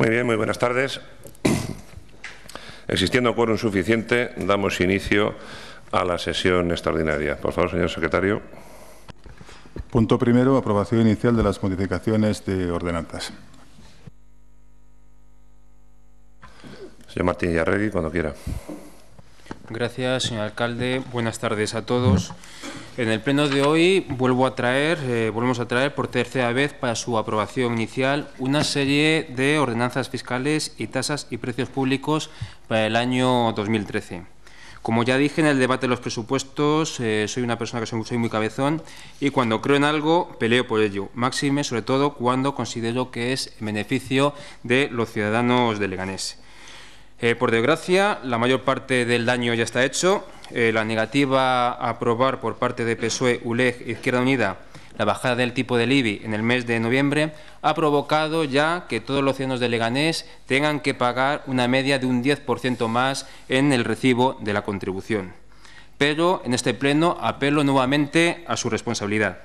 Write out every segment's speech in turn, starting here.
Muy bien, muy buenas tardes. Existiendo quórum suficiente, damos inicio a la sesión extraordinaria. Por favor, señor secretario. Punto primero, aprobación inicial de las modificaciones de ordenanzas. Señor Martín Yarregui, cuando quiera. Gracias, señor alcalde. Buenas tardes a todos. En el pleno de hoy vuelvo a traer, eh, volvemos a traer por tercera vez para su aprobación inicial una serie de ordenanzas fiscales y tasas y precios públicos para el año 2013. Como ya dije en el debate de los presupuestos, eh, soy una persona que soy, soy, muy cabezón y cuando creo en algo peleo por ello, máxime sobre todo cuando considero que es en beneficio de los ciudadanos de Leganés. Eh, por desgracia, la mayor parte del daño ya está hecho. Eh, la negativa a aprobar por parte de PSOE, ULEG e, e Izquierda Unida la bajada del tipo de IBI en el mes de noviembre ha provocado ya que todos los ciudadanos de Leganés tengan que pagar una media de un 10% más en el recibo de la contribución. Pero en este pleno apelo nuevamente a su responsabilidad.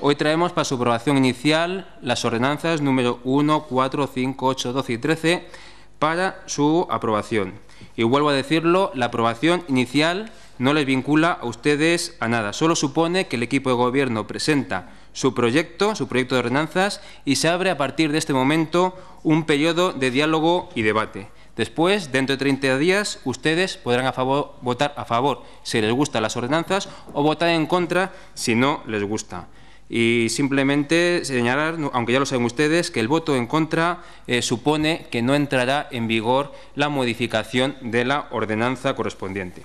Hoy traemos para su aprobación inicial las ordenanzas número 1, 4, 5, 8, 12 y 13 para su aprobación. Y vuelvo a decirlo, la aprobación inicial no les vincula a ustedes a nada, solo supone que el equipo de gobierno presenta su proyecto, su proyecto de ordenanzas, y se abre a partir de este momento un periodo de diálogo y debate. Después, dentro de 30 días, ustedes podrán votar a favor si les gustan las ordenanzas o votar en contra si no les gusta. Y simplemente señalar, aunque ya lo saben ustedes, que el voto en contra eh, supone que no entrará en vigor la modificación de la ordenanza correspondiente.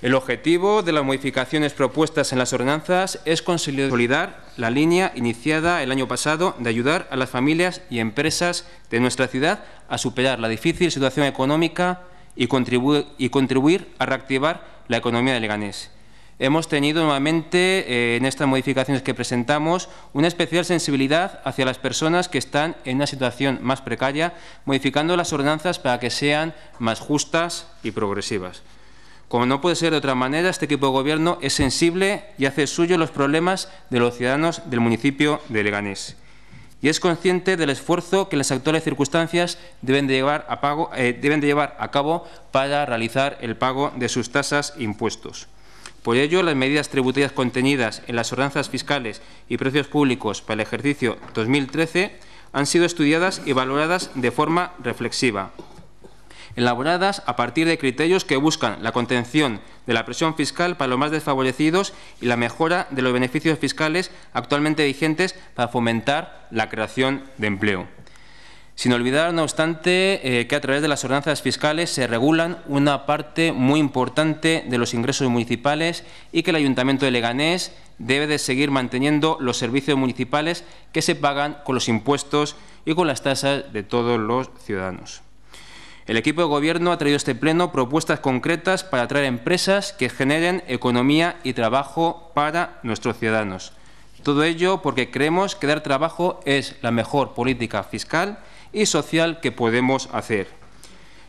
El objetivo de las modificaciones propuestas en las ordenanzas es consolidar la línea iniciada el año pasado de ayudar a las familias y empresas de nuestra ciudad a superar la difícil situación económica y, y contribuir a reactivar la economía de Leganés hemos tenido nuevamente eh, en estas modificaciones que presentamos una especial sensibilidad hacia las personas que están en una situación más precaria, modificando las ordenanzas para que sean más justas y progresivas. Como no puede ser de otra manera, este equipo de gobierno es sensible y hace suyo los problemas de los ciudadanos del municipio de Leganés. Y es consciente del esfuerzo que las actuales circunstancias deben llevar a, eh, deben llevar a cabo para realizar el pago de sus tasas e impuestos. Por ello, las medidas tributarias contenidas en las ordenanzas fiscales y precios públicos para el ejercicio 2013 han sido estudiadas y valoradas de forma reflexiva, elaboradas a partir de criterios que buscan la contención de la presión fiscal para los más desfavorecidos y la mejora de los beneficios fiscales actualmente vigentes para fomentar la creación de empleo. Sin olvidar, no obstante, eh, que a través de las ordenanzas fiscales se regulan una parte muy importante de los ingresos municipales y que el Ayuntamiento de Leganés debe de seguir manteniendo los servicios municipales que se pagan con los impuestos y con las tasas de todos los ciudadanos. El equipo de gobierno ha traído a este pleno propuestas concretas para atraer empresas que generen economía y trabajo para nuestros ciudadanos. Todo ello porque creemos que dar trabajo es la mejor política fiscal y social que podemos hacer.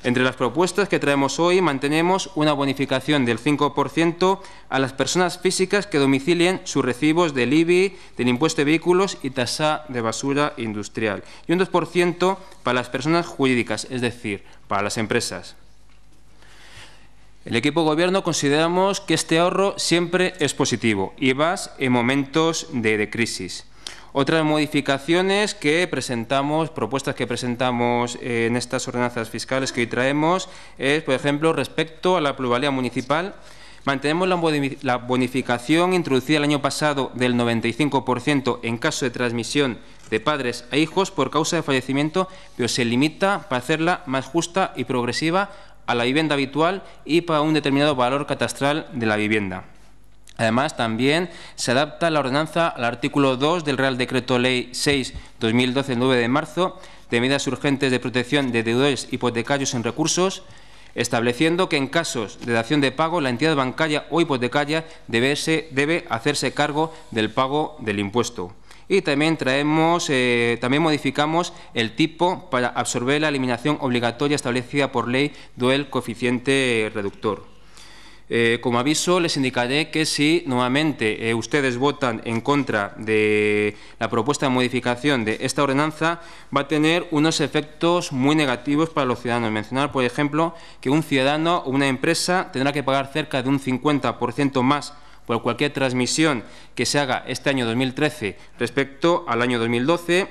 Entre las propuestas que traemos hoy mantenemos una bonificación del 5% a las personas físicas que domicilien sus recibos del IBI, del impuesto de vehículos y tasa de basura industrial, y un 2% para las personas jurídicas, es decir, para las empresas. El equipo gobierno consideramos que este ahorro siempre es positivo y va en momentos de crisis. Otras modificaciones que presentamos, propuestas que presentamos eh, en estas ordenanzas fiscales que hoy traemos, es, por ejemplo, respecto a la pluralidad municipal. Mantenemos la bonificación introducida el año pasado del 95% en caso de transmisión de padres a hijos por causa de fallecimiento, pero se limita para hacerla más justa y progresiva a la vivienda habitual y para un determinado valor catastral de la vivienda. Además, también se adapta la ordenanza al artículo 2 del Real Decreto Ley 6-2012, el 9 de marzo, de medidas urgentes de protección de deudores hipotecarios en recursos, estableciendo que en casos de dación de pago la entidad bancaria o hipotecaria debe, debe hacerse cargo del pago del impuesto. Y también, traemos, eh, también modificamos el tipo para absorber la eliminación obligatoria establecida por ley del coeficiente reductor. Eh, como aviso, les indicaré que si nuevamente eh, ustedes votan en contra de la propuesta de modificación de esta ordenanza, va a tener unos efectos muy negativos para los ciudadanos. Mencionar, por ejemplo, que un ciudadano o una empresa tendrá que pagar cerca de un 50% más por cualquier transmisión que se haga este año 2013 respecto al año 2012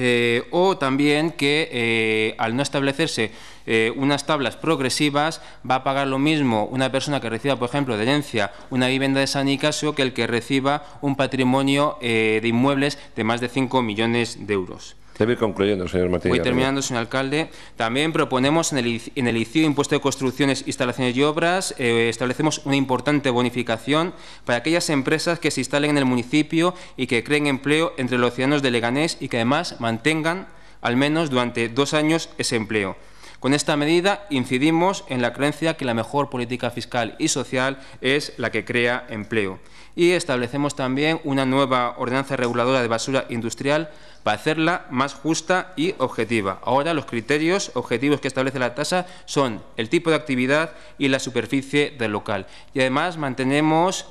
eh, o también que eh, al no establecerse eh, unas tablas progresivas va a pagar lo mismo una persona que reciba, por ejemplo, de herencia una vivienda de San Nicasio que el que reciba un patrimonio de inmuebles de más de 5 millones de euros. Debe concluyendo, señor Voy terminando, señor alcalde. También proponemos en el, en ICIO, Impuesto de Construcciones, Instalaciones y Obras, eh, establecemos una importante bonificación para aquellas empresas que se instalen en el municipio y que creen empleo entre los ciudadanos de Leganés y que además mantengan, al menos durante dos años, ese empleo. Con esta medida incidimos en la creencia que la mejor política fiscal y social es la que crea empleo. Y establecemos también una nueva ordenanza reguladora de basura industrial para hacerla más justa y objetiva. Ahora los criterios objetivos que establece la tasa son el tipo de actividad y la superficie del local. Y además mantenemos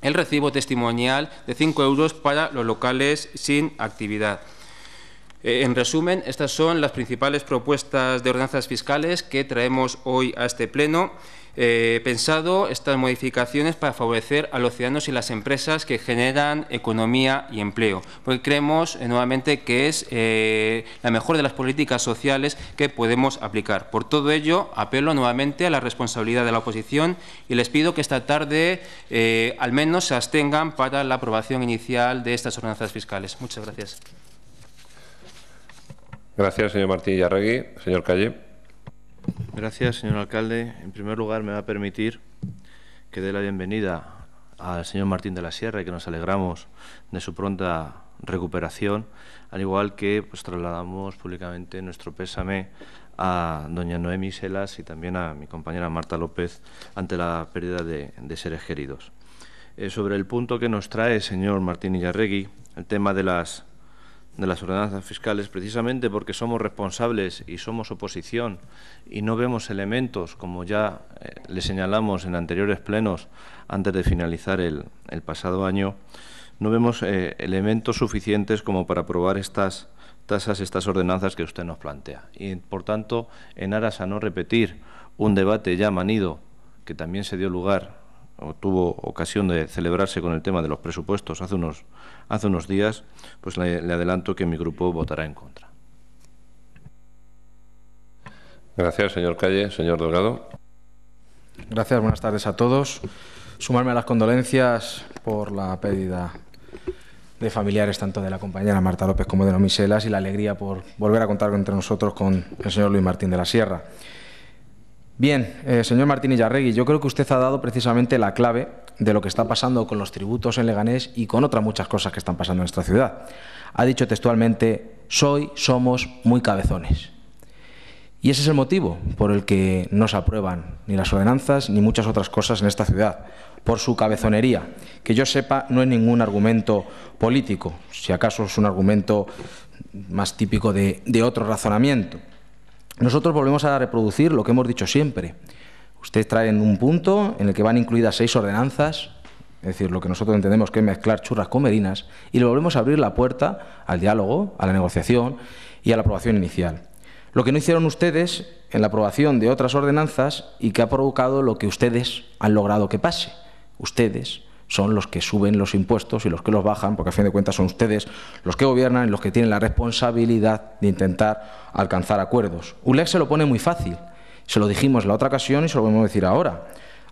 el recibo testimonial de 5 euros para los locales sin actividad. Eh, en resumen, estas son las principales propuestas de ordenanzas fiscales que traemos hoy a este Pleno. Eh, pensado estas modificaciones para favorecer a los ciudadanos y las empresas que generan economía y empleo, porque creemos eh, nuevamente que es la mejor de las políticas sociales que podemos aplicar. Por todo ello, apelo nuevamente a la responsabilidad de la oposición y les pido que esta tarde al menos se abstengan para la aprobación inicial de estas ordenanzas fiscales. Muchas gracias. Gracias, señor Martín Yarregui. Señor Calle. Gracias, señor alcalde. En primer lugar, me va a permitir que dé la bienvenida al señor Martín de la Sierra y que nos alegramos de su pronta recuperación, al igual que pues, trasladamos públicamente nuestro pésame a doña Noemi Selas y también a mi compañera Marta López ante la pérdida de, seres queridos. Eh, sobre el punto que nos trae, el señor Martín Illarregui, el tema de las de las ordenanzas fiscales precisamente porque somos responsables y somos oposición y no vemos elementos, como ya eh, le señalamos en anteriores plenos antes de finalizar el, pasado año, no vemos eh, elementos suficientes como para aprobar estas tasas, estas ordenanzas que usted nos plantea. Y, por tanto, en aras a no repetir un debate ya manido que también se dio lugar tuvo ocasión de celebrarse con el tema de los presupuestos hace unos, hace unos días, pues le, adelanto que mi grupo votará en contra. Gracias, señor Calle. Señor Delgado. Gracias, buenas tardes a todos. Sumarme a las condolencias por la pérdida de familiares tanto de la compañera Marta López como de los miselas, y la alegría por volver a contar entre nosotros con el señor Luis Martín de la Sierra. Bien, eh, señor Martín Yarregui, yo creo que usted ha dado precisamente la clave de lo que está pasando con los tributos en Leganés y con otras muchas cosas que están pasando en nuestra ciudad. Ha dicho textualmente, soy, somos muy cabezones. Y ese es el motivo por el que no se aprueban ni las ordenanzas ni muchas otras cosas en esta ciudad, por su cabezonería. Que yo sepa, no es ningún argumento político, si acaso es un argumento más típico de otro razonamiento. Nosotros volvemos a reproducir lo que hemos dicho siempre. Ustedes traen un punto en el que van incluidas seis ordenanzas, es decir, lo que nosotros entendemos que es mezclar churras con merinas, y le volvemos a abrir la puerta al diálogo, a la negociación y a la aprobación inicial. Lo que no hicieron ustedes en la aprobación de otras ordenanzas y que ha provocado lo que ustedes han logrado que pase. Ustedes, son los que suben los impuestos y los que los bajan, porque a fin de cuentas son ustedes los que gobiernan los que tienen la responsabilidad de intentar alcanzar acuerdos. ULEX se lo pone muy fácil, se lo dijimos la otra ocasión y se lo podemos decir ahora.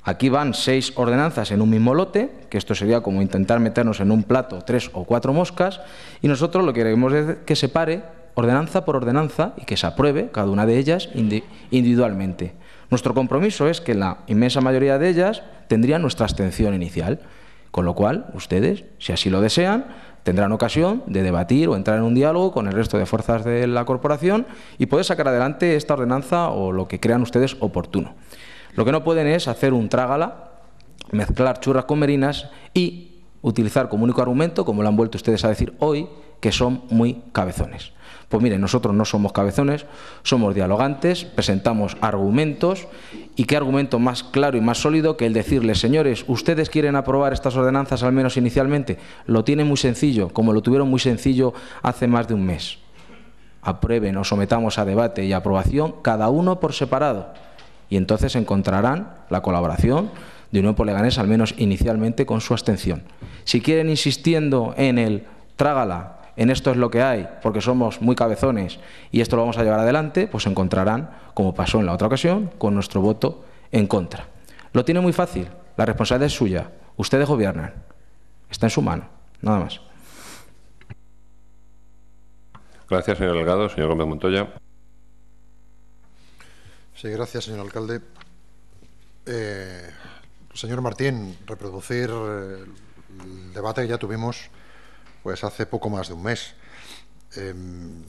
Aquí van seis ordenanzas en un mismo lote, que esto sería como intentar meternos en un plato tres o cuatro moscas, y nosotros lo que queremos es que se pare ordenanza por ordenanza y que se apruebe cada una de ellas individualmente. Nuestro compromiso es que la inmensa mayoría de ellas tendría nuestra abstención inicial. Con lo cual, ustedes, si así lo desean, tendrán ocasión de debatir o entrar en un diálogo con el resto de fuerzas de la corporación y poder sacar adelante esta ordenanza o lo que crean ustedes oportuno. Lo que no pueden es hacer un trágala, mezclar churras con merinas y utilizar como único argumento, como lo han vuelto ustedes a decir hoy, que son muy cabezones. Pues mire, nosotros no somos cabezones, somos dialogantes, presentamos argumentos y qué argumento más claro y más sólido que el decirles, señores, ustedes quieren aprobar estas ordenanzas al menos inicialmente, lo tienen muy sencillo, como lo tuvieron muy sencillo hace más de un mes. Aprueben o sometamos a debate y aprobación cada uno por separado y entonces encontrarán la colaboración de un nuevo poleganés, al menos inicialmente con su abstención. Si quieren insistiendo en el trágala, en esto es lo que hay, porque somos muy cabezones y esto lo vamos a llevar adelante, pues encontrarán, como pasó en la otra ocasión, con nuestro voto en contra. Lo tiene muy fácil, la responsabilidad es suya, ustedes gobiernan, está en su mano, nada más. Gracias, señor Delgado. Señor Gómez Montoya. Sí, gracias, señor alcalde. Eh, señor Martín, reproducir eh, el debate que ya tuvimos pues hace poco más de un mes. Em,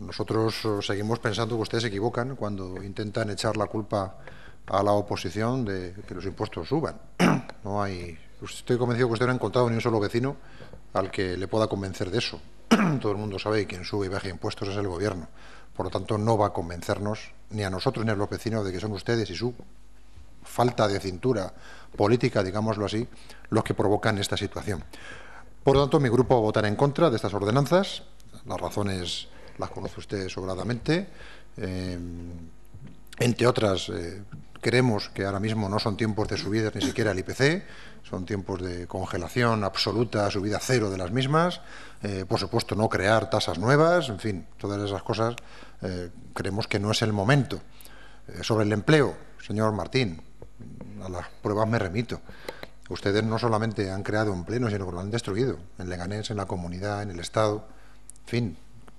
nosotros seguimos pensando que ustedes se equivocan cuando intentan echar la culpa a la oposición de que los impuestos suban. No hay, estoy convencido que usted no ha encontrado ni un solo vecino al que le pueda convencer de eso. Todo el mundo sabe que quien sube y baja impuestos es el gobierno. Por lo tanto, no va a convencernos ni a nosotros ni a los vecinos de que son ustedes y su falta de cintura política, digámoslo así, los que provocan esta situación. Por lo tanto, mi grupo votará en contra de estas ordenanzas. Las razones las conoce usted sobradamente. Eh, entre otras, eh, creemos que ahora mismo no son tiempos de subidas ni siquiera el IPC, son tiempos de congelación absoluta, subida cero de las mismas, eh, por supuesto no crear tasas nuevas, en fin, todas esas cosas creemos que no es el momento. sobre el empleo, señor Martín, a las pruebas me remito ustedes no solamente han creado pleno, sino que lo han destruido, en Leganés, en la comunidad, en el Estado, en fin,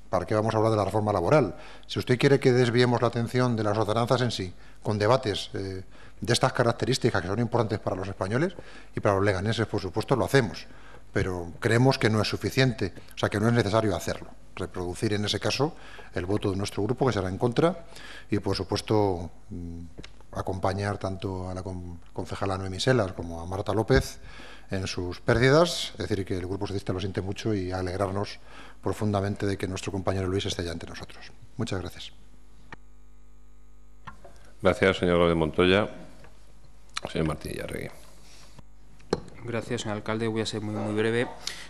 ¿para qué vamos a hablar de la reforma laboral? Si usted quiere que desviemos la atención de las ordenanzas en sí, con debates eh, de estas características que son importantes para los españoles y para los leganeses, por supuesto, lo hacemos, pero creemos que no es suficiente, o sea, que no es necesario hacerlo. Reproducir en ese caso el voto de nuestro grupo, que será en contra, y por supuesto mm, acompañar tanto a la concejala Noemiselas como a Marta López en sus pérdidas, es decir, que el Grupo Socialista lo siente mucho y alegrarnos profundamente de que nuestro compañero Luis esté ya entre nosotros. Muchas gracias. Gracias, señor de Montoya. Señor Martín Gracias, señor alcalde. Voy a ser muy, muy breve.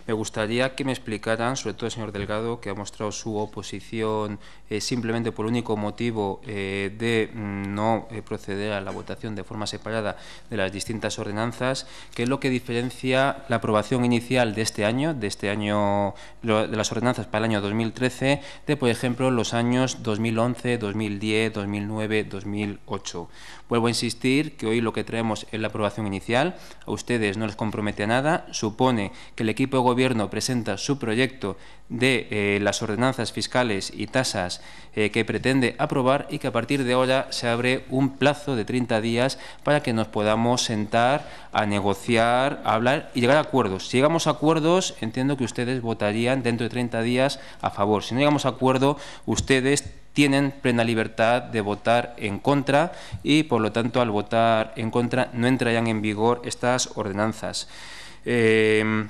Me gustaría que me explicaran, sobre todo el señor Delgado, que ha mostrado su oposición eh, simplemente por el único motivo eh, de mm, no eh, proceder a la votación de forma separada de las distintas ordenanzas, qué es lo que diferencia la aprobación inicial de este año, de este año de las ordenanzas para el año 2013, de, por ejemplo, los años 2011, 2010, 2009, 2008. Vuelvo a insistir que hoy lo que traemos es la aprobación inicial. A ustedes no les compromete a nada. Supone que el equipo de Gobierno presenta su proyecto de eh, las ordenanzas fiscales y tasas eh, que pretende aprobar y que a partir de ahora se abre un plazo de 30 días para que nos podamos sentar a negociar, a hablar y llegar a acuerdos. Si llegamos a acuerdos, entiendo que ustedes votarían dentro de 30 días a favor. Si no llegamos a acuerdo, ustedes tienen plena libertad de votar en contra y, por lo tanto, al votar en contra no entrarían en vigor estas ordenanzas. Eh,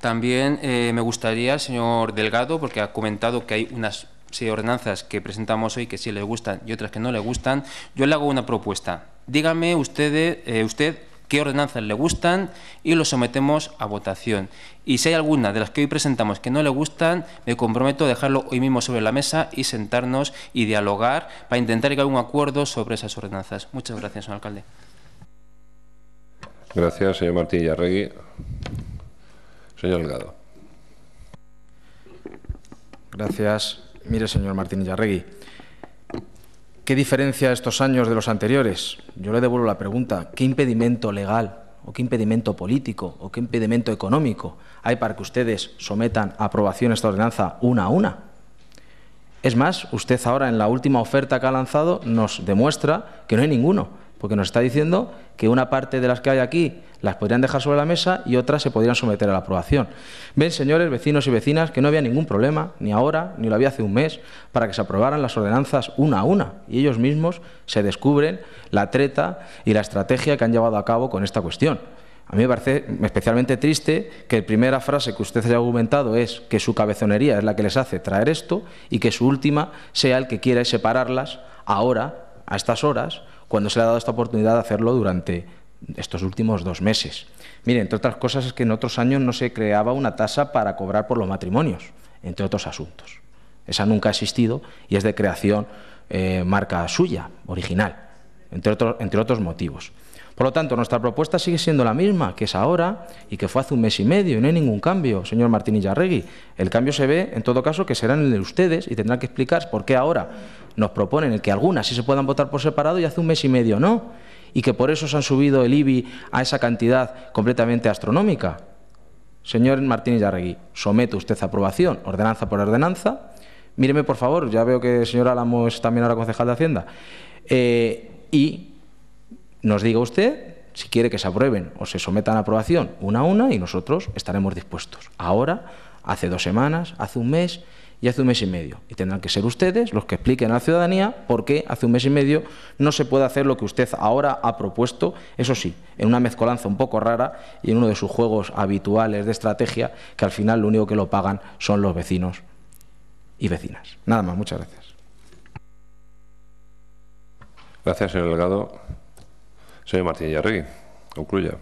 también eh, me gustaría, señor Delgado, porque ha comentado que hay unas Sí, ordenanzas que presentamos hoy que sí le gustan y otras que no le gustan, yo le hago una propuesta. Dígame usted, eh, usted qué ordenanzas le gustan y lo sometemos a votación. Y si hay alguna de las que hoy presentamos que no le gustan, me comprometo a dejarlo hoy mismo sobre la mesa y sentarnos y dialogar para intentar llegar a un acuerdo sobre esas ordenanzas. Muchas gracias, señor alcalde. Gracias, señor Martín Yarregui. Señor Delgado. Gracias. Mire, señor Martín Yarregui, ¿qué diferencia estos años de los anteriores? Yo le devuelvo la pregunta. ¿Qué impedimento legal o qué impedimento político o qué impedimento económico hay para que ustedes sometan a aprobación esta ordenanza una a una? Es más, usted ahora en la última oferta que ha lanzado nos demuestra que no hay ninguno porque nos está diciendo que una parte de las que hay aquí las podrían dejar sobre la mesa y otras se podrían someter a la aprobación. Ven, señores, vecinos y vecinas, que no había ningún problema, ni ahora, ni lo había hace un mes, para que se aprobaran las ordenanzas una a una, y ellos mismos se descubren la treta y la estrategia que han llevado a cabo con esta cuestión. A mí me parece especialmente triste que la primera frase que usted haya argumentado es que su cabezonería es la que les hace traer esto y que su última sea el que quiera separarlas ahora, a estas horas, cuando se le ha dado esta oportunidad de hacerlo durante estos últimos dos meses. Miren, entre otras cosas es que en otros años no se creaba una tasa para cobrar por los matrimonios, entre otros asuntos. Esa nunca ha existido y es de creación eh, marca suya, original, entre, entre otros motivos. Por lo tanto, nuestra propuesta sigue siendo la misma, que es ahora y que fue hace un mes y medio, y no hay ningún cambio, señor Martín Yarregui. El cambio se ve, en todo caso, que serán el de ustedes y tendrán que explicar por qué ahora nos proponen el que algunas sí se puedan votar por separado y hace un mes y medio no, y que por eso se han subido el IBI a esa cantidad completamente astronómica. Señor Martínez Yarregui, somete usted a aprobación, ordenanza por ordenanza. Míreme, por favor, ya veo que el señor Álamo es también ahora concejal de Hacienda. Eh, y nos diga usted si quiere que se aprueben o se sometan a aprobación una a una y nosotros estaremos dispuestos. Ahora, hace dos semanas, hace un mes, y hace un mes y medio. Y tendrán que ser ustedes los que expliquen a la ciudadanía por qué hace un mes y medio no se puede hacer lo que usted ahora ha propuesto, eso sí, en una mezcolanza un poco rara y en uno de sus juegos habituales de estrategia, que al final lo único que lo pagan son los vecinos y vecinas. Nada más, muchas gracias. Gracias, señor Delgado. Señor Martín Yarregui, concluya.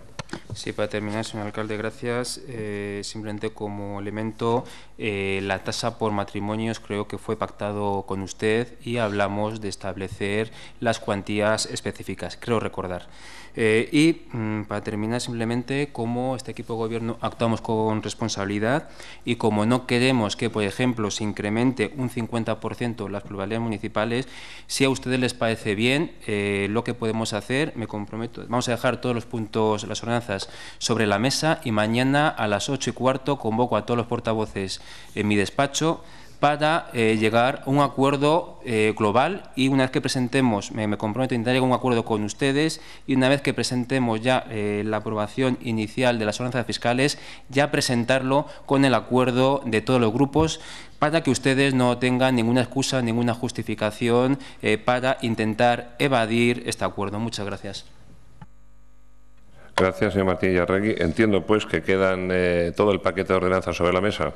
Sí, para terminar, señor alcalde, gracias. Eh, simplemente como elemento, eh, la tasa por matrimonios creo que fue pactado con usted y hablamos de establecer las cuantías específicas, creo recordar. Eh, y mm, para terminar, simplemente cómo este equipo de gobierno actuamos con responsabilidad y como no queremos que, por ejemplo, se incremente un 50% las pluralidades municipales, si a ustedes les parece bien eh, lo que podemos hacer, me comprometo, vamos a dejar todos los puntos, las ordenanzas sobre la mesa y mañana a las ocho y cuarto convoco a todos los portavoces en mi despacho para eh, llegar a un acuerdo eh, global y una vez que presentemos, me, comprometo a intentar llegar a un acuerdo con ustedes y una vez que presentemos ya eh, la aprobación inicial de las ordenanzas fiscales, ya presentarlo con el acuerdo de todos los grupos para que ustedes no tengan ninguna excusa, ninguna justificación para intentar evadir este acuerdo. Muchas gracias. Gracias, señor Martín Yarregui. Entiendo, pues, que quedan todo el paquete de ordenanzas sobre la mesa.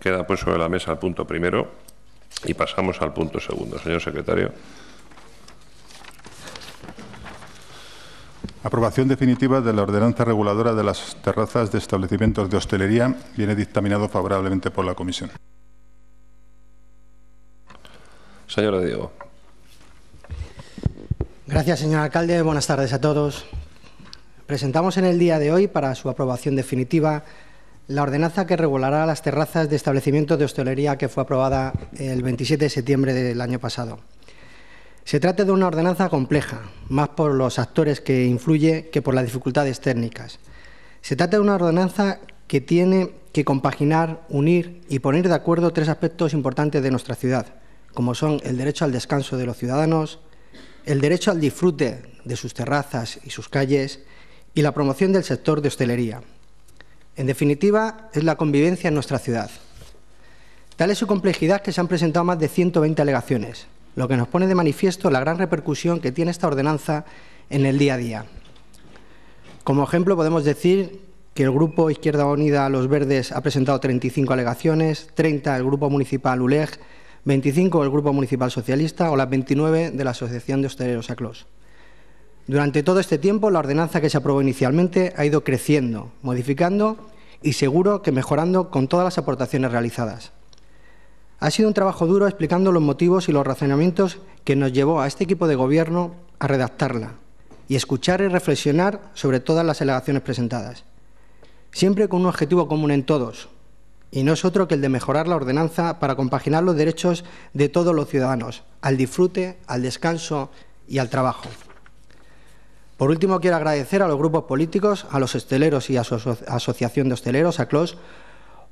Queda pues sobre la mesa el punto primero y pasamos al punto segundo. Señor secretario. Aprobación definitiva de la ordenanza reguladora de las terrazas de establecimientos de hostelería viene dictaminado favorablemente por la comisión. Señora Diego. Gracias, señor alcalde. Buenas tardes a todos. Presentamos en el día de hoy para su aprobación definitiva la ordenanza que regulará las terrazas de establecimientos de hostelería que fue aprobada el 27 de septiembre del año pasado. Se trata de una ordenanza compleja, más por los actores que influye que por las dificultades técnicas. Se trata de una ordenanza que tiene que compaginar, unir y poner de acuerdo tres aspectos importantes de nuestra ciudad, como son el derecho al descanso de los ciudadanos, el derecho al disfrute de sus terrazas y sus calles y la promoción del sector de hostelería. En definitiva, es la convivencia en nuestra ciudad. Tal es su complejidad que se han presentado más de 120 alegaciones, lo que nos pone de manifiesto la gran repercusión que tiene esta ordenanza en el día a día. Como ejemplo, podemos decir que el Grupo Izquierda Unida Los Verdes ha presentado 35 alegaciones, 30 el Grupo Municipal ULEG, 25 el Grupo Municipal Socialista o las 29 de la Asociación de Hosteleros ACLOS. Durante todo este tiempo, la ordenanza que se aprobó inicialmente ha ido creciendo, modificando y seguro que mejorando con todas las aportaciones realizadas. Ha sido un trabajo duro explicando los motivos y los razonamientos que nos llevó a este equipo de gobierno a redactarla y escuchar y reflexionar sobre todas las alegaciones presentadas, siempre con un objetivo común en todos, y no es otro que el de mejorar la ordenanza para compaginar los derechos de todos los ciudadanos, al disfrute, al descanso y al trabajo. Por último, quiero agradecer a los grupos políticos, a los hosteleros y a su asociación de hosteleros, a CLOS,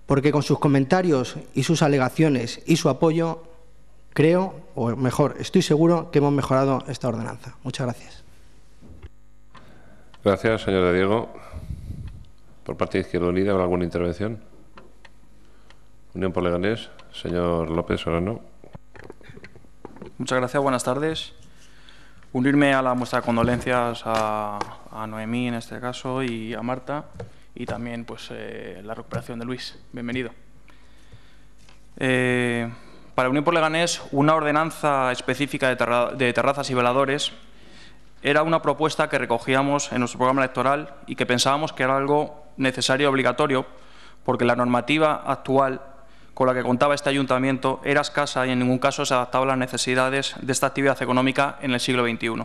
porque con sus comentarios y sus alegaciones y su apoyo, creo, o mejor, estoy seguro que hemos mejorado esta ordenanza. Muchas gracias. Gracias, señora Diego. Por parte de Izquierda Unida, ¿habrá alguna intervención? Unión por Leganés, señor López Orano Muchas gracias, buenas tardes unirme a las condolencias a, Noemí en este caso y a Marta y también pues eh, la recuperación de Luis. Bienvenido. Eh, para unir por Leganés, una ordenanza específica de, de terrazas y veladores era una propuesta que recogíamos en nuestro programa electoral y que pensábamos que era algo necesario y obligatorio porque la normativa actual con la que contaba este ayuntamiento era escasa y en ningún caso se adaptaba a las necesidades de esta actividad económica en el siglo XXI.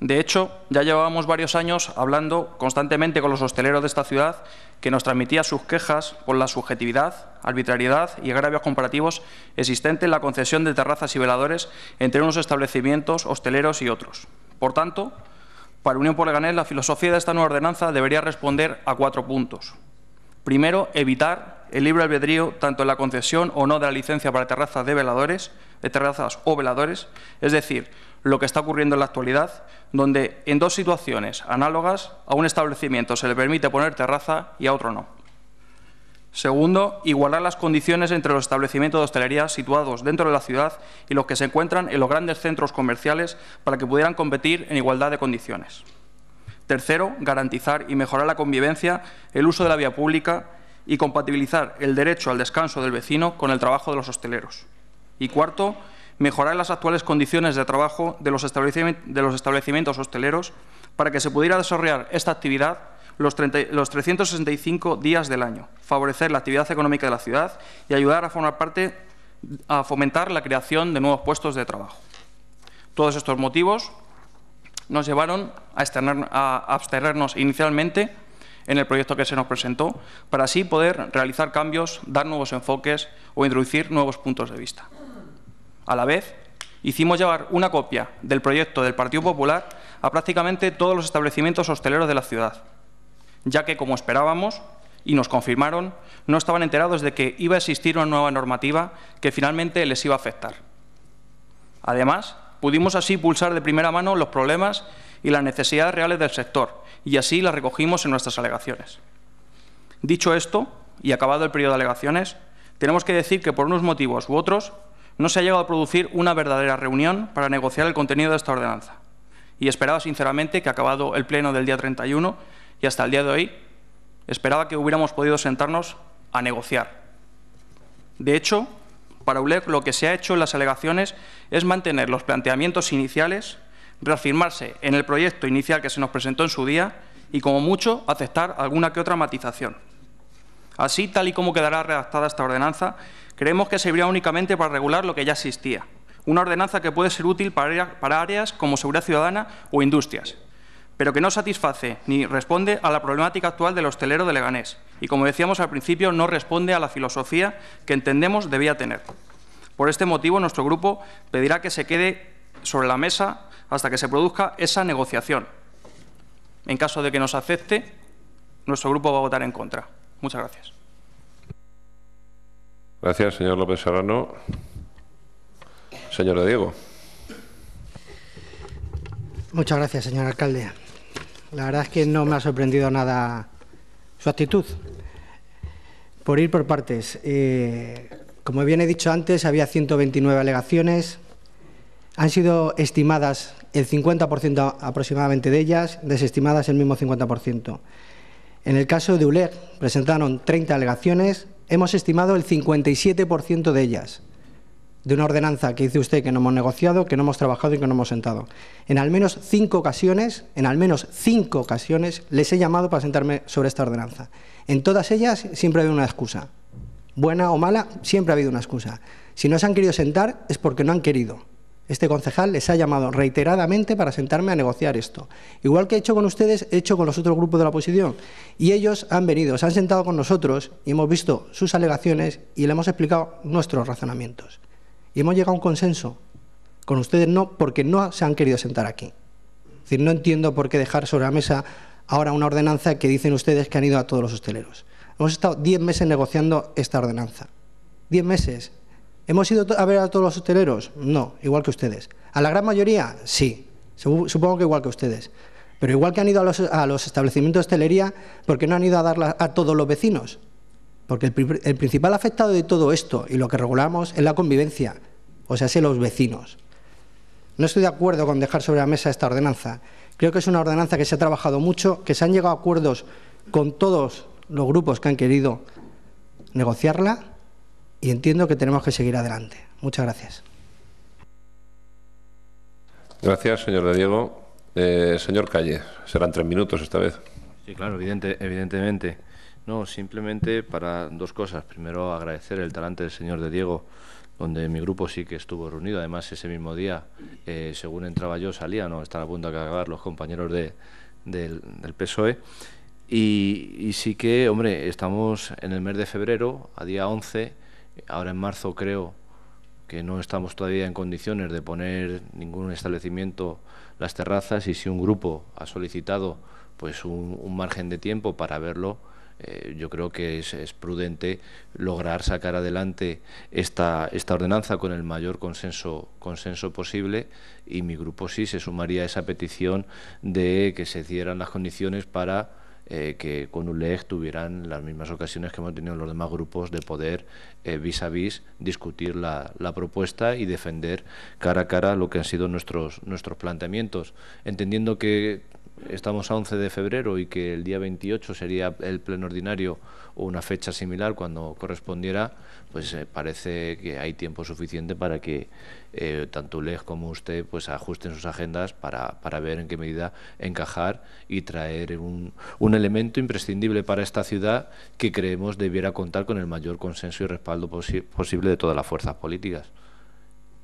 De hecho, ya llevábamos varios años hablando constantemente con los hosteleros de esta ciudad que nos transmitía sus quejas por la subjetividad, arbitrariedad y agravios comparativos existentes en la concesión de terrazas y veladores entre unos establecimientos hosteleros y otros. Por tanto, para Unión por la filosofía de esta nueva ordenanza debería responder a cuatro puntos. Primero, evitar el libre albedrío tanto en la concesión o no de la licencia para terrazas de veladores, de terrazas o veladores, es decir, lo que está ocurriendo en la actualidad, donde en dos situaciones análogas a un establecimiento se le permite poner terraza y a otro no. Segundo, igualar las condiciones entre los establecimientos de hostelería situados dentro de la ciudad y los que se encuentran en los grandes centros comerciales para que pudieran competir en igualdad de condiciones. Tercero, garantizar y mejorar la convivencia, el uso de la vía pública y compatibilizar el derecho al descanso del vecino con el trabajo de los hosteleros. Y cuarto, mejorar las actuales condiciones de trabajo de los, establecimientos hosteleros para que se pudiera desarrollar esta actividad los, los 365 días del año, favorecer la actividad económica de la ciudad y ayudar a formar parte, a fomentar la creación de nuevos puestos de trabajo. Todos estos motivos nos llevaron a, a abstenernos inicialmente en el proyecto que se nos presentó, para así poder realizar cambios, dar nuevos enfoques o introducir nuevos puntos de vista. A la vez, hicimos llevar una copia del proyecto del Partido Popular a prácticamente todos los establecimientos hosteleros de la ciudad, ya que, como esperábamos, y nos confirmaron, no estaban enterados de que iba a existir una nueva normativa que finalmente les iba a afectar. Además, pudimos así pulsar de primera mano los problemas y las necesidades reales del sector y así la recogimos en nuestras alegaciones. Dicho esto, y acabado el periodo de alegaciones, tenemos que decir que por unos motivos u otros no se ha llegado a producir una verdadera reunión para negociar el contenido de esta ordenanza. Y esperaba sinceramente que acabado el pleno del día 31 y hasta el día de hoy, esperaba que hubiéramos podido sentarnos a negociar. De hecho, para ULEC lo que se ha hecho en las alegaciones es mantener los planteamientos iniciales reafirmarse en el proyecto inicial que se nos presentó en su día y, como mucho, aceptar alguna que otra matización. Así, tal y como quedará redactada esta ordenanza, creemos que servirá únicamente para regular lo que ya existía, una ordenanza que puede ser útil para áreas como seguridad ciudadana o industrias, pero que no satisface ni responde a la problemática actual del hostelero de Leganés y, como decíamos al principio, no responde a la filosofía que entendemos debía tener. Por este motivo, nuestro grupo pedirá que se quede sobre la mesa hasta que se produzca esa negociación. En caso de que nos acepte, nuestro grupo va a votar en contra. Muchas gracias. Gracias, señor López Serrano. Señora Diego. Muchas gracias, señor alcalde. La verdad es que no me ha sorprendido nada su actitud. Por ir por partes, eh, como bien he dicho antes, había 129 alegaciones. Han sido estimadas el 50% aproximadamente de ellas, desestimadas el mismo 50%. En el caso de ULEG, presentaron 30 alegaciones, hemos estimado el 57% de ellas, de una ordenanza que dice usted que no hemos negociado, que no hemos trabajado y que no hemos sentado. En al menos cinco ocasiones, en al menos cinco ocasiones, les he llamado para sentarme sobre esta ordenanza. En todas ellas siempre ha habido una excusa. Buena o mala, siempre ha habido una excusa. Si no se han querido sentar es porque no han querido este concejal les ha llamado reiteradamente para sentarme a negociar esto. Igual que he hecho con ustedes, he hecho con los otros grupos de la oposición. Y ellos han venido, se han sentado con nosotros y hemos visto sus alegaciones y le hemos explicado nuestros razonamientos. Y hemos llegado a un consenso. Con ustedes no, porque no se han querido sentar aquí. Es decir, no entiendo por qué dejar sobre la mesa ahora una ordenanza que dicen ustedes que han ido a todos los hosteleros. Hemos estado diez meses negociando esta ordenanza. Diez meses ¿Hemos ido a ver a todos los hosteleros? No, igual que ustedes. ¿A la gran mayoría? Sí, supongo que igual que ustedes. Pero igual que han ido a los, establecimientos de hostelería, ¿por qué no han ido a darla a todos los vecinos? Porque el, principal afectado de todo esto y lo que regulamos es la convivencia, o sea, si los vecinos. No estoy de acuerdo con dejar sobre la mesa esta ordenanza. Creo que es una ordenanza que se ha trabajado mucho, que se han llegado a acuerdos con todos los grupos que han querido negociarla y entiendo que tenemos que seguir adelante. Muchas gracias. Gracias, señor de Diego. Eh, señor Calle, serán tres minutos esta vez. Sí, claro, evidente, evidentemente. No, simplemente para dos cosas. Primero, agradecer el talante del señor de Diego, donde mi grupo sí que estuvo reunido. Además, ese mismo día, eh, según entraba yo, salía, no están a punto de acabar los compañeros de, del, PSOE. Y, y sí que, hombre, estamos en el mes de febrero, a día 11 Ahora en marzo creo que no estamos todavía en condiciones de poner ningún establecimiento las terrazas y si un grupo ha solicitado pues un, margen de tiempo para verlo, eh, yo creo que es, prudente lograr sacar adelante esta, esta ordenanza con el mayor consenso, consenso posible y mi grupo sí se sumaría a esa petición de que se dieran las condiciones para eh, que con ULEG tuvieran las mismas ocasiones que hemos tenido los demás grupos de poder vis a vis discutir la, la, propuesta y defender cara a cara lo que han sido nuestros, nuestros planteamientos, entendiendo que estamos a 11 de febrero y que el día 28 sería el pleno ordinario o una fecha similar cuando correspondiera, pues eh, parece que hay tiempo suficiente para que eh, tanto ULEG como usted pues ajusten sus agendas para, para ver en qué medida encajar y traer un, un, elemento imprescindible para esta ciudad que creemos debiera contar con el mayor consenso y respaldo posible de todas las fuerzas políticas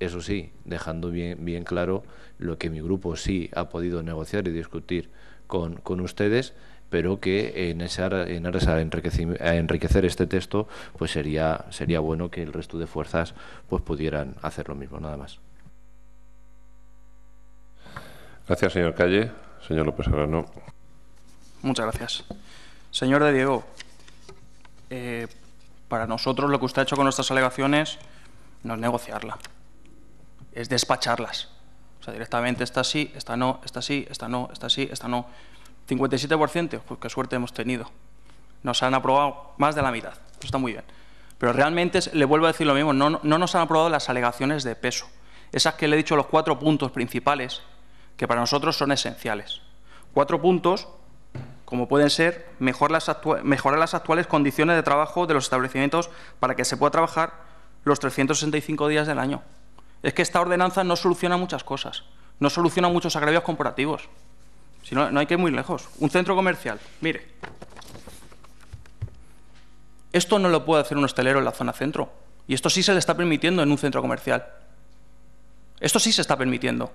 eso sí, dejando bien, claro lo que mi grupo sí ha podido negociar y discutir con, ustedes pero que en, esa, aras a, enriquecer, este texto, pues sería, sería bueno que el resto de fuerzas pues pudieran hacer lo mismo, nada más. Gracias, señor Calle. Señor López Arano. Muchas gracias. Señor de Diego, eh, para nosotros lo que usted ha hecho con nuestras alegaciones no es negociarla es despacharlas. O sea, directamente esta sí, esta no, esta sí, esta no, esta sí, esta no. 57%, pues qué suerte hemos tenido. Nos han aprobado más de la mitad, está muy bien. Pero realmente, le vuelvo a decir lo mismo, no, no nos han aprobado las alegaciones de peso, esas que le he dicho los cuatro puntos principales que para nosotros son esenciales. Cuatro puntos como pueden ser mejorar las, mejorar las actuales condiciones de trabajo de los establecimientos para que se pueda trabajar los 365 días del año es que esta ordenanza no soluciona muchas cosas, no soluciona muchos agravios comparativos... Si no, hay que ir muy lejos. Un centro comercial, mire. Esto no lo puede hacer un hostelero en la zona centro. Y esto sí se le está permitiendo en un centro comercial. Esto sí se está permitiendo.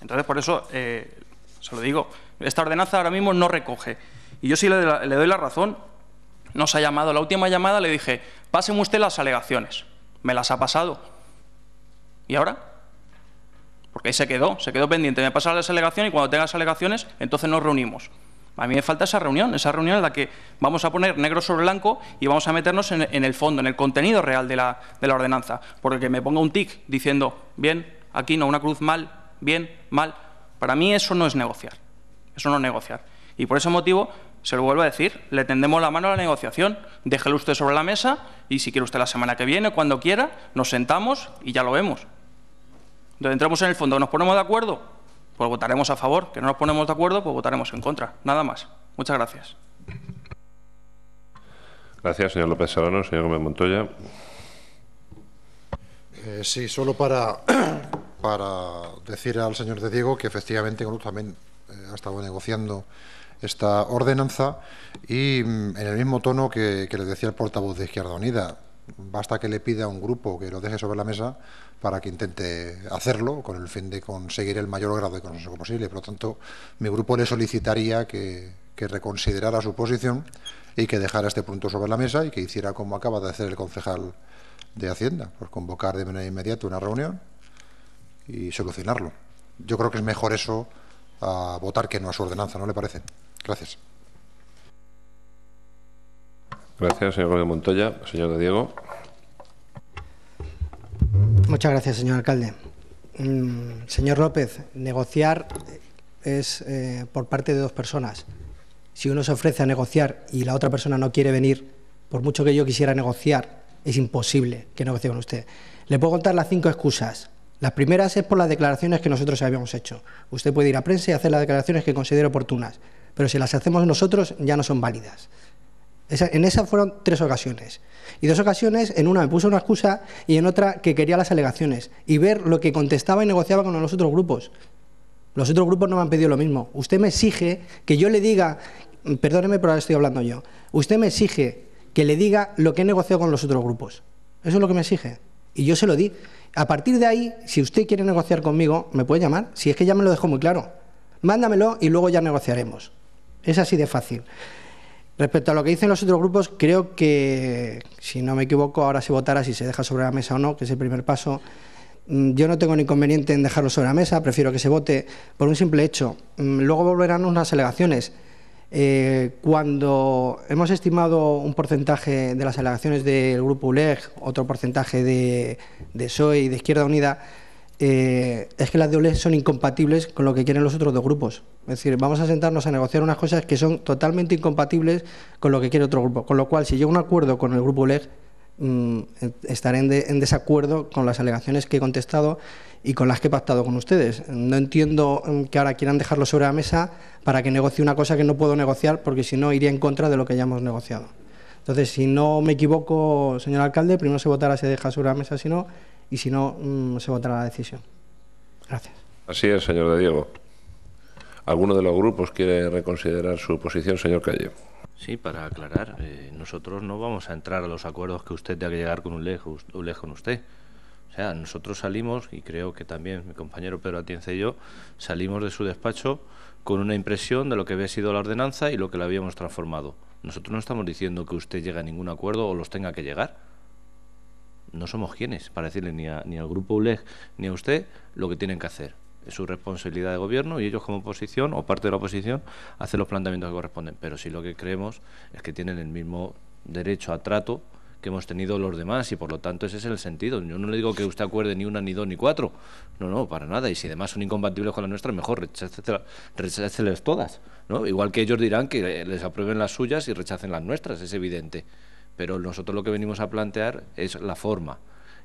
Entonces, por eso, eh, se lo digo, esta ordenanza ahora mismo no recoge. Y yo sí le, doy la razón. Nos ha llamado, la última llamada le dije, páseme usted las alegaciones me las ha pasado. ¿Y ahora? Porque ahí se quedó, se quedó pendiente. Me pasa las alegaciones y cuando tenga las alegaciones, entonces nos reunimos. A mí me falta esa reunión, esa reunión en la que vamos a poner negro sobre blanco y vamos a meternos en, el fondo, en el contenido real de la, de la ordenanza. Porque que me ponga un tic diciendo, bien, aquí no, una cruz mal, bien, mal. Para mí eso no es negociar, eso no es negociar. Y por ese motivo se lo vuelvo a decir, le tendemos la mano a la negociación, déjelo usted sobre la mesa y si quiere usted la semana que viene, cuando quiera, nos sentamos y ya lo vemos. Entonces entramos en el fondo, ¿nos ponemos de acuerdo? Pues votaremos a favor, que no nos ponemos de acuerdo, pues votaremos en contra. Nada más. Muchas gracias. Gracias, señor López Serrano. Señor Gómez Montoya. Eh, sí, solo para, para decir al señor de Diego que efectivamente con también eh, ha estado negociando esta ordenanza y mm, en el mismo tono que, le les decía el portavoz de Izquierda Unida. Basta que le pida a un grupo que lo deje sobre la mesa para que intente hacerlo con el fin de conseguir el mayor grado de consenso posible. Por lo tanto, mi grupo le solicitaría que, reconsiderara su posición y que dejara este punto sobre la mesa y que hiciera como acaba de hacer el concejal de Hacienda, por convocar de manera inmediata una reunión y solucionarlo. Yo creo que es mejor eso a votar que no a su ordenanza, ¿no le parece? Gracias. Gracias, señor Gómez Montoya. Señor de Diego. Muchas gracias, señor alcalde. Mm, señor López, negociar es eh, por parte de dos personas. Si uno se ofrece a negociar y la otra persona no quiere venir, por mucho que yo quisiera negociar, es imposible que negocie con usted. Le puedo contar las cinco excusas. Las primeras es por las declaraciones que nosotros habíamos hecho. Usted puede ir a prensa y hacer las declaraciones que considere oportunas pero si las hacemos nosotros ya no son válidas. en esas fueron tres ocasiones. Y dos ocasiones, en una me puso una excusa y en otra que quería las alegaciones y ver lo que contestaba y negociaba con los otros grupos. Los otros grupos no me han pedido lo mismo. Usted me exige que yo le diga, perdóneme, pero ahora estoy hablando yo, usted me exige que le diga lo que he negociado con los otros grupos. Eso es lo que me exige. Y yo se lo di. A partir de ahí, si usted quiere negociar conmigo, me puede llamar. Si es que ya me lo dejó muy claro. Mándamelo y luego ya negociaremos. Es así de fácil. Respecto a lo que dicen los otros grupos, creo que, si no me equivoco, ahora se votará si se deja sobre la mesa o no, que es el primer paso. Mm, yo no tengo ningún inconveniente en dejarlo sobre la mesa, prefiero que se vote por un simple hecho. Mm, luego volverán unas alegaciones. Eh, cuando hemos estimado un porcentaje de las alegaciones del Grupo ULEG, otro porcentaje de, de y de Izquierda Unida, eh, es que las de ULEG son incompatibles con lo que quieren los otros dos grupos. Es decir, vamos a sentarnos a negociar unas cosas que son totalmente incompatibles con lo que quiere otro grupo. Con lo cual, si llega un acuerdo con el grupo LEG, mm, estaré en, desacuerdo con las alegaciones que he contestado y con las que he pactado con ustedes. No entiendo mm, que ahora quieran dejarlo sobre la mesa para que negocie una cosa que no puedo negociar, porque si no iría en contra de lo que hayamos negociado. Entonces, si no me equivoco, señor alcalde, primero se votará, se deja sobre la mesa, si no, y si no, mm, se votará la decisión. Gracias. Así es, señor de Diego alguno de los grupos quiere reconsiderar su posición, señor Calle. Sí, para aclarar, eh, nosotros no vamos a entrar a los acuerdos que usted tenga que llegar con un o un con usted. O sea, nosotros salimos, y creo que también mi compañero Pedro Atienza y yo, salimos de su despacho con una impresión de lo que había sido la ordenanza y lo que la habíamos transformado. Nosotros no estamos diciendo que usted llegue a ningún acuerdo o los tenga que llegar. No somos quienes para decirle ni, ni al grupo ULEG ni a usted lo que tienen que hacer su responsabilidad de gobierno y ellos como oposición o parte de la oposición hacen los planteamientos que corresponden. Pero si lo que creemos es que tienen el mismo derecho a trato que hemos tenido los demás y por lo tanto ese es el sentido. Yo no le digo que usted acuerde ni una, ni dos, ni cuatro. No, no, para nada. Y si además son incompatibles con las nuestras, mejor recháceles rechácelas todas. ¿no? Igual que ellos dirán que les aprueben las suyas y rechacen las nuestras, es evidente. Pero nosotros lo que venimos a plantear es la forma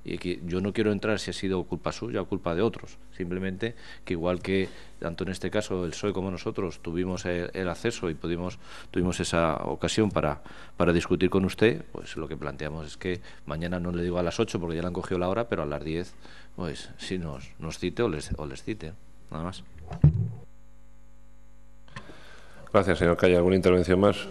y que yo no quiero entrar si ha sido culpa suya o culpa de otros. Simplemente que igual que tanto en este caso el PSOE como nosotros tuvimos el, acceso y pudimos, tuvimos esa ocasión para, para discutir con usted, pues lo que planteamos es que mañana no le digo a las 8 porque ya le han cogido la hora, pero a las 10, pues si nos, nos cite o les, o les cite, nada más. Gracias, señor Calle. ¿Alguna intervención más?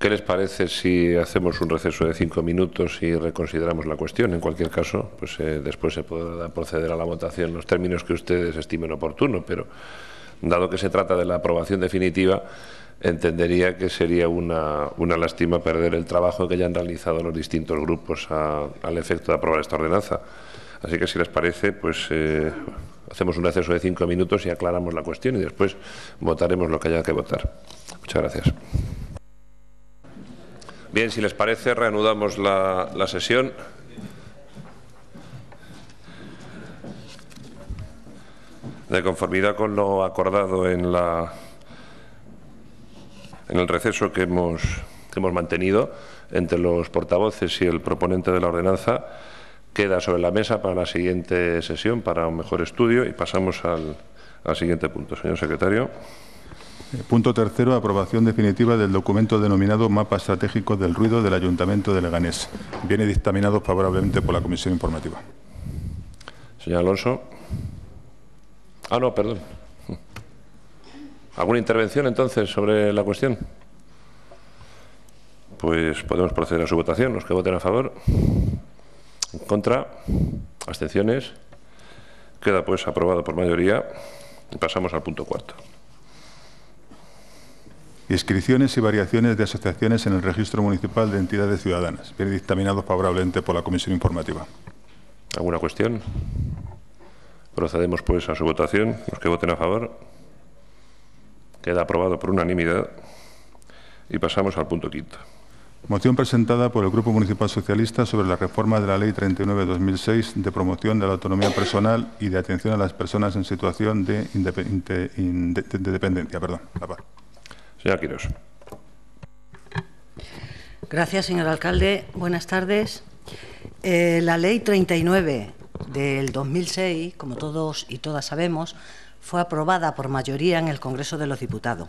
¿Qué les parece si hacemos un receso de cinco minutos y reconsideramos la cuestión? En cualquier caso, pues eh, después se podrá proceder a la votación en los términos que ustedes estimen oportuno, pero dado que se trata de la aprobación definitiva, entendería que sería una, lástima perder el trabajo que ya han realizado los distintos grupos al efecto de aprobar esta ordenanza. Así que si les parece, pues eh, hacemos un receso de cinco minutos y aclaramos la cuestión y después votaremos lo que haya que votar. Muchas gracias. Bien, si les parece, reanudamos la, sesión. De conformidad con lo acordado en, la, en el receso que hemos, hemos mantenido entre los portavoces y el proponente de la ordenanza, queda sobre la mesa para la siguiente sesión, para un mejor estudio, y pasamos al siguiente punto. Señor secretario. Punto tercero, aprobación definitiva del documento denominado Mapa Estratégico del Ruido del Ayuntamiento de Leganés. Viene dictaminado favorablemente por la Comisión Informativa. Señor Alonso. Ah, no, perdón. ¿Alguna intervención entonces sobre la cuestión? Pues podemos proceder a su votación. Los que voten a favor, en contra, abstenciones. Queda pues aprobado por mayoría y pasamos al punto cuarto inscripciones y variaciones de asociaciones en el Registro Municipal de Entidades Ciudadanas. Bien dictaminado favorablemente por la Comisión Informativa. ¿Alguna cuestión? Procedemos pues a su votación. Los que voten a favor. Queda aprobado por unanimidad. Y pasamos al punto quinto. Moción presentada por el Grupo Municipal Socialista sobre la reforma de la Ley 39-2006 de promoción de la autonomía personal y de atención a las personas en situación de, independencia. dependencia. Perdón, la Señora Quirós. Gracias, señor alcalde. Buenas tardes. Eh, la ley 39 del 2006, como todos y todas sabemos, fue aprobada por mayoría en el Congreso de los Diputados.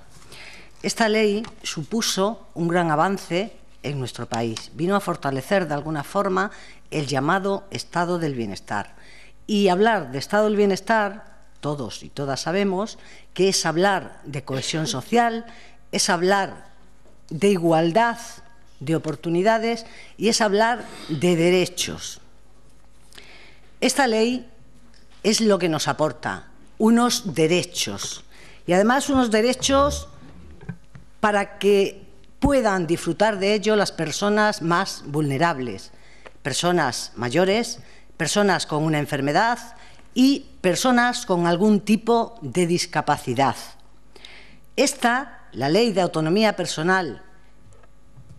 Esta ley supuso un gran avance en nuestro país. Vino a fortalecer de alguna forma el llamado estado del bienestar. Y hablar de estado del bienestar, todos y todas sabemos, que es hablar de cohesión social, es hablar de igualdad de oportunidades y es hablar de derechos. Esta ley es lo que nos aporta, unos derechos. Y además unos derechos para que puedan disfrutar de ello las personas más vulnerables, personas mayores, personas con una enfermedad y personas con algún tipo de discapacidad. Esta la ley de autonomía personal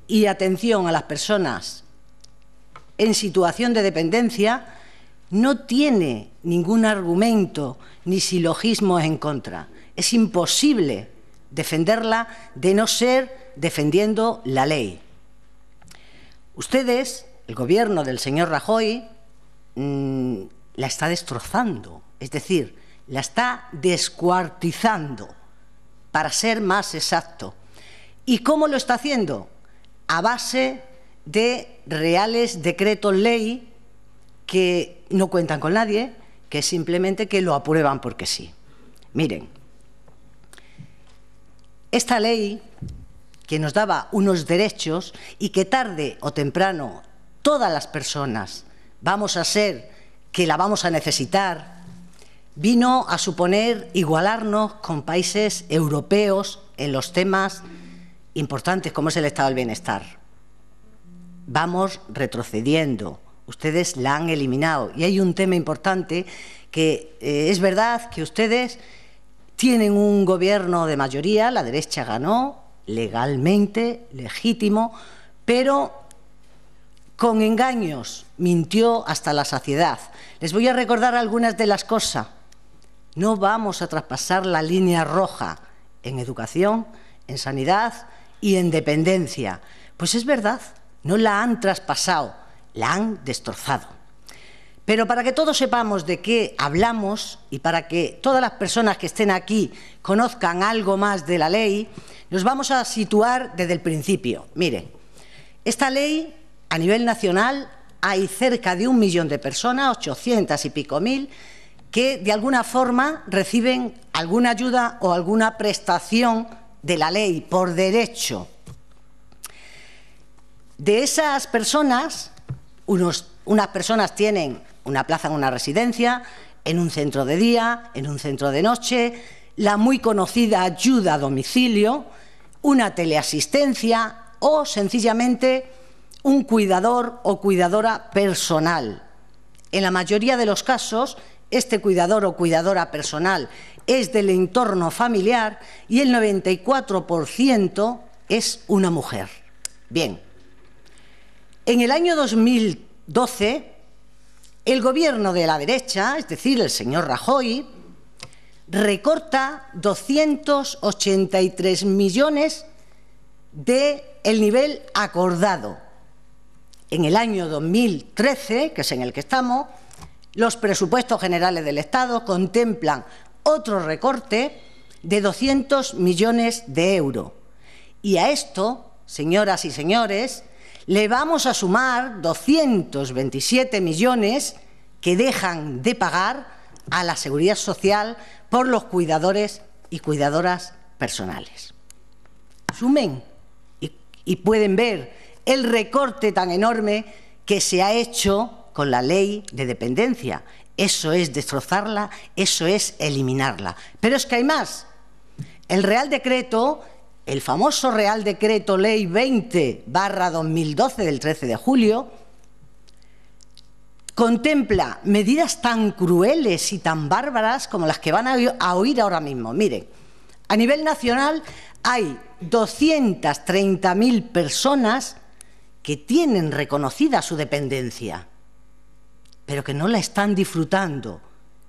y atención a las personas en situación de dependencia no tiene ningún argumento ni silogismo en contra. Es imposible defenderla de no ser defendiendo la ley. Ustedes, el gobierno del señor Rajoy, mm, la está destrozando, es decir, la está descuartizando para ser más exacto. ¿Y cómo lo está haciendo? A base de reales decretos ley que no cuentan con nadie, que simplemente que lo aprueban porque sí. Miren, esta ley que nos daba unos derechos y que tarde o temprano todas las personas vamos a ser que la vamos a necesitar, vino a suponer igualarnos con países europeos en los temas importantes como es el estado del bienestar. Vamos retrocediendo, ustedes la han eliminado. Y hay un tema importante que eh, es verdad que ustedes tienen un gobierno de mayoría, la derecha ganó, legalmente, legítimo, pero con engaños mintió hasta la saciedad. Les voy a recordar algunas de las cosas no vamos a traspasar la línea roja en educación, en sanidad y en dependencia. Pues es verdad, no la han traspasado, la han destrozado. Pero para que todos sepamos de qué hablamos y para que todas las personas que estén aquí conozcan algo más de la ley, nos vamos a situar desde el principio. Mire, esta ley a nivel nacional hay cerca de un millón de personas, ochocientas y pico mil, que de alguna forma reciben alguna ayuda o alguna prestación de la ley por derecho. De esas personas, unas personas tienen una plaza en una residencia, en un centro de día, en un centro de noche, la muy conocida ayuda a domicilio, una teleasistencia o sencillamente un cuidador o cuidadora personal. En la mayoría de los casos, este cuidador o cuidadora personal es del entorno familiar y el 94% es una mujer. Bien, en el año 2012, el gobierno de la derecha, es decir, el señor Rajoy, recorta 283 millones del el nivel acordado. En el año 2013, que es en el que estamos, los presupuestos generales del Estado contemplan otro recorte de 200 millones de euros. Y a esto, señoras y señores, le vamos a sumar 227 millones que dejan de pagar a la seguridad social por los cuidadores y cuidadoras personales. Sumen y, y pueden ver el recorte tan enorme que se ha hecho con la ley de dependencia. Eso es destrozarla, eso es eliminarla. Pero es que hay más. El Real Decreto, el famoso Real Decreto Ley 20 barra 2012 del 13 de julio, contempla medidas tan crueles y tan bárbaras como las que van a oír ahora mismo. Miren, a nivel nacional hay 230.000 personas que tienen reconocida su dependencia pero que no la están disfrutando,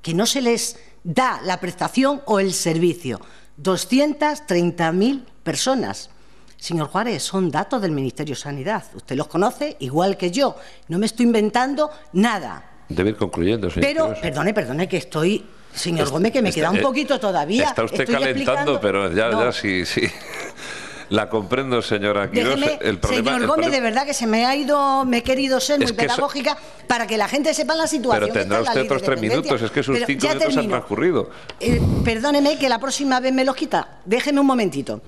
que no se les da la prestación o el servicio. 230.000 personas. Señor Juárez, son datos del Ministerio de Sanidad. Usted los conoce igual que yo. No me estoy inventando nada. Debe ir concluyendo, señor. Pero, perdone, perdone, que estoy Señor Gómez, que me queda un eh, poquito todavía. Está usted calentando, pero ya, ya sí, sí. La comprendo, señora el problema, señor Gómez, de verdad que se me ha ido, me he querido ser muy pedagógica para que la gente sepa la situación. Pero tendrá usted otros tres minutos, es que sus cinco minutos han transcurrido. Eh, perdóneme que la próxima vez me los quita. Déjeme un momentito.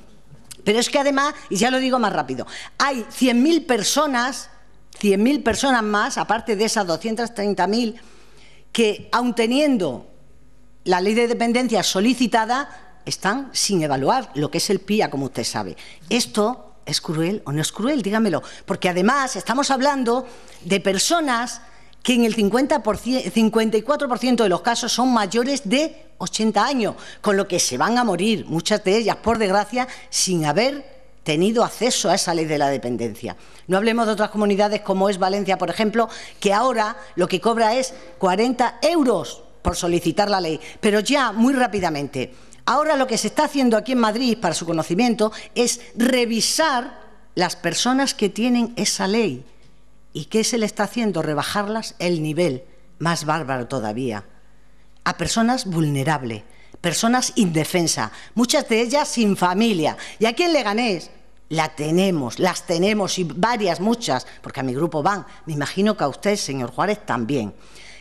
Pero es que además, y ya lo digo más rápido, hay 100.000 personas, 100.000 personas más, aparte de esas 230.000, que aun teniendo la ley de dependencia solicitada, están sin evaluar lo que es el PIA, como usted sabe. Esto es cruel o no es cruel, dígamelo, porque además estamos hablando de personas que en el 54% de los casos son mayores de 80 años, con lo que se van a morir, muchas de ellas, por desgracia, sin haber tenido acceso a esa ley de la dependencia. No hablemos de otras comunidades como es Valencia, por ejemplo, que ahora lo que cobra es 40 euros por solicitar la ley, pero ya muy rápidamente Ahora lo que se está haciendo aquí en Madrid, para su conocimiento, es revisar las personas que tienen esa ley. ¿Y qué se le está haciendo? Rebajarlas el nivel, más bárbaro todavía, a personas vulnerables, personas indefensas, muchas de ellas sin familia. ¿Y a quién le ganéis? La tenemos, las tenemos y varias, muchas, porque a mi grupo van. Me imagino que a usted, señor Juárez, también.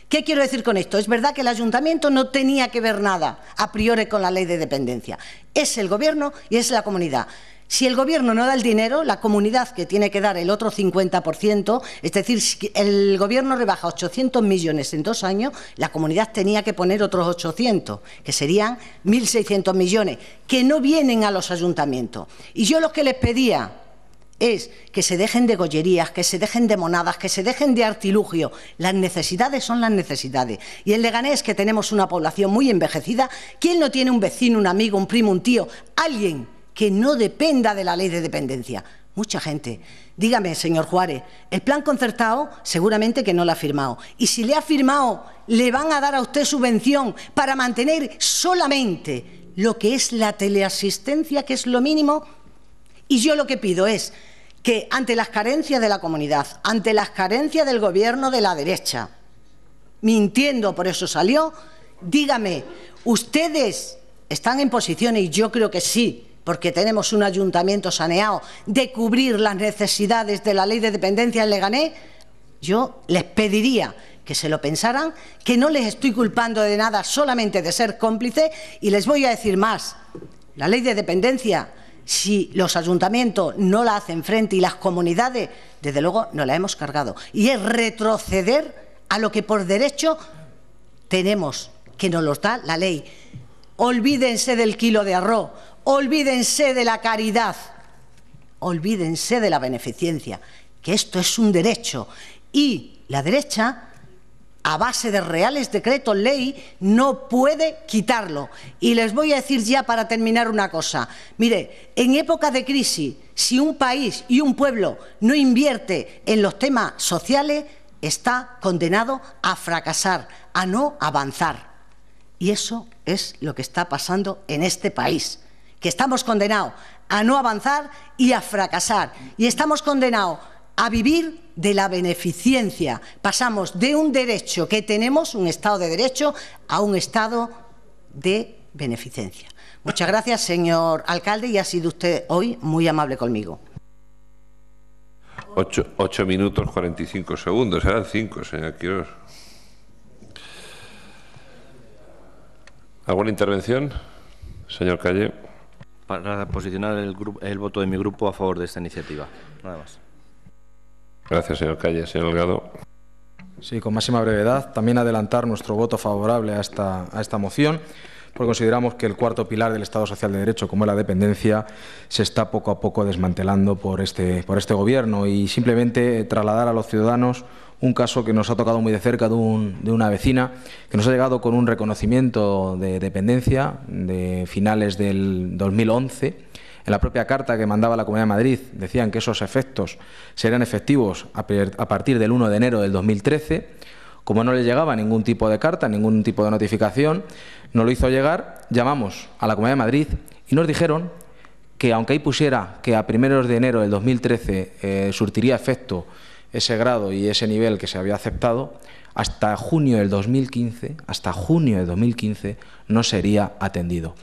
¿Qué quiero decir con esto? Es verdad que el ayuntamiento no tenía que ver nada a priori con la ley de dependencia. Es el gobierno y es la comunidad. Si el gobierno no da el dinero, la comunidad que tiene que dar el otro 50%, es decir, si el gobierno rebaja 800 millones en dos años, la comunidad tenía que poner otros 800, que serían 1.600 millones, que no vienen a los ayuntamientos. Y yo lo que les pedía es que se dejen de gollerías, que se dejen de monadas, que se dejen de artilugio. Las necesidades son las necesidades. Y en Leganés, que tenemos una población muy envejecida, ¿quién no tiene un vecino, un amigo, un primo, un tío, alguien que no dependa de la ley de dependencia? Mucha gente. Dígame, señor Juárez, el plan concertado seguramente que no lo ha firmado. Y si le ha firmado, le van a dar a usted subvención para mantener solamente lo que es la teleasistencia, que es lo mínimo y yo lo que pido es que ante las carencias de la comunidad, ante las carencias del gobierno de la derecha, mintiendo, por eso salió, dígame, ustedes están en posiciones, y yo creo que sí, porque tenemos un ayuntamiento saneado, de cubrir las necesidades de la ley de dependencia en Legané, yo les pediría que se lo pensaran, que no les estoy culpando de nada, solamente de ser cómplice, y les voy a decir más, la ley de dependencia si los ayuntamientos no la hacen frente y las comunidades, desde luego no la hemos cargado. Y es retroceder a lo que por derecho tenemos, que nos lo da la ley. Olvídense del kilo de arroz, olvídense de la caridad, olvídense de la beneficencia, que esto es un derecho. Y la derecha a base de reales decretos ley, no puede quitarlo. Y les voy a decir ya para terminar una cosa. Mire, en época de crisis, si un país y un pueblo no invierte en los temas sociales, está condenado a fracasar, a no avanzar. Y eso es lo que está pasando en este país, que estamos condenados a no avanzar y a fracasar. Y estamos condenados a vivir de la beneficencia. Pasamos de un derecho que tenemos, un Estado de derecho, a un Estado de beneficencia. Muchas gracias, señor alcalde, y ha sido usted hoy muy amable conmigo. Ocho, minutos 45 segundos, eran ¿eh? cinco, señor Quirós. ¿Alguna intervención, señor Calle? Para posicionar el, grupo, el voto de mi grupo a favor de esta iniciativa, nada más. Gracias, señor Calle. Señor Delgado. Sí, con máxima brevedad. También adelantar nuestro voto favorable a esta, moción porque consideramos que el cuarto pilar del Estado Social de Derecho, como es la dependencia, se está poco a poco desmantelando por este, por este Gobierno y simplemente trasladar a los ciudadanos un caso que nos ha tocado muy de cerca de, de una vecina que nos ha llegado con un reconocimiento de dependencia de finales del 2011 en la propia carta que mandaba la Comunidad de Madrid decían que esos efectos serían efectivos a partir del 1 de enero del 2013. Como no le llegaba ningún tipo de carta, ningún tipo de notificación, no lo hizo llegar, llamamos a la Comunidad de Madrid y nos dijeron que aunque ahí pusiera que a primeros de enero del 2013 eh, surtiría efecto ese grado y ese nivel que se había aceptado, hasta junio del 2015, hasta junio de 2015 no sería atendido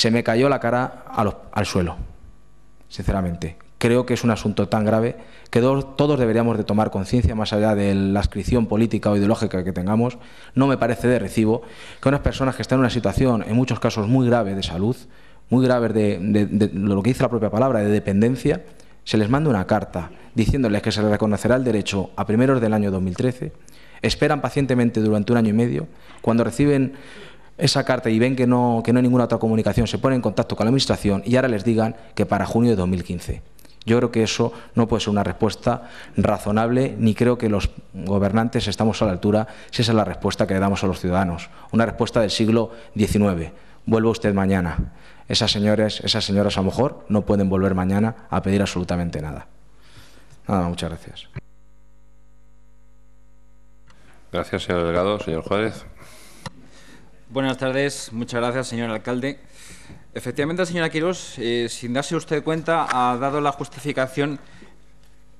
se me cayó la cara al suelo, sinceramente. Creo que es un asunto tan grave que todos deberíamos de tomar conciencia, más allá de la ascripción política o ideológica que tengamos. No me parece de recibo que unas personas que están en una situación, en muchos casos muy grave de salud, muy grave de, lo que dice la propia palabra, de dependencia, se les mande una carta diciéndoles que se les reconocerá el derecho a primeros del año 2013, esperan pacientemente durante un año y medio, cuando reciben esa carta y ven que no, que no hay ninguna otra comunicación, se ponen en contacto con la Administración y ahora les digan que para junio de 2015. Yo creo que eso no puede ser una respuesta razonable, ni creo que los gobernantes estamos a la altura si esa es la respuesta que le damos a los ciudadanos. Una respuesta del siglo XIX. Vuelva usted mañana. Esas señores, esas señoras a lo mejor no pueden volver mañana a pedir absolutamente nada. Nada, muchas gracias. Gracias, señor Delgado. Señor Juárez. Buenas tardes, muchas gracias, señor alcalde. Efectivamente, señora Quirós, eh, sin darse usted cuenta, ha dado la justificación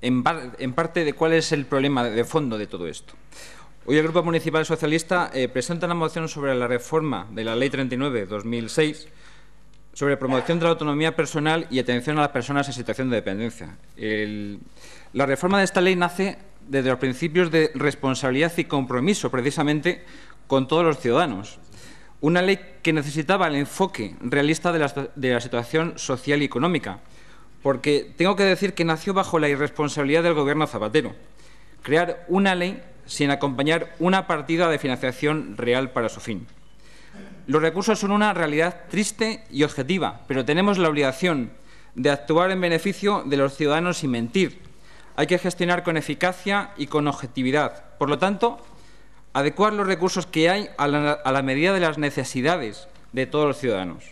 en, parte de cuál es el problema de fondo de todo esto. Hoy el Grupo Municipal Socialista eh, presenta una moción sobre la reforma de la Ley 39-2006 sobre promoción de la autonomía personal y atención a las personas en situación de dependencia. la reforma de esta ley nace desde los principios de responsabilidad y compromiso, precisamente, con todos los ciudadanos. Una ley que necesitaba el enfoque realista de la, situación social y económica, porque tengo que decir que nació bajo la irresponsabilidad del Gobierno Zapatero. Crear una ley sin acompañar una partida de financiación real para su fin. Los recursos son una realidad triste y objetiva, pero tenemos la obligación de actuar en beneficio de los ciudadanos sin mentir. Hay que gestionar con eficacia y con objetividad. Por lo tanto, adecuar los recursos que hay a la, medida de las necesidades de todos los ciudadanos.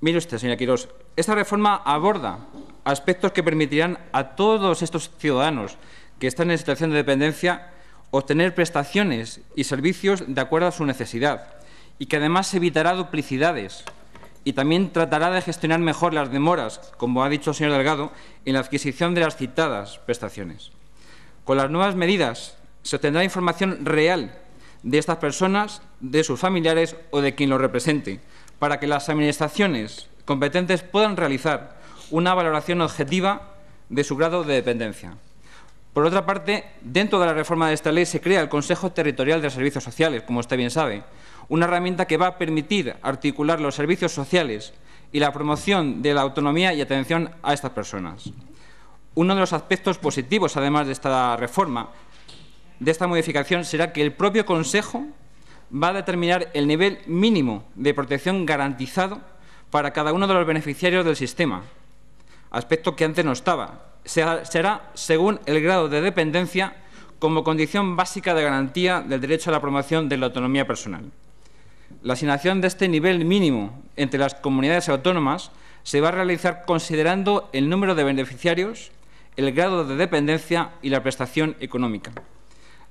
Mire usted, señor Quirós, esta reforma aborda aspectos que permitirán a todos estos ciudadanos que están en situación de dependencia obtener prestaciones y servicios de acuerdo a su necesidad y que además evitará duplicidades y también tratará de gestionar mejor las demoras, como ha dicho el señor Delgado, en la adquisición de las citadas prestaciones. Con las nuevas medidas se obtendrá información real de estas personas, de sus familiares o de quien los represente, para que las administraciones competentes puedan realizar una valoración objetiva de su grado de dependencia. Por otra parte, dentro de la reforma de esta ley se crea el Consejo Territorial de Servicios Sociales, como usted bien sabe, una herramienta que va a permitir articular los servicios sociales y la promoción de la autonomía y atención a estas personas. Uno de los aspectos positivos, además de esta reforma, de esta modificación será que el propio Consejo va a determinar el nivel mínimo de protección garantizado para cada uno de los beneficiarios del sistema, aspecto que antes no estaba. será según el grado de dependencia como condición básica de garantía del derecho a la promoción de la autonomía personal. La asignación de este nivel mínimo entre las comunidades autónomas se va a realizar considerando el número de beneficiarios, el grado de dependencia y la prestación económica.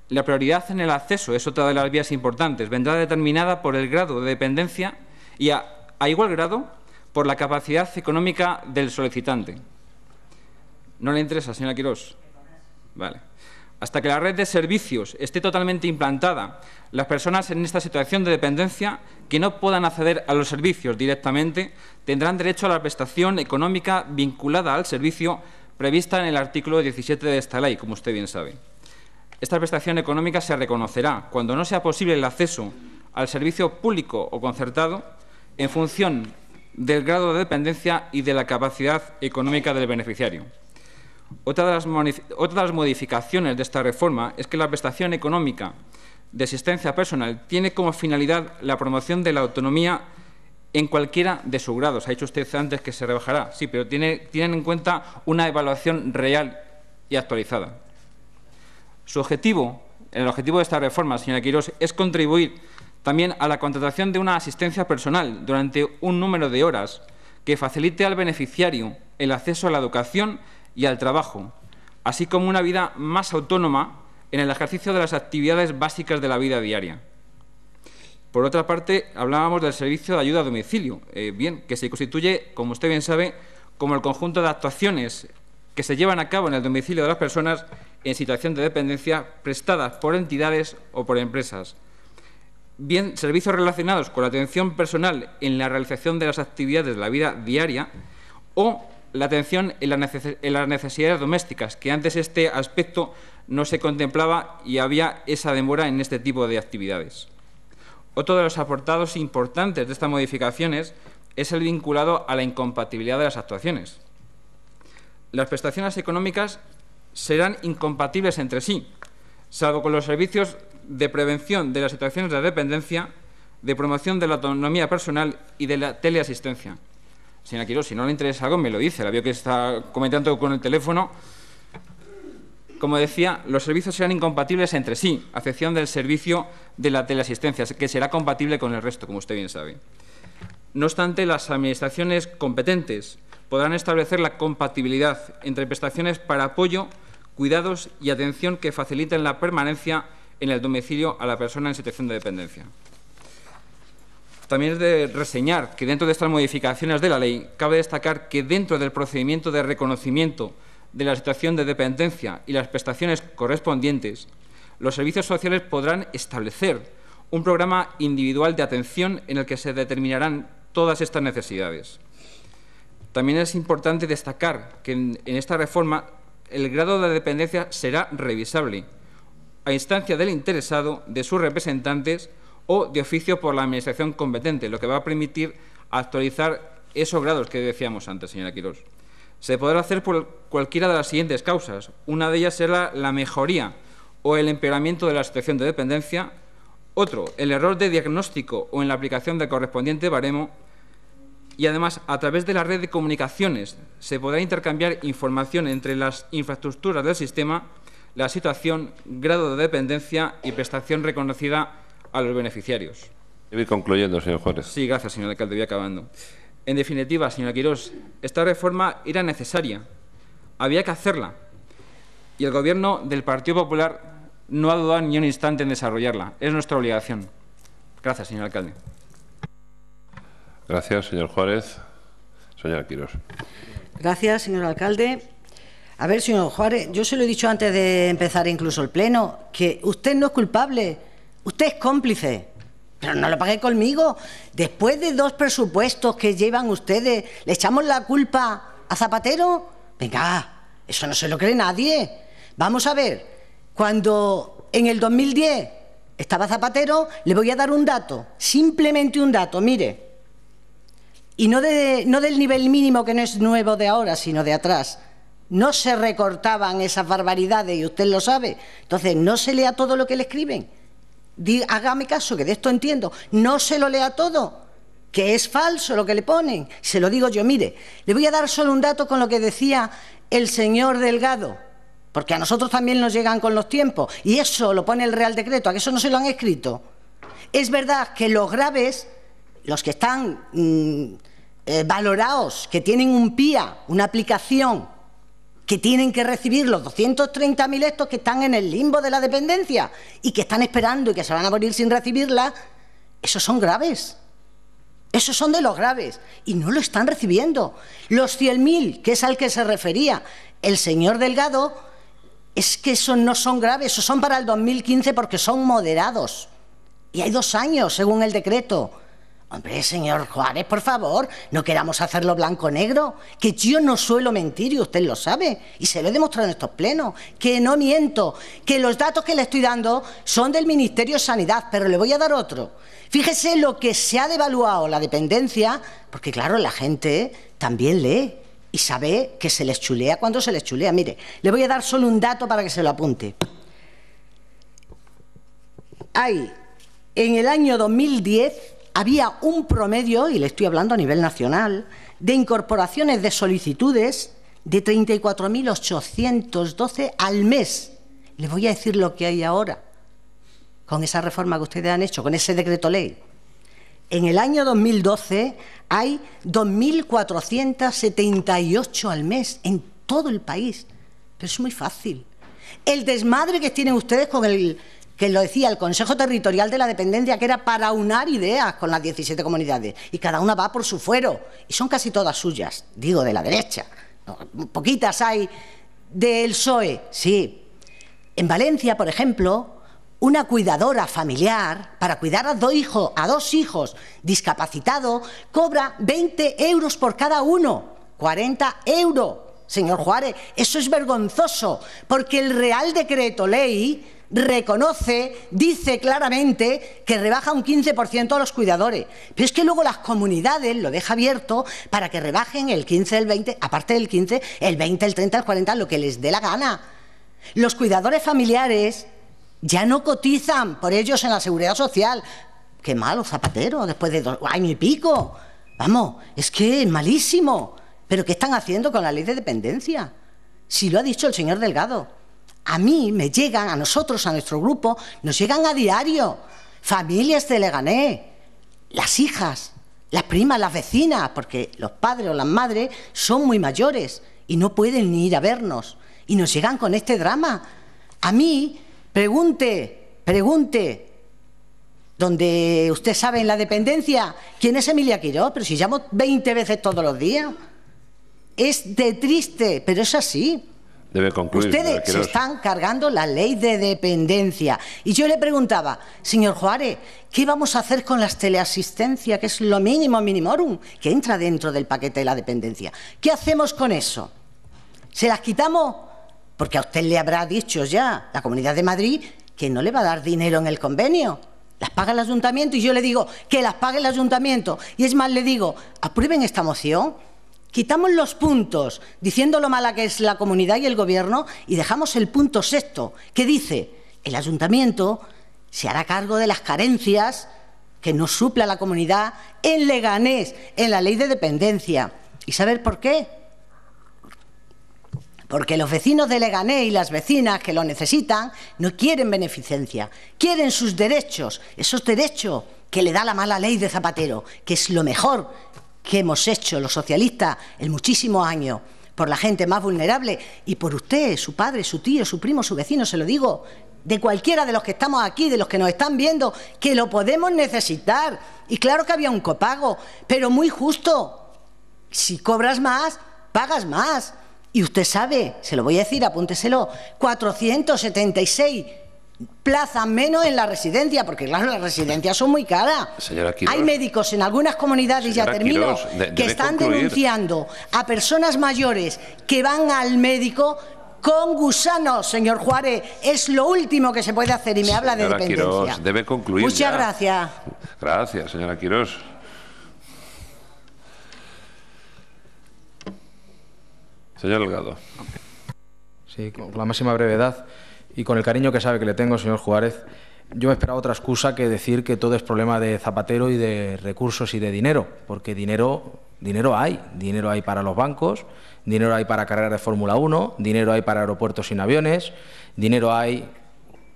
La prioridad en el acceso es otra de las vías importantes. Vendrá determinada por el grado de dependencia y, a, igual grado, por la capacidad económica del solicitante. ¿No le interesa, señora Quirós? Vale. Hasta que la red de servicios esté totalmente implantada, las personas en esta situación de dependencia que no puedan acceder a los servicios directamente tendrán derecho a la prestación económica vinculada al servicio prevista en el artículo 17 de esta ley, como usted bien sabe. Esta prestación económica se reconocerá cuando no sea posible el acceso al servicio público o concertado en función del grado de dependencia y de la capacidad económica del beneficiario. Otra de, las, modificaciones de esta reforma es que la prestación económica de asistencia personal tiene como finalidad la promoción de la autonomía en cualquiera de sus grados. Ha dicho usted antes que se rebajará, sí, pero tienen en cuenta una evaluación real y actualizada. Su objetivo, el objetivo de esta reforma, señora Quirós, es contribuir también a la contratación de una asistencia personal durante un número de horas que facilite al beneficiario el acceso a la educación y al trabajo, así como una vida más autónoma en el ejercicio de las actividades básicas de la vida diaria. Por otra parte, hablábamos del servicio de ayuda a domicilio, eh, bien, que se constituye, como usted bien sabe, como el conjunto de actuaciones que se llevan a cabo en el domicilio de las personas en situación de dependencia prestadas por entidades o por empresas. Bien, servicios relacionados con la atención personal en la realización de las actividades de la vida diaria o la atención en, las necesidades domésticas, que antes este aspecto no se contemplaba y había esa demora en este tipo de actividades. Otro de los aportados importantes de estas modificaciones es el vinculado a la incompatibilidad de las actuaciones. Las prestaciones económicas serán incompatibles entre sí, salvo con los servicios de prevención de las situaciones de dependencia, de promoción de la autonomía personal y de la teleasistencia. Señora Quiroz, si no le interesa algo, me lo dice. La veo que está comentando con el teléfono. Como decía, los servicios serán incompatibles entre sí, a excepción del servicio de la teleasistencia, que será compatible con el resto, como usted bien sabe. No obstante, las administraciones competentes podrán establecer la compatibilidad entre prestaciones para apoyo cuidados y atención que faciliten la permanencia en el domicilio a la persona en situación de dependencia. También es de reseñar que dentro de estas modificaciones de la ley cabe destacar que dentro del procedimiento de reconocimiento de la situación de dependencia y las prestaciones correspondientes, los servicios sociales podrán establecer un programa individual de atención en el que se determinarán todas estas necesidades. También es importante destacar que en, esta reforma el grado de dependencia será revisable a instancia del interesado, de sus representantes o de oficio por la Administración competente, lo que va a permitir actualizar esos grados que decíamos antes, señora Quirós. Se podrá hacer por cualquiera de las siguientes causas. Una de ellas será la mejoría o el empeoramiento de la situación de dependencia. Otro, el error de diagnóstico o en la aplicación del correspondiente baremo y además a través de la red de comunicaciones se podrá intercambiar información entre las infraestructuras del sistema, la situación, grado de dependencia y prestación reconocida a los beneficiarios. Debe ir concluyendo, señor Juárez. Sí, gracias, señor alcalde, voy acabando. En definitiva, señor Quirós, esta reforma era necesaria, había que hacerla y el Gobierno del Partido Popular no ha dudado ni un instante en desarrollarla. Es nuestra obligación. Gracias, señor alcalde. Gracias, señor Juárez. Señora Quirós. Gracias, señor alcalde. A ver, señor Juárez, yo se lo he dicho antes de empezar incluso el pleno, que usted no es culpable, usted es cómplice. Pero no lo pagué conmigo. Después de dos presupuestos que llevan ustedes, ¿le echamos la culpa a Zapatero? Venga, eso no se lo cree nadie. Vamos a ver, cuando en el 2010 estaba Zapatero, le voy a dar un dato, simplemente un dato, mire y no, de, no del nivel mínimo que no es nuevo de ahora, sino de atrás. No se recortaban esas barbaridades y usted lo sabe. Entonces, no se lea todo lo que le escriben. hágame caso, que de esto entiendo. No se lo lea todo, que es falso lo que le ponen. Se lo digo yo, mire, le voy a dar solo un dato con lo que decía el señor Delgado. Porque a nosotros también nos llegan con los tiempos. Y eso lo pone el Real Decreto, a que eso no se lo han escrito. Es verdad que los graves, los que están mm, eh, valoraos que tienen un PIA, una aplicación, que tienen que recibir los 230.000 estos que están en el limbo de la dependencia y que están esperando y que se van a morir sin recibirla, esos son graves. Esos son de los graves y no lo están recibiendo. Los 100.000, que es al que se refería el señor Delgado, es que esos no son graves, esos son para el 2015 porque son moderados. Y hay dos años, según el decreto. Hombre, señor Juárez, por favor, no queramos hacerlo blanco-negro, que yo no suelo mentir y usted lo sabe, y se lo he demostrado en estos plenos, que no miento, que los datos que le estoy dando son del Ministerio de Sanidad, pero le voy a dar otro. Fíjese lo que se ha devaluado la dependencia, porque claro, la gente también lee y sabe que se les chulea cuando se les chulea. Mire, le voy a dar solo un dato para que se lo apunte. Hay, en el año 2010, había un promedio, y le estoy hablando a nivel nacional, de incorporaciones de solicitudes de 34.812 al mes. Les voy a decir lo que hay ahora, con esa reforma que ustedes han hecho, con ese decreto ley. En el año 2012 hay 2.478 al mes en todo el país. Pero es muy fácil. El desmadre que tienen ustedes con el, que lo decía el Consejo Territorial de la Dependencia, que era para unar ideas con las 17 comunidades, y cada una va por su fuero, y son casi todas suyas, digo de la derecha. Poquitas hay del PSOE, sí. En Valencia, por ejemplo, una cuidadora familiar para cuidar a dos, hijos, a dos hijos discapacitados cobra 20 euros por cada uno. 40 euros, señor Juárez. Eso es vergonzoso, porque el Real Decreto Ley reconoce, dice claramente que rebaja un 15% a los cuidadores. Pero es que luego las comunidades lo deja abierto para que rebajen el 15, el 20, aparte del 15, el 20, el 30, el 40, lo que les dé la gana. Los cuidadores familiares ya no cotizan por ellos en la seguridad social. Qué malo, zapatero, después de dos años y pico. Vamos, es que es malísimo. Pero ¿qué están haciendo con la ley de dependencia? Si lo ha dicho el señor Delgado a mí me llegan, a nosotros, a nuestro grupo, nos llegan a diario familias de Legané, las hijas, las primas, las vecinas, porque los padres o las madres son muy mayores y no pueden ni ir a vernos. Y nos llegan con este drama. A mí, pregunte, pregunte, donde usted sabe en la dependencia quién es Emilia Quiró, pero si llamo 20 veces todos los días. Es de triste, pero es así. Ustedes se están cargando la ley de dependencia. Y yo le preguntaba, señor Juárez, ¿qué vamos a hacer con las teleasistencias, que es lo mínimo minimorum, que entra dentro del paquete de la dependencia? ¿Qué hacemos con eso? ¿Se las quitamos? Porque a usted le habrá dicho ya la Comunidad de Madrid que no le va a dar dinero en el convenio. Las paga el ayuntamiento y yo le digo que las pague el ayuntamiento. Y es más, le digo, aprueben esta moción Quitamos los puntos diciendo lo mala que es la comunidad y el gobierno y dejamos el punto sexto, que dice, el ayuntamiento se hará cargo de las carencias que nos supla la comunidad en Leganés, en la ley de dependencia. ¿Y saber por qué? Porque los vecinos de Leganés y las vecinas que lo necesitan no quieren beneficencia, quieren sus derechos, esos derechos que le da la mala ley de Zapatero, que es lo mejor que hemos hecho los socialistas en muchísimos años por la gente más vulnerable y por usted, su padre, su tío, su primo, su vecino, se lo digo, de cualquiera de los que estamos aquí, de los que nos están viendo, que lo podemos necesitar. Y claro que había un copago, pero muy justo. Si cobras más, pagas más. Y usted sabe, se lo voy a decir, apúnteselo, 476 plaza menos en la residencia, porque claro, las residencias son muy caras. Hay médicos en algunas comunidades, ya termino, que están denunciando a personas mayores que van al médico con gusanos, señor Juárez. Es lo último que se puede hacer y me habla de dependencia. Muchas gracias. Gracias, señora Quirós. Señor Delgado. Sí, con la máxima brevedad y con el cariño que sabe que le tengo, señor Juárez, yo me esperaba otra excusa que decir que todo es problema de Zapatero y de recursos y de dinero, porque dinero, dinero hay, dinero hay para los bancos, dinero hay para carreras de Fórmula 1, dinero hay para aeropuertos sin aviones, dinero hay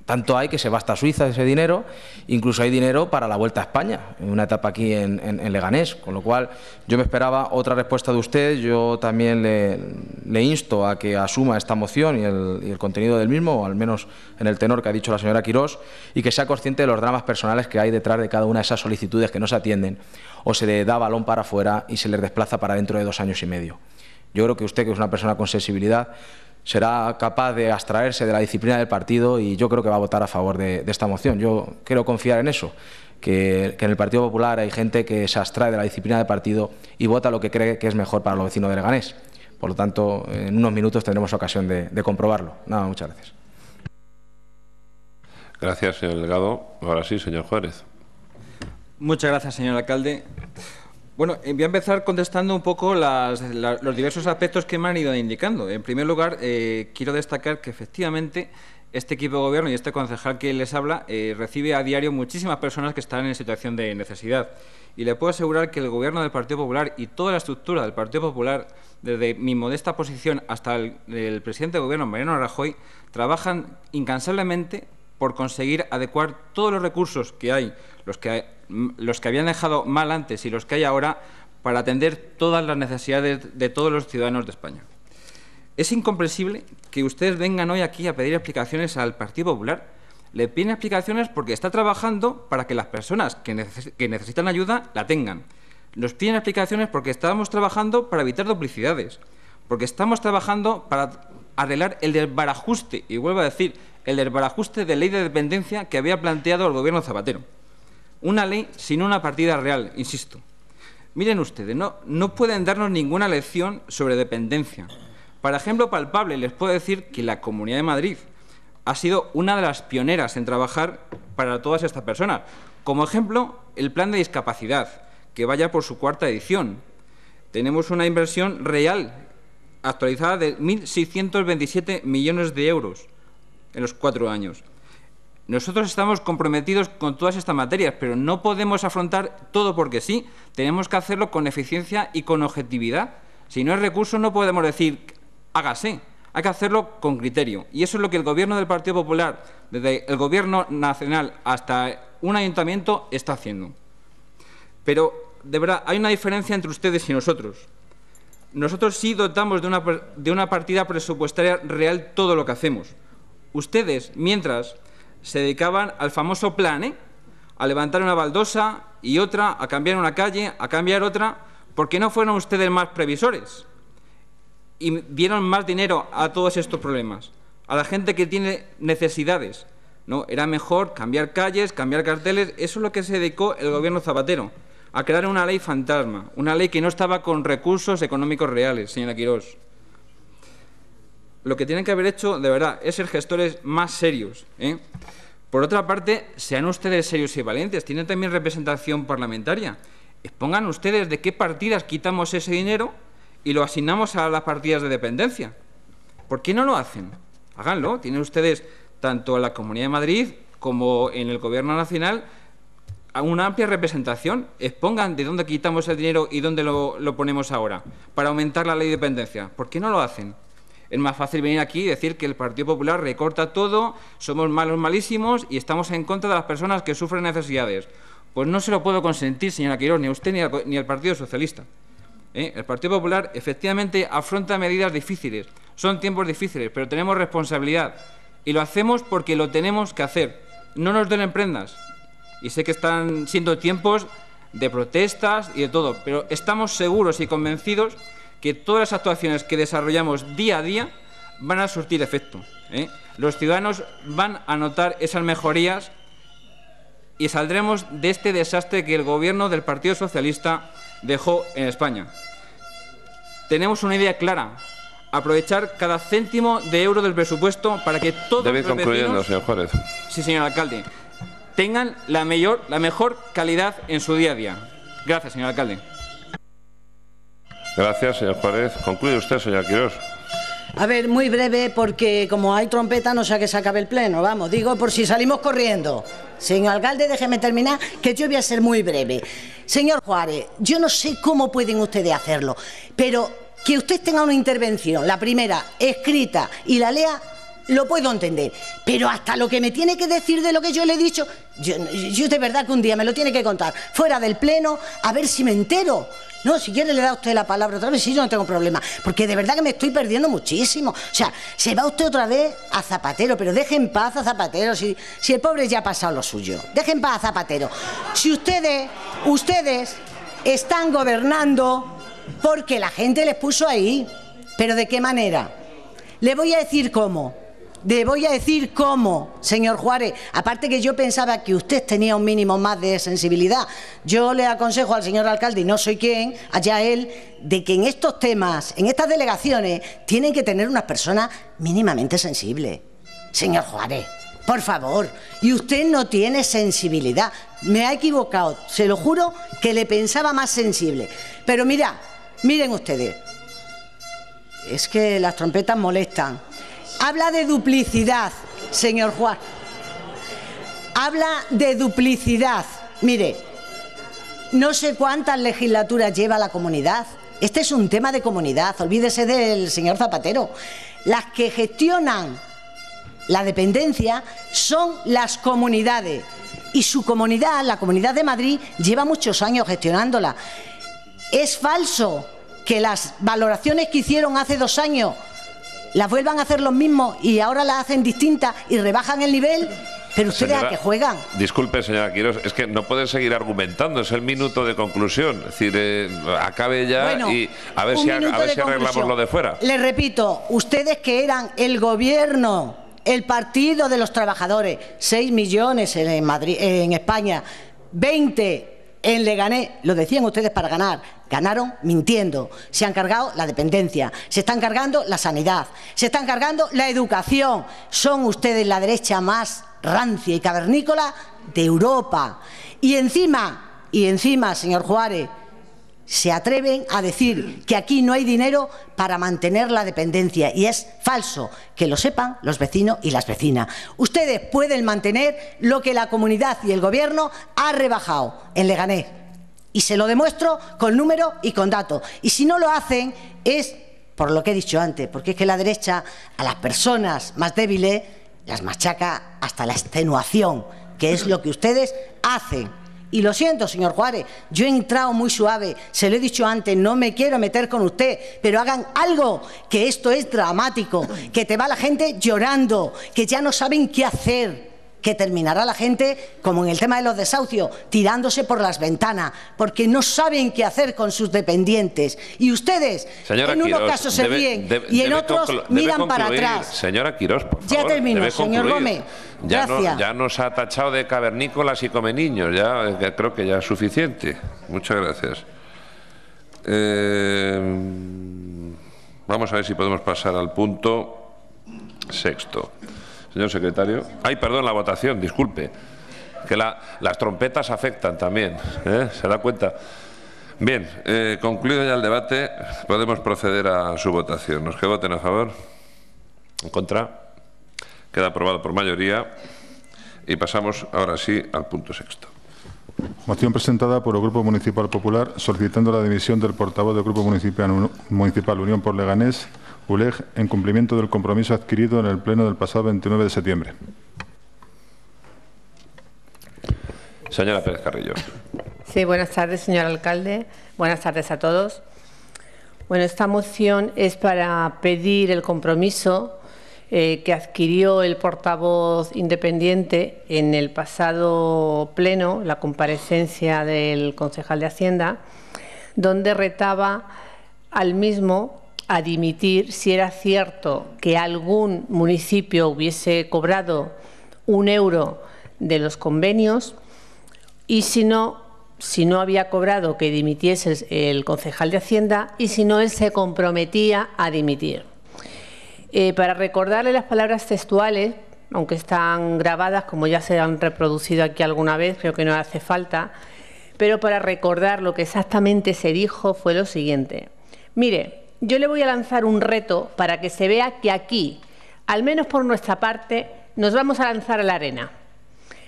tanto hay que se va hasta Suiza ese dinero, incluso hay dinero para la vuelta a España, en una etapa aquí en, Leganés, con lo cual yo me esperaba otra respuesta de usted, yo también le, insto a que asuma esta moción y el, contenido del mismo, al menos en el tenor que ha dicho la señora Quirós, y que sea consciente de los dramas personales que hay detrás de cada una de esas solicitudes que no se atienden, o se le da balón para afuera y se les desplaza para dentro de dos años y medio. Yo creo que usted, que es una persona con sensibilidad, será capaz de abstraerse de la disciplina del partido y yo creo que va a votar a favor de, esta moción. Yo quiero confiar en eso, que, en el Partido Popular hay gente que se abstrae de la disciplina del partido y vota lo que cree que es mejor para los vecinos de Leganés. Por lo tanto, en unos minutos tendremos ocasión de, de comprobarlo. Nada, muchas gracias. Gracias, señor Delgado. Ahora sí, señor Juárez. Muchas gracias, señor alcalde. Bueno, eh, voy a empezar contestando un poco los diversos aspectos que me han ido indicando. En primer lugar, eh, quiero destacar que efectivamente este equipo de gobierno y este concejal que les habla eh, recibe a diario muchísimas personas que están en situación de necesidad. Y le puedo asegurar que el gobierno del Partido Popular y toda la estructura del Partido Popular, desde mi modesta posición hasta el, presidente de gobierno, Mariano Rajoy, trabajan incansablemente por conseguir adecuar todos los recursos que hay, los que hay los que habían dejado mal antes y los que hay ahora, para atender todas las necesidades de todos los ciudadanos de España. Es incomprensible que ustedes vengan hoy aquí a pedir explicaciones al Partido Popular. Le piden explicaciones porque está trabajando para que las personas que, necesitan ayuda la tengan. Nos piden explicaciones porque estamos trabajando para evitar duplicidades, porque estamos trabajando para arreglar el desbarajuste, y vuelvo a decir, el desbarajuste de ley de dependencia que había planteado el gobierno Zapatero. Una ley sin una partida real, insisto. Miren ustedes, no, no pueden darnos ninguna lección sobre dependencia. Para ejemplo palpable, les puedo decir que la Comunidad de Madrid ha sido una de las pioneras en trabajar para todas estas personas. Como ejemplo, el plan de discapacidad, que vaya por su cuarta edición. Tenemos una inversión real actualizada de 1.627 millones de euros en los cuatro años. Nosotros estamos comprometidos con todas estas materias, pero no podemos afrontar todo porque sí. Tenemos que hacerlo con eficiencia y con objetividad. Si no hay recursos, no podemos decir hágase. Hay que hacerlo con criterio. Y eso es lo que el Gobierno del Partido Popular, desde el Gobierno nacional hasta un ayuntamiento, está haciendo. Pero, de verdad, hay una diferencia entre ustedes y nosotros. Nosotros sí dotamos de una, de una partida presupuestaria real todo lo que hacemos. Ustedes, mientras, se dedicaban al famoso plan, ¿eh? a levantar una baldosa y otra, a cambiar una calle, a cambiar otra, porque no fueron ustedes más previsores y dieron más dinero a todos estos problemas, a la gente que tiene necesidades. ¿no? Era mejor cambiar calles, cambiar carteles, eso es lo que se dedicó el gobierno Zapatero, a crear una ley fantasma, una ley que no estaba con recursos económicos reales, señora Quirós lo que tienen que haber hecho, de verdad, es ser gestores más serios. ¿eh? Por otra parte, sean ustedes serios y valientes. Tienen también representación parlamentaria. Expongan ustedes de qué partidas quitamos ese dinero y lo asignamos a las partidas de dependencia. ¿Por qué no lo hacen? Háganlo. Tienen ustedes, tanto en la Comunidad de Madrid como en el Gobierno Nacional, una amplia representación. Expongan de dónde quitamos el dinero y dónde lo, lo ponemos ahora para aumentar la ley de dependencia. ¿Por qué no lo hacen? Es más fácil venir aquí y decir que el Partido Popular recorta todo, somos malos malísimos y estamos en contra de las personas que sufren necesidades. Pues no se lo puedo consentir, señora Quirón, ni a usted ni al, Partido Socialista. ¿Eh? El Partido Popular efectivamente afronta medidas difíciles, son tiempos difíciles, pero tenemos responsabilidad y lo hacemos porque lo tenemos que hacer. No nos den prendas. Y sé que están siendo tiempos de protestas y de todo, pero estamos seguros y convencidos que todas las actuaciones que desarrollamos día a día van a surtir efecto. ¿eh? Los ciudadanos van a notar esas mejorías y saldremos de este desastre que el gobierno del Partido Socialista dejó en España. Tenemos una idea clara. Aprovechar cada céntimo de euro del presupuesto para que todos Debe los vecinos, señor Juárez. Sí, señor alcalde. Tengan la, la mejor calidad en su día a día. Gracias, señor alcalde. Gracias, señor Juárez. Concluye usted, señor Quirós. A ver, muy breve, porque como hay trompeta, no a qué se acabe el pleno, vamos. Digo, por si salimos corriendo. Señor alcalde, déjeme terminar, que yo voy a ser muy breve. Señor Juárez, yo no sé cómo pueden ustedes hacerlo, pero que usted tenga una intervención, la primera, escrita, y la lea lo puedo entender. Pero hasta lo que me tiene que decir de lo que yo le he dicho, yo, de verdad que un día me lo tiene que contar. Fuera del pleno, a ver si me entero. No, si quiere le da usted la palabra otra vez, sí, yo no tengo problema. Porque de verdad que me estoy perdiendo muchísimo. O sea, se va usted otra vez a Zapatero, pero dejen paz a Zapatero, si, si el pobre ya ha pasado lo suyo. dejen paz a Zapatero. Si ustedes, ustedes están gobernando porque la gente les puso ahí. Pero ¿de qué manera? Le voy a decir cómo le voy a decir cómo, señor Juárez. Aparte que yo pensaba que usted tenía un mínimo más de sensibilidad. Yo le aconsejo al señor alcalde, y no soy quien, allá él, de que en estos temas, en estas delegaciones, tienen que tener unas personas mínimamente sensibles. Señor Juárez, por favor, y usted no tiene sensibilidad. Me ha equivocado, se lo juro que le pensaba más sensible. Pero mira, miren ustedes, es que las trompetas molestan. Habla de duplicidad, señor Juan. Habla de duplicidad. Mire, no sé cuántas legislaturas lleva la comunidad. Este es un tema de comunidad, olvídese del señor Zapatero. Las que gestionan la dependencia son las comunidades y su comunidad, la Comunidad de Madrid, lleva muchos años gestionándola. Es falso que las valoraciones que hicieron hace dos años las vuelvan a hacer los mismos y ahora las hacen distintas y rebajan el nivel. Pero ustedes que a que juegan. Disculpe, señora Quiroz, es que no pueden seguir argumentando, es el minuto de conclusión. Es decir, eh, acabe ya y a ver si, arreglamos lo de fuera. le repito, ustedes que eran el gobierno, el partido de los trabajadores, 6 millones en, Madrid, en España, 20 en gané, lo decían ustedes para ganar, ganaron mintiendo. Se han cargado la dependencia, se están cargando la sanidad, se están cargando la educación. Son ustedes la derecha más rancia y cavernícola de Europa. Y encima, y encima, señor Juárez, se atreven a decir que aquí no hay dinero para mantener la dependencia y es falso, que lo sepan los vecinos y las vecinas. Ustedes pueden mantener lo que la comunidad y el gobierno ha rebajado en Leganés y se lo demuestro con números y con datos. Y si no lo hacen es por lo que he dicho antes, porque es que la derecha a las personas más débiles las machaca hasta la extenuación, que es lo que ustedes hacen. Y lo siento, señor Juárez, yo he entrado muy suave, se lo he dicho antes, no me quiero meter con usted, pero hagan algo, que esto es dramático, que te va la gente llorando, que ya no saben qué hacer que terminará la gente, como en el tema de los desahucios, tirándose por las ventanas, porque no saben qué hacer con sus dependientes. Y ustedes, en unos casos se y en otros miran para atrás. Señora Quirós, por favor. Ya termino, señor Gómez. Ya, nos ha tachado de cavernícolas y come niños, ya, creo que ya es suficiente. Muchas gracias. Eh, vamos a ver si podemos pasar al punto sexto señor secretario. Ay, perdón, la votación, disculpe. Que la, las trompetas afectan también, ¿eh? ¿se da cuenta? Bien, eh, concluido ya el debate, podemos proceder a su votación. nos que voten a favor, en contra, queda aprobado por mayoría. Y pasamos ahora sí al punto sexto. Moción presentada por el Grupo Municipal Popular solicitando la dimisión del portavoz del Grupo Municipal Unión por Leganés, en cumplimiento del compromiso adquirido en el Pleno del pasado 29 de septiembre. Señora Pérez Carrillo. Sí, buenas tardes, señor alcalde. Buenas tardes a todos. Bueno, esta moción es para pedir el compromiso eh, que adquirió el portavoz independiente en el pasado pleno, la comparecencia del concejal de Hacienda, donde retaba al mismo a dimitir si era cierto que algún municipio hubiese cobrado un euro de los convenios y si no, si no había cobrado que dimitiese el concejal de Hacienda y si no, él se comprometía a dimitir. Eh, para recordarle las palabras textuales, aunque están grabadas, como ya se han reproducido aquí alguna vez, creo que no hace falta, pero para recordar lo que exactamente se dijo fue lo siguiente. Mire, yo le voy a lanzar un reto para que se vea que aquí, al menos por nuestra parte, nos vamos a lanzar a la arena.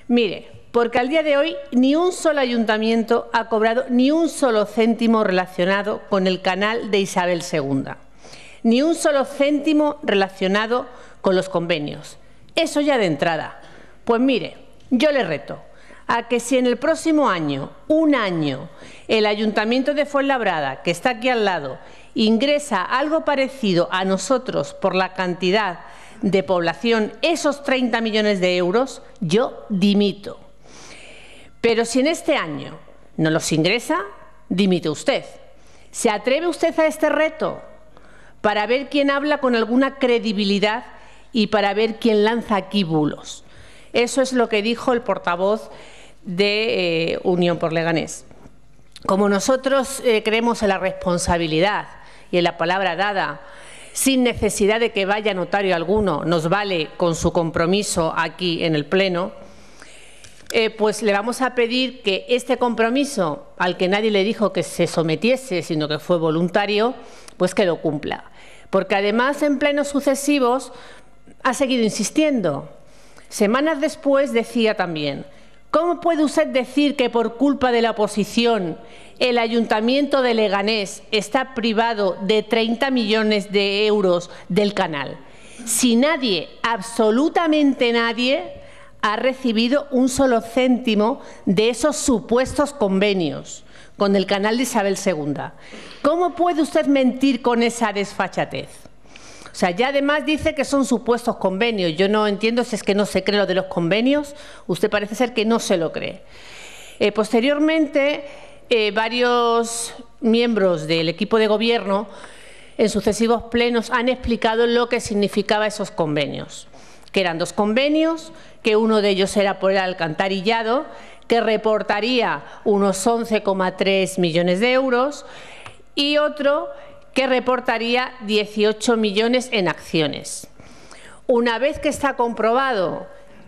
Mire, porque al día de hoy ni un solo ayuntamiento ha cobrado ni un solo céntimo relacionado con el canal de Isabel II, ni un solo céntimo relacionado con los convenios. Eso ya de entrada. Pues mire, yo le reto a que si en el próximo año, un año, el ayuntamiento de Fuenlabrada, que está aquí al lado, ingresa algo parecido a nosotros por la cantidad de población esos 30 millones de euros, yo dimito. Pero si en este año no los ingresa, dimite usted. ¿Se atreve usted a este reto para ver quién habla con alguna credibilidad y para ver quién lanza aquí bulos? Eso es lo que dijo el portavoz de eh, Unión por Leganés. Como nosotros eh, creemos en la responsabilidad, la palabra dada, sin necesidad de que vaya notario alguno, nos vale con su compromiso aquí en el Pleno, eh, pues le vamos a pedir que este compromiso, al que nadie le dijo que se sometiese, sino que fue voluntario, pues que lo cumpla. Porque además en plenos sucesivos ha seguido insistiendo. Semanas después decía también, ¿cómo puede usted decir que por culpa de la oposición el Ayuntamiento de Leganés está privado de 30 millones de euros del canal. Si nadie, absolutamente nadie, ha recibido un solo céntimo de esos supuestos convenios con el canal de Isabel II. ¿Cómo puede usted mentir con esa desfachatez? O sea, ya además dice que son supuestos convenios. Yo no entiendo si es que no se cree lo de los convenios. Usted parece ser que no se lo cree. Eh, posteriormente, eh, varios miembros del equipo de gobierno en sucesivos plenos han explicado lo que significaba esos convenios, que eran dos convenios, que uno de ellos era por el alcantarillado, que reportaría unos 11,3 millones de euros, y otro que reportaría 18 millones en acciones. Una vez que está comprobado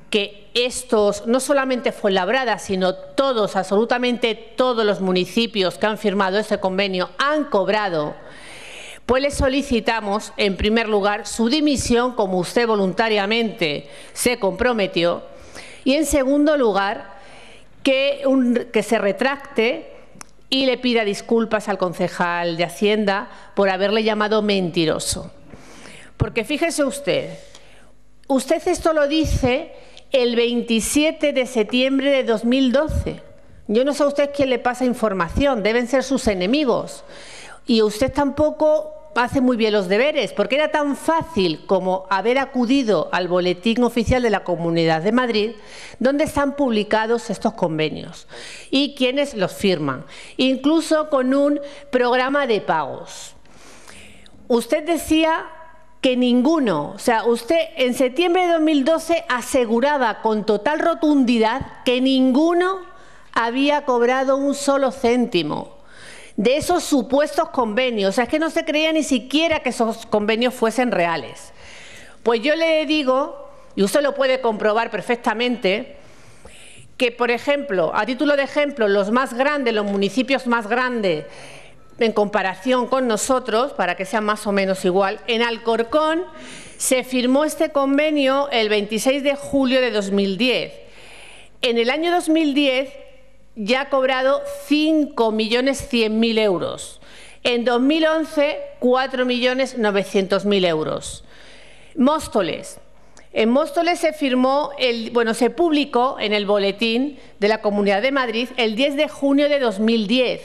que estos, no solamente labrada sino todos, absolutamente todos los municipios que han firmado este convenio han cobrado, pues le solicitamos, en primer lugar, su dimisión, como usted voluntariamente se comprometió, y en segundo lugar, que, que se retracte y le pida disculpas al concejal de Hacienda por haberle llamado mentiroso. Porque fíjese usted, usted esto lo dice el 27 de septiembre de 2012. Yo no sé a usted quién le pasa información, deben ser sus enemigos. Y usted tampoco hace muy bien los deberes, porque era tan fácil como haber acudido al boletín oficial de la Comunidad de Madrid, donde están publicados estos convenios y quienes los firman, incluso con un programa de pagos. Usted decía que ninguno. O sea, usted en septiembre de 2012 aseguraba con total rotundidad que ninguno había cobrado un solo céntimo de esos supuestos convenios. O sea, es que no se creía ni siquiera que esos convenios fuesen reales. Pues yo le digo, y usted lo puede comprobar perfectamente, que, por ejemplo, a título de ejemplo, los más grandes, los municipios más grandes en comparación con nosotros, para que sea más o menos igual, en Alcorcón se firmó este convenio el 26 de julio de 2010. En el año 2010 ya ha cobrado 5.100.000 euros. En 2011, 4.900.000 euros. Móstoles. En Móstoles se firmó, el, bueno, se publicó en el boletín de la Comunidad de Madrid el 10 de junio de 2010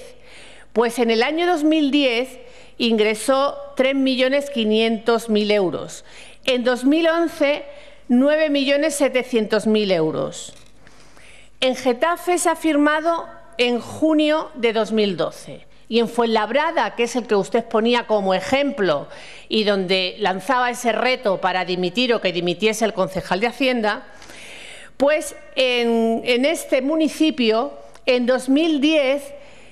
pues en el año 2010 ingresó 3.500.000 euros. En 2011, 9.700.000 euros. En Getafe se ha firmado en junio de 2012. Y en Fuenlabrada, que es el que usted ponía como ejemplo y donde lanzaba ese reto para dimitir o que dimitiese el concejal de Hacienda, pues en, en este municipio, en 2010,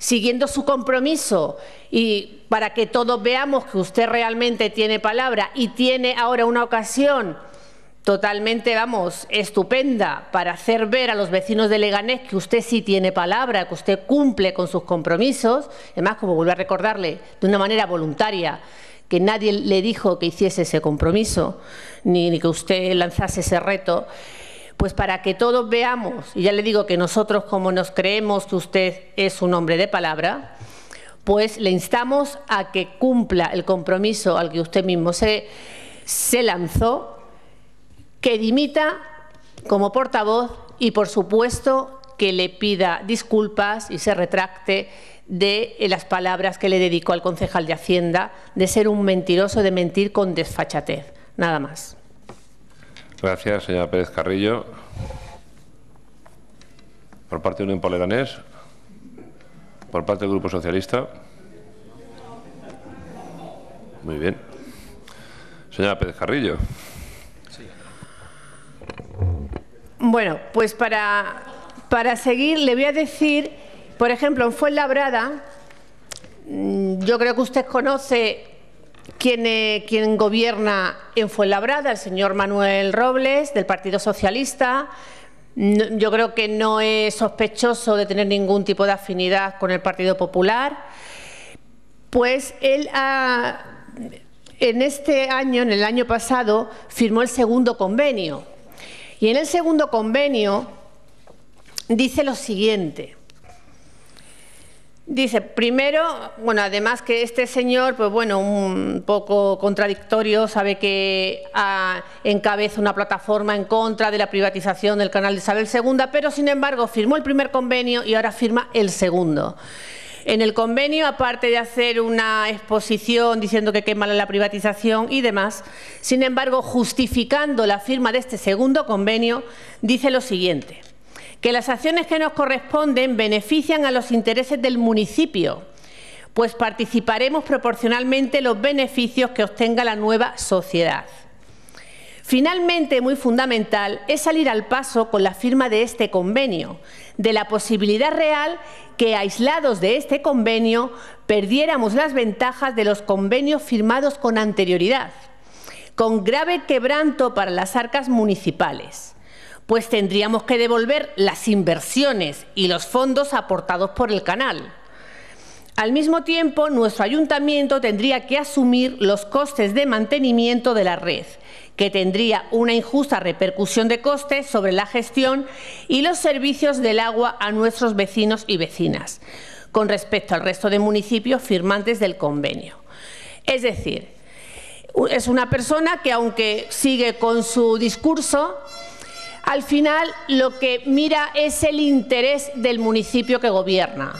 siguiendo su compromiso y para que todos veamos que usted realmente tiene palabra y tiene ahora una ocasión totalmente, vamos, estupenda para hacer ver a los vecinos de Leganés que usted sí tiene palabra, que usted cumple con sus compromisos, además, como vuelvo a recordarle, de una manera voluntaria, que nadie le dijo que hiciese ese compromiso, ni, ni que usted lanzase ese reto pues para que todos veamos, y ya le digo que nosotros como nos creemos que usted es un hombre de palabra, pues le instamos a que cumpla el compromiso al que usted mismo se, se lanzó, que dimita como portavoz y, por supuesto, que le pida disculpas y se retracte de las palabras que le dedicó al concejal de Hacienda de ser un mentiroso, de mentir con desfachatez. Nada más. Gracias, señora Pérez Carrillo. Por parte de Unión por Por parte del Grupo Socialista. Muy bien. Señora Pérez Carrillo. Bueno, pues para, para seguir le voy a decir, por ejemplo, en Fuenlabrada, mm, yo creo que usted conoce eh, quien, gobierna en Fuenlabrada, el señor Manuel Robles, del Partido Socialista, yo creo que no es sospechoso de tener ningún tipo de afinidad con el Partido Popular, pues él ha, en este año, en el año pasado, firmó el segundo convenio. Y en el segundo convenio dice lo siguiente. Dice, primero, bueno, además que este señor, pues bueno, un poco contradictorio, sabe que ah, encabeza una plataforma en contra de la privatización del canal de Isabel II, pero sin embargo firmó el primer convenio y ahora firma el segundo. En el convenio, aparte de hacer una exposición diciendo que quema la privatización y demás, sin embargo, justificando la firma de este segundo convenio, dice lo siguiente que las acciones que nos corresponden benefician a los intereses del municipio, pues participaremos proporcionalmente los beneficios que obtenga la nueva sociedad. Finalmente, muy fundamental, es salir al paso con la firma de este convenio, de la posibilidad real que, aislados de este convenio, perdiéramos las ventajas de los convenios firmados con anterioridad, con grave quebranto para las arcas municipales pues tendríamos que devolver las inversiones y los fondos aportados por el canal. Al mismo tiempo, nuestro ayuntamiento tendría que asumir los costes de mantenimiento de la red, que tendría una injusta repercusión de costes sobre la gestión y los servicios del agua a nuestros vecinos y vecinas, con respecto al resto de municipios firmantes del convenio. Es decir, es una persona que aunque sigue con su discurso, al final lo que mira es el interés del municipio que gobierna.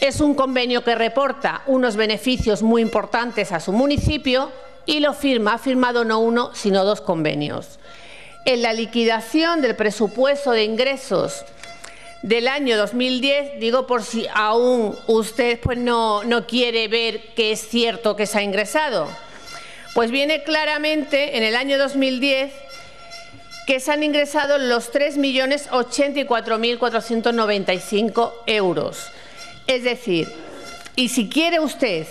Es un convenio que reporta unos beneficios muy importantes a su municipio y lo firma. Ha firmado no uno, sino dos convenios. En la liquidación del presupuesto de ingresos del año 2010, digo por si aún usted pues, no, no quiere ver que es cierto que se ha ingresado, pues viene claramente en el año 2010 que se han ingresado los 3.084.495 euros. Es decir, y si quiere usted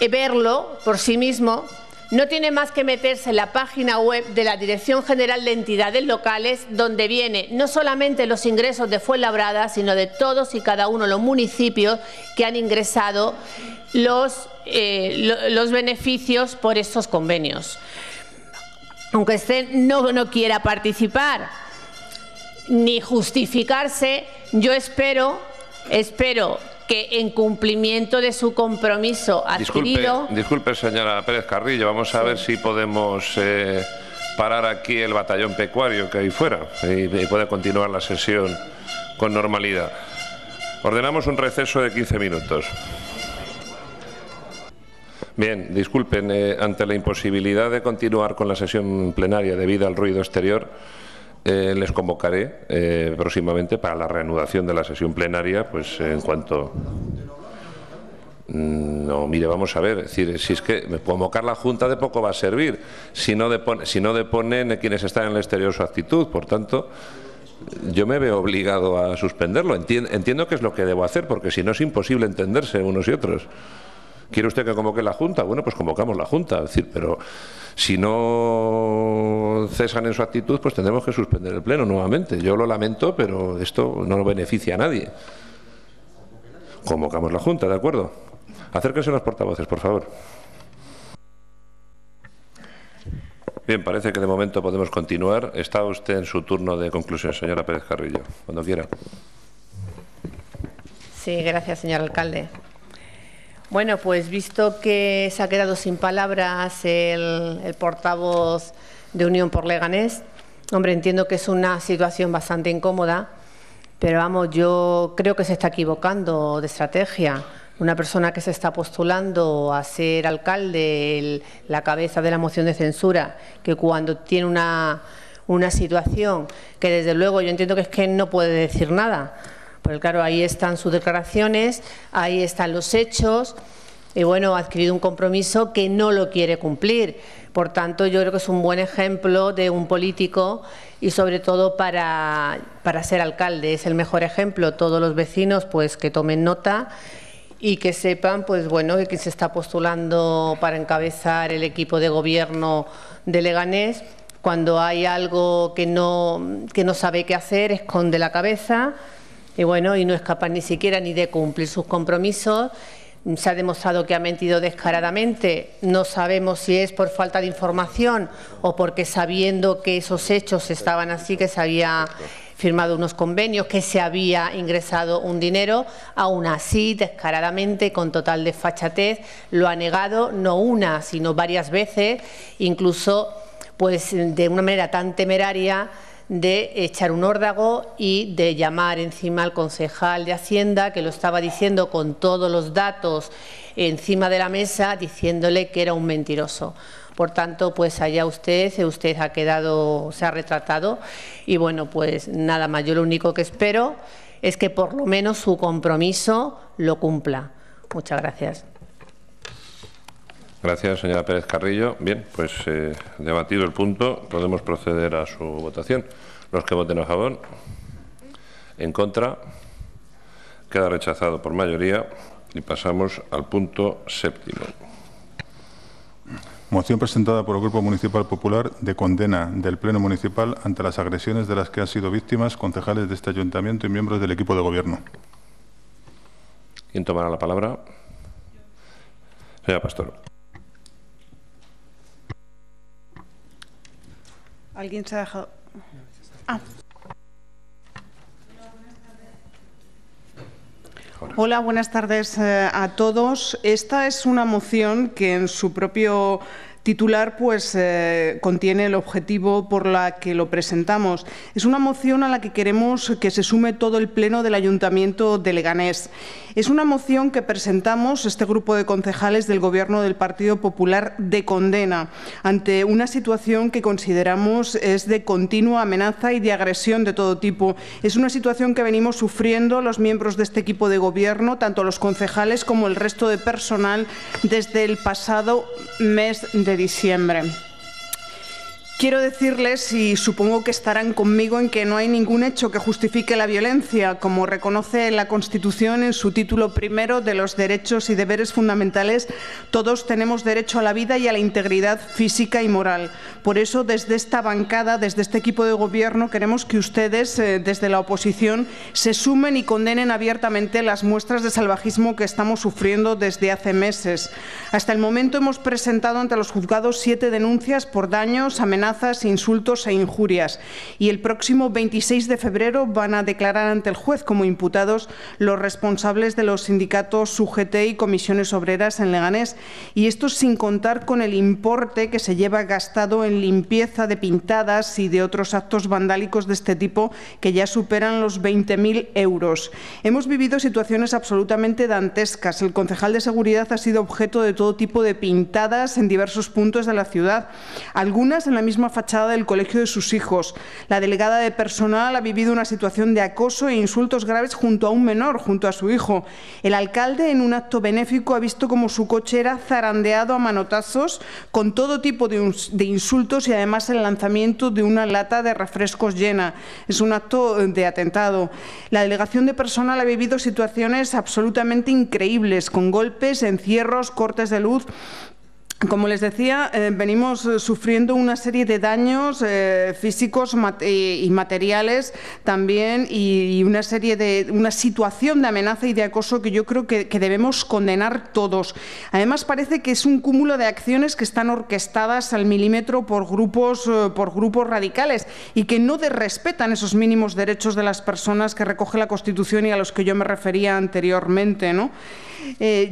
eh, verlo por sí mismo, no tiene más que meterse en la página web de la Dirección General de Entidades Locales, donde viene no solamente los ingresos de Labrada, sino de todos y cada uno de los municipios que han ingresado los, eh, los beneficios por estos convenios aunque esté no, quiera participar ni justificarse, yo espero, espero que en cumplimiento de su compromiso adquirido... Disculpe, señora Pérez Carrillo, vamos a ver si podemos eh, parar aquí el batallón pecuario que hay fuera y, y puede continuar la sesión con normalidad. Ordenamos un receso de 15 minutos. Bien, disculpen, eh, ante la imposibilidad de continuar con la sesión plenaria debido al ruido exterior, eh, les convocaré eh, próximamente para la reanudación de la sesión plenaria, pues en cuanto... Mm, no, mire, vamos a ver, es decir, si es que convocar la Junta de poco va a servir, si no, si no deponen quienes están en el exterior su actitud, por tanto, yo me veo obligado a suspenderlo. entiendo que es lo que debo hacer, porque si no es imposible entenderse unos y otros. ¿Quiere usted que convoque la Junta? Bueno, pues convocamos la Junta, decir, pero si no cesan en su actitud, pues tendremos que suspender el Pleno nuevamente. Yo lo lamento, pero esto no lo beneficia a nadie. Convocamos la Junta, ¿de acuerdo? Acérquense los portavoces, por favor. Bien, parece que de momento podemos continuar. Está usted en su turno de conclusión, señora Pérez Carrillo, cuando quiera. Sí, gracias, señor alcalde. Bueno, pues visto que se ha quedado sin palabras el, portavoz de Unión por Leganés, hombre, entiendo que es una situación bastante incómoda, pero vamos, yo creo que se está equivocando de estrategia una persona que se está postulando a ser alcalde, la cabeza de la moción de censura, que cuando tiene una, una situación que desde luego yo entiendo que es que no puede decir nada, porque claro, ahí están sus declaraciones, ahí están los hechos y bueno, ha adquirido un compromiso que no lo quiere cumplir. Por tanto, yo creo que es un buen ejemplo de un político y sobre todo para, ser alcalde. Es el mejor ejemplo. Todos los vecinos pues que tomen nota y que sepan pues bueno que se está postulando para encabezar el equipo de gobierno de Leganés cuando hay algo que no, que no sabe qué hacer esconde la cabeza y bueno, y no es capaz ni siquiera ni de cumplir sus compromisos. Se ha demostrado que ha mentido descaradamente. No sabemos si es por falta de información o porque sabiendo que esos hechos estaban así, que se había firmado unos convenios, que se había ingresado un dinero, aún así, descaradamente, con total desfachatez, lo ha negado no una, sino varias veces, incluso pues de una manera tan temeraria de echar un órdago y de llamar encima al concejal de Hacienda, que lo estaba diciendo con todos los datos encima de la mesa, diciéndole que era un mentiroso. Por tanto, pues allá usted, usted ha quedado, se ha retratado y bueno, pues nada más, yo lo único que espero es que por lo menos su compromiso lo cumpla. Muchas gracias. Gracias, señora Pérez Carrillo. Bien, pues eh, debatido el punto, podemos proceder a su votación. Los que voten a favor, en contra, queda rechazado por mayoría y pasamos al punto séptimo. Moción presentada por el Grupo Municipal Popular de condena del Pleno Municipal ante las agresiones de las que han sido víctimas concejales de este ayuntamiento y miembros del equipo de gobierno. ¿Quién tomará la palabra? Señora Pastor. ¿Alguien se ha dejado? Ah. Hola, buenas tardes eh, a todos. Esta es una moción que en su propio titular pues eh, contiene el objetivo por la que lo presentamos. Es una moción a la que queremos que se sume todo el pleno del Ayuntamiento de Leganés. Es una moción que presentamos este grupo de concejales del Gobierno del Partido Popular de condena ante una situación que consideramos es de continua amenaza y de agresión de todo tipo. Es una situación que venimos sufriendo los miembros de este equipo de Gobierno, tanto los concejales como el resto de personal desde el pasado mes de de diciembre. Quiero decirles, y supongo que estarán conmigo, en que no hay ningún hecho que justifique la violencia, como reconoce la Constitución en su título primero de los derechos y deberes fundamentales. Todos tenemos derecho a la vida y a la integridad física y moral. Por eso, desde esta bancada, desde este equipo de gobierno, queremos que ustedes, eh, desde la oposición, se sumen y condenen abiertamente las muestras de salvajismo que estamos sufriendo desde hace meses. Hasta el momento hemos presentado ante los juzgados siete denuncias por daños, amenazas, insultos e injurias. Y el próximo 26 de febrero van a declarar ante el juez como imputados los responsables de los sindicatos UGT y comisiones obreras en Leganés. Y esto sin contar con el importe que se lleva gastado en limpieza de pintadas y de otros actos vandálicos de este tipo que ya superan los 20.000 euros. Hemos vivido situaciones absolutamente dantescas. El concejal de seguridad ha sido objeto de todo tipo de pintadas en diversos puntos de la ciudad, algunas en la misma fachada del colegio de sus hijos. La delegada de personal ha vivido una situación de acoso e insultos graves junto a un menor, junto a su hijo. El alcalde, en un acto benéfico, ha visto como su coche era zarandeado a manotazos con todo tipo de, de insultos y además el lanzamiento de una lata de refrescos llena. Es un acto eh, de atentado. La delegación de personal ha vivido situaciones absolutamente increíbles, con golpes, encierros, cortes de luz como les decía, eh, venimos eh, sufriendo una serie de daños eh, físicos y materiales también y, una serie de una situación de amenaza y de acoso que yo creo que, debemos condenar todos. Además, parece que es un cúmulo de acciones que están orquestadas al milímetro por grupos, por grupos radicales y que no desrespetan esos mínimos derechos de las personas que recoge la Constitución y a los que yo me refería anteriormente. ¿no?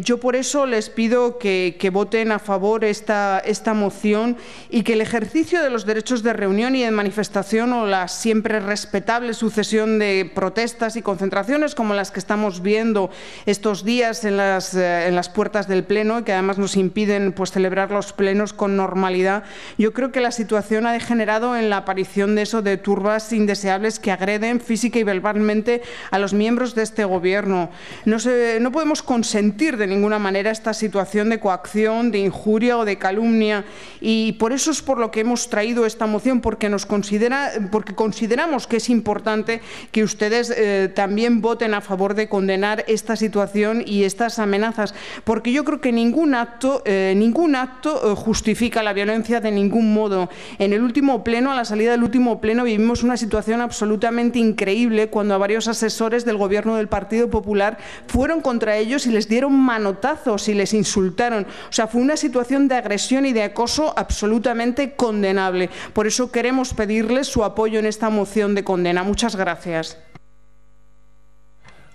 yo por eso les pido que voten a favor esta, esta moción y que el ejercicio de los derechos de reunión y de manifestación o la siempre respetable sucesión de protestas y concentraciones como las que estamos viendo estos días en las, eh, en las puertas del Pleno y que además nos impiden pues, celebrar los plenos con normalidad, yo creo que la situación ha degenerado en la aparición de eso de turbas indeseables que agreden física y verbalmente a los miembros de este Gobierno. No, se, no podemos consentir de ninguna manera esta situación de coacción, de injuria, o de calumnia. Y por eso es por lo que hemos traído esta moción, porque, nos considera, porque consideramos que es importante que ustedes eh, también voten a favor de condenar esta situación y estas amenazas, porque yo creo que ningún acto, eh, ningún acto eh, justifica la violencia de ningún modo. En el último pleno, a la salida del último pleno, vivimos una situación absolutamente increíble cuando a varios asesores del Gobierno del Partido Popular fueron contra ellos y les dieron manotazos y les insultaron. O sea, fue una situación de agresión y de acoso absolutamente condenable. Por eso queremos pedirle su apoyo en esta moción de condena. Muchas gracias.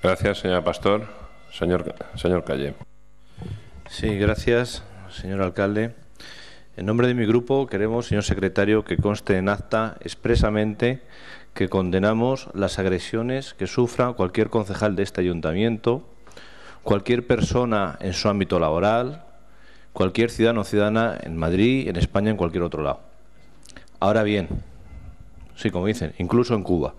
Gracias, señora Pastor. Señor, señor Calle. Sí, gracias, señor alcalde. En nombre de mi grupo queremos, señor secretario, que conste en acta expresamente que condenamos las agresiones que sufra cualquier concejal de este ayuntamiento, cualquier persona en su ámbito laboral, cualquier ciudadano o ciudadana en Madrid, en España, en cualquier otro lado. Ahora bien, sí, como dicen, incluso en Cuba,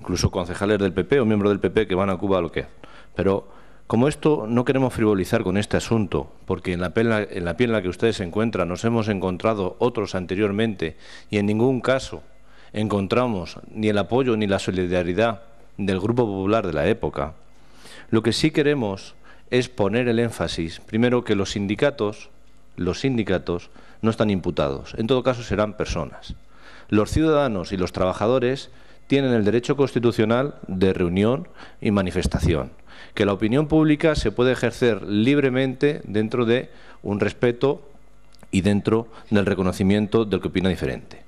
incluso concejales del PP o miembros del PP que van a Cuba a lo que. Pero como esto no queremos frivolizar con este asunto, porque en la, piel, en la piel en la que ustedes se encuentran nos hemos encontrado otros anteriormente y en ningún caso encontramos ni el apoyo ni la solidaridad del Grupo Popular de la época. Lo que sí queremos es poner el énfasis, primero, que los sindicatos, los sindicatos no están imputados, en todo caso serán personas. Los ciudadanos y los trabajadores tienen el derecho constitucional de reunión y manifestación, que la opinión pública se puede ejercer libremente dentro de un respeto y dentro del reconocimiento del que opina diferente.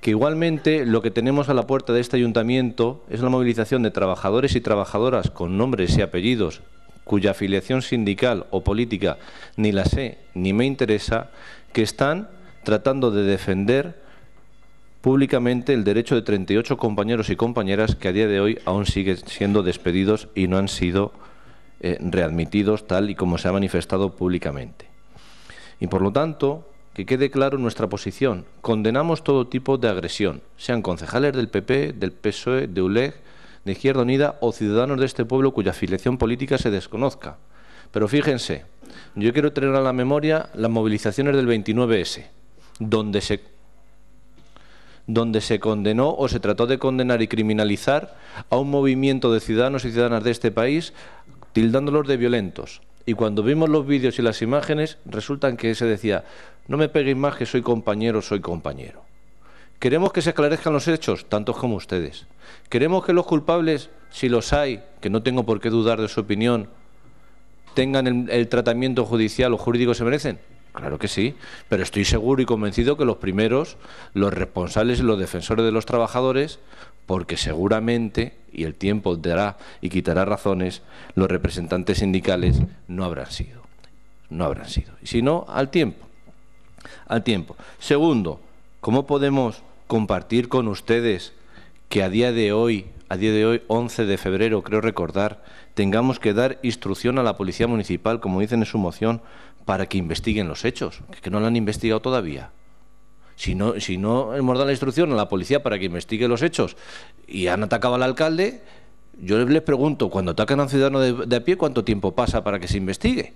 Que igualmente lo que tenemos a la puerta de este ayuntamiento es la movilización de trabajadores y trabajadoras con nombres y apellidos cuya afiliación sindical o política ni la sé ni me interesa, que están tratando de defender públicamente el derecho de 38 compañeros y compañeras que a día de hoy aún siguen siendo despedidos y no han sido eh, readmitidos tal y como se ha manifestado públicamente. Y por lo tanto, que quede claro nuestra posición. Condenamos todo tipo de agresión, sean concejales del PP, del PSOE, de ULEG, de Izquierda Unida o ciudadanos de este pueblo cuya afiliación política se desconozca. Pero fíjense, yo quiero traer a la memoria las movilizaciones del 29S, donde se, donde se condenó o se trató de condenar y criminalizar a un movimiento de ciudadanos y ciudadanas de este país tildándolos de violentos. Y cuando vimos los vídeos y las imágenes, resultan que se decía, no me peguéis más que soy compañero, soy compañero. Queremos que se esclarezcan los hechos, tantos como ustedes. Queremos que los culpables, si los hay, que no tengo por qué dudar de su opinión, tengan el, el tratamiento judicial o jurídico que se merecen. Claro que sí, pero estoy seguro y convencido que los primeros, los responsables y los defensores de los trabajadores, porque seguramente, y el tiempo dará y quitará razones, los representantes sindicales no habrán sido. No habrán sido. Y si no, al tiempo. Al tiempo. Segundo, ¿cómo podemos compartir con ustedes que a día de hoy, a día de hoy 11 de febrero, creo recordar, tengamos que dar instrucción a la Policía Municipal, como dicen en su moción, para que investiguen los hechos, que no lo han investigado todavía. Si no, si no hemos dado la instrucción a la policía para que investigue los hechos y han atacado al alcalde, yo les pregunto, cuando atacan a un ciudadano de, a pie, ¿cuánto tiempo pasa para que se investigue?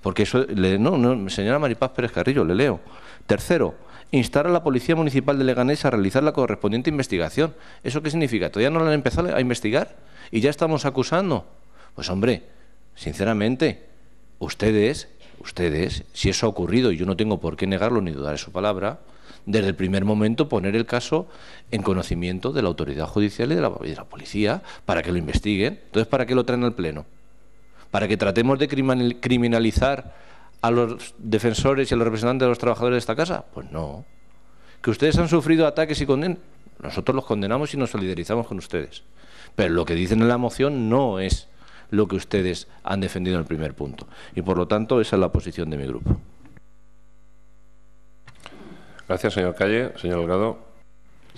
Porque eso, le, no, no, señora Maripaz Pérez Carrillo, le leo. Tercero, instar a la Policía Municipal de Leganés a realizar la correspondiente investigación. ¿Eso qué significa? ¿Todavía no la han empezado a investigar? ¿Y ya estamos acusando? Pues hombre, sinceramente, ustedes, ustedes, si eso ha ocurrido, y yo no tengo por qué negarlo ni dudar de su palabra, desde el primer momento poner el caso en conocimiento de la autoridad judicial y de la, y de la policía para que lo investiguen. Entonces, ¿para qué lo traen al Pleno? ¿Para que tratemos de criminalizar a los defensores y a los representantes de los trabajadores de esta casa? Pues no. ¿Que ustedes han sufrido ataques y condenas? Nosotros los condenamos y nos solidarizamos con ustedes. Pero lo que dicen en la moción no es lo que ustedes han defendido en el primer punto. Y por lo tanto, esa es la posición de mi grupo. Gracias, señor Calle. Señor Delgado.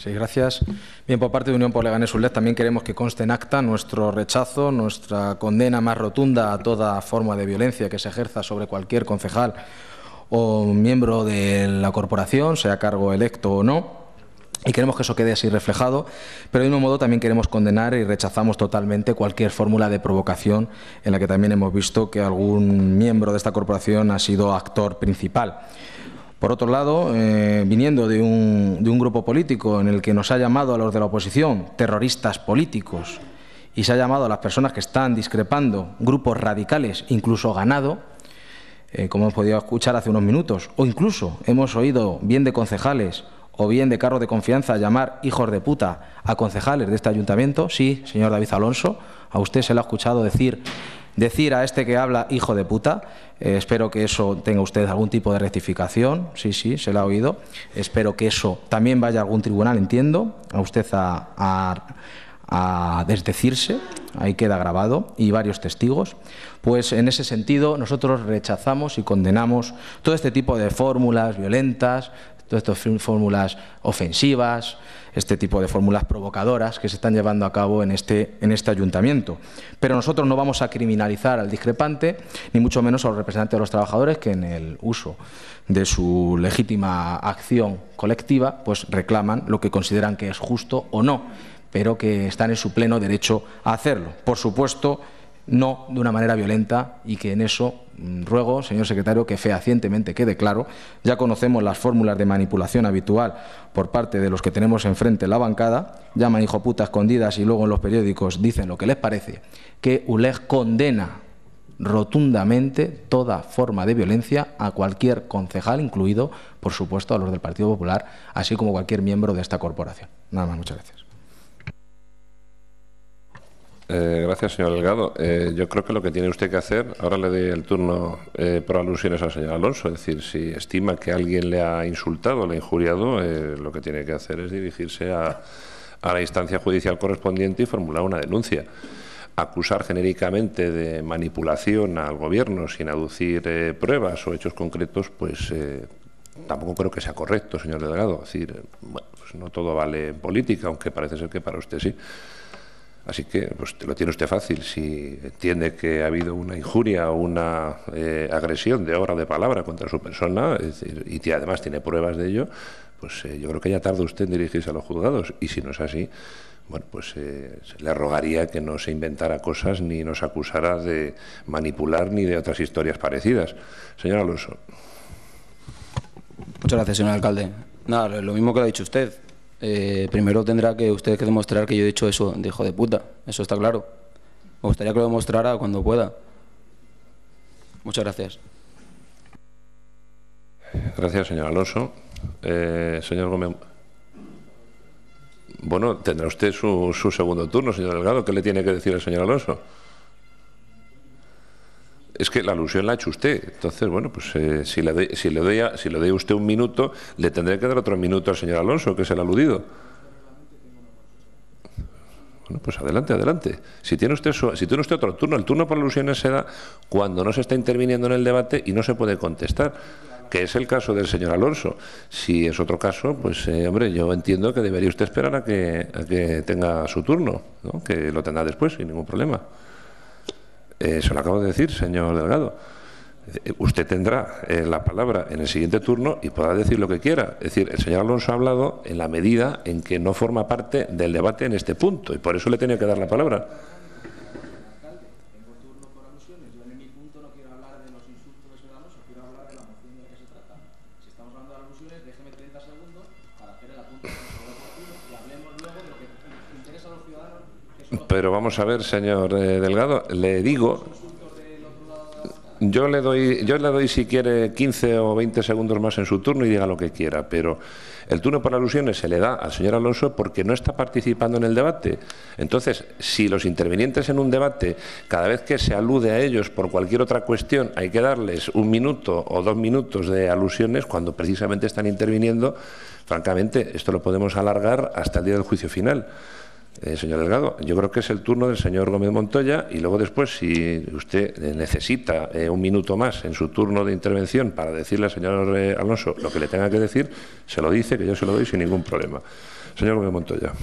Sí, gracias. Bien, por parte de Unión por Leganés ULED también queremos que conste en acta nuestro rechazo, nuestra condena más rotunda a toda forma de violencia que se ejerza sobre cualquier concejal o miembro de la corporación, sea cargo electo o no y queremos que eso quede así reflejado, pero de un modo también queremos condenar y rechazamos totalmente cualquier fórmula de provocación en la que también hemos visto que algún miembro de esta corporación ha sido actor principal. Por otro lado, eh, viniendo de un, grupo político en el que nos ha llamado a los de la oposición terroristas políticos y se ha llamado a las personas que están discrepando grupos radicales, incluso ganado, eh, como hemos podido escuchar hace unos minutos, o incluso hemos oído bien de concejales o bien de carros de confianza llamar hijos de puta a concejales de este ayuntamiento. Sí, señor David Alonso, a usted se le ha escuchado decir decir a este que habla hijo de puta. Eh, espero que eso tenga usted algún tipo de rectificación. Sí, sí, se la ha oído. Espero que eso también vaya a algún tribunal, entiendo, a usted a, a, a desdecirse. Ahí queda grabado y varios testigos. Pues en ese sentido nosotros rechazamos y condenamos todo este tipo de fórmulas violentas, todas estas fórmulas ofensivas, este tipo de fórmulas provocadoras que se están llevando a cabo en este, en este ayuntamiento. Pero nosotros no vamos a criminalizar al discrepante, ni mucho menos a los representantes de los trabajadores que en el uso de su legítima acción colectiva, pues reclaman lo que consideran que es justo o no, pero que están en su pleno derecho a hacerlo. Por supuesto, no de una manera violenta y que en eso mm, ruego, señor secretario, que fehacientemente quede claro. Ya conocemos las fórmulas de manipulación habitual por parte de los que tenemos enfrente la bancada, llaman hijo puta escondidas y luego en los periódicos dicen lo que les parece, que ULEG condena rotundamente toda forma de violencia a cualquier concejal, incluido, por supuesto, a los del Partido Popular, así como cualquier miembro de esta corporación. Nada más, muchas gracias. Eh, gracias, señor Delgado. Eh, yo creo que lo que tiene usted que hacer, ahora le doy el turno eh, por alusiones al señor Alonso, es decir, si estima que alguien le ha insultado, le ha injuriado, lo que tiene que hacer es dirigirse a, la instancia judicial correspondiente y formular una denuncia. Acusar genéricamente de manipulación al gobierno sin aducir pruebas o hechos concretos, pues tampoco creo que sea correcto, señor Delgado. Es decir, pues no todo vale en política, aunque parece ser que para usted sí. Así que pues, lo tiene usted fácil. Si entiende que ha habido una injuria o una eh, agresión de obra de palabra contra su persona, y además tiene pruebas de ello, pues eh, yo creo que ya tarda usted en dirigirse a los juzgados. Y si no es así, bueno, pues eh, le rogaría que no se inventara cosas ni nos acusara de manipular ni de otras historias parecidas. Señor Alonso. Muchas gracias, señor alcalde. Nada, lo mismo que ha dicho usted. Eh, primero tendrá que usted que demostrar que yo he dicho eso de hijo de puta, eso está claro. Me gustaría que lo demostrara cuando pueda. Muchas gracias. Gracias, señor Alonso. Eh, señor Gómez. Bueno, tendrá usted su, su segundo turno, señor Delgado. ¿Qué le tiene que decir el señor Alonso? es que la alusión la ha hecho usted. Entonces, bueno, pues eh, si, le doy, si, le doy a, si le doy usted un minuto, le tendré que dar otro minuto al señor Alonso, que es el aludido. Bueno, pues adelante, adelante. Si tiene, usted si tiene usted otro turno, el turno por alusiones se da cuando no se está interviniendo en el debate y no se puede contestar, que es el caso del señor Alonso. Si es otro caso, pues eh, hombre, yo entiendo que debería usted esperar a que, tenga su turno, ¿no? que lo tenga después sin ningún problema. Eh, se lo acabo de decir, señor Delgado. Eh, usted tendrá eh, la palabra en el siguiente turno y podrá decir lo que quiera. Es decir, el señor Alonso ha hablado en la medida en que no forma parte del debate en este punto y por eso le tenía que dar la palabra. pero vamos a ver, señor eh, Delgado, le digo... Yo le, doy, yo le doy si quiere 15 o 20 segundos más en su turno y diga lo que quiera, pero el turno por alusiones se le da al señor Alonso porque no está participando en el debate. Entonces, si los intervinientes en un debate, cada vez que se alude a ellos por cualquier otra cuestión, hay que darles un minuto o dos minutos de alusiones cuando precisamente están interviniendo, francamente, esto lo podemos alargar hasta el día del juicio final. Eh, señor Delgado, yo creo que es el turno del señor Gómez Montoya y luego después, si usted eh, necesita eh, un minuto más en su turno de intervención para decirle al señor Alonso lo que le tenga que decir, se lo dice, que yo se lo doy sin ningún problema. Señor Gómez Montoya.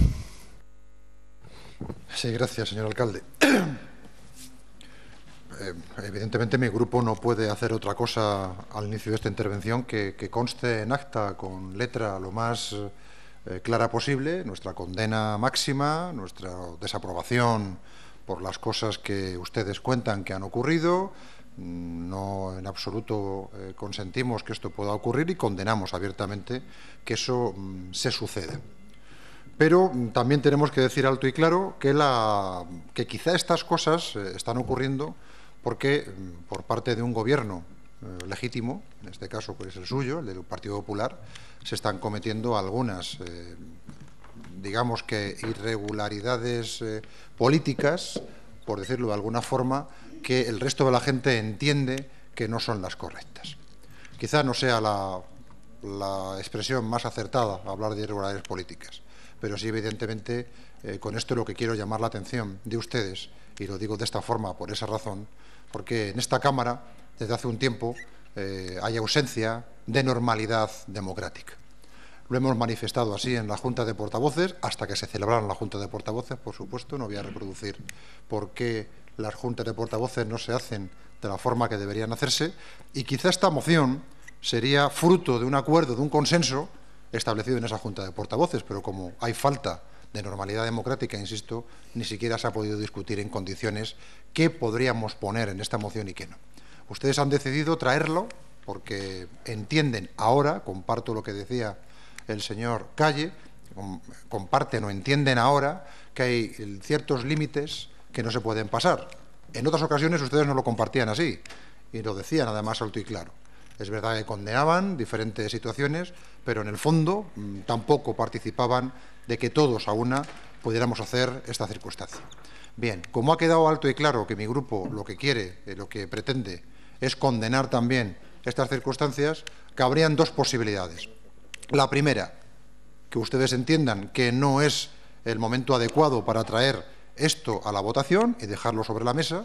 Sí, gracias, señor alcalde. evidentemente mi grupo no puede hacer otra cosa al inicio de esta intervención que, que conste en acta con letra lo más eh, clara posible, nuestra condena máxima, nuestra desaprobación por las cosas que ustedes cuentan que han ocurrido. Mm, no en absoluto eh, consentimos que esto pueda ocurrir y condenamos abiertamente que eso mm, se suceda. Pero mm, también tenemos que decir alto y claro que, la, que quizá estas cosas eh, están ocurriendo porque por parte de un gobierno legítimo, en este caso es el suyo, el del Partido Popular, se están cometiendo algunas, eh, digamos que irregularidades eh, políticas, por decirlo de alguna forma, que el resto de la gente entiende que no son las correctas. Quizá no sea la, expresión más acertada hablar de irregularidades políticas, pero sí evidentemente eh, con esto lo que quiero llamar la atención de ustedes, y lo digo de esta forma por esa razón, porque en esta Cámara desde hace un tiempo hay ausencia de normalidad democrática. Lo hemos manifestado así en la Junta de Portavoces, hasta que se celebraron la Junta de Portavoces, por supuesto. No voy a reproducir por qué las juntas de portavoces no se hacen de la forma que deberían hacerse. Y quizá esta moción sería fruto de un acuerdo, de un consenso establecido en esa junta de portavoces, pero como hay falta de normalidad democrática, insisto, ni siquiera se ha podido discutir en condiciones qué podríamos poner en esta moción y qué no. Ustedes han decidido traerlo porque entienden ahora, comparto lo que decía el señor Calle, comparten o entienden ahora que hay ciertos límites que no se pueden pasar. En otras ocasiones ustedes no lo compartían así y lo decían además alto y claro. Es verdad que condenaban diferentes situaciones, pero en el fondo mm, tampoco participaban de que todos a una pudiéramos hacer esta circunstancia. Bien, como ha quedado alto y claro que mi grupo lo que quiere, eh, lo que pretende, es condenar también estas circunstancias, cabrían dos posibilidades. La primera, que ustedes entiendan que no es el momento adecuado para traer esto a la votación y dejarlo sobre la mesa,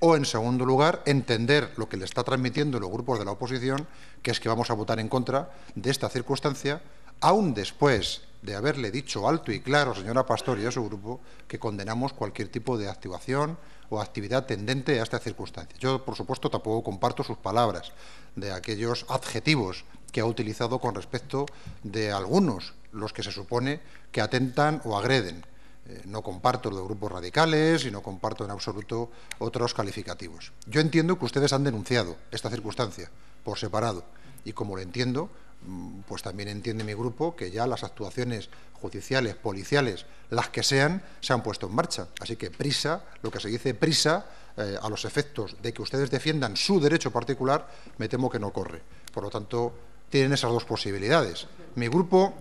o en segundo lugar, entender lo que le está transmitiendo los grupos de la oposición, que es que vamos a votar en contra de esta circunstancia, aún después de haberle dicho alto y claro, señora Pastor y a su grupo, que condenamos cualquier tipo de activación, o actividad tendente a esta circunstancia. Yo, por supuesto, tampoco comparto sus palabras de aquellos adjetivos que ha utilizado con respecto de algunos, los que se supone que atentan o agreden. Eh, no comparto los grupos radicales y no comparto en absoluto otros calificativos. Yo entiendo que ustedes han denunciado esta circunstancia por separado y como lo entiendo, Mm, pues también entiende mi grupo que ya las actuaciones judiciales, policiales, las que sean, se han puesto en marcha. Así que prisa, lo que se dice prisa, eh, a los efectos de que ustedes defiendan su derecho particular, me temo que no corre. Por lo tanto, tienen esas dos posibilidades. Mi grupo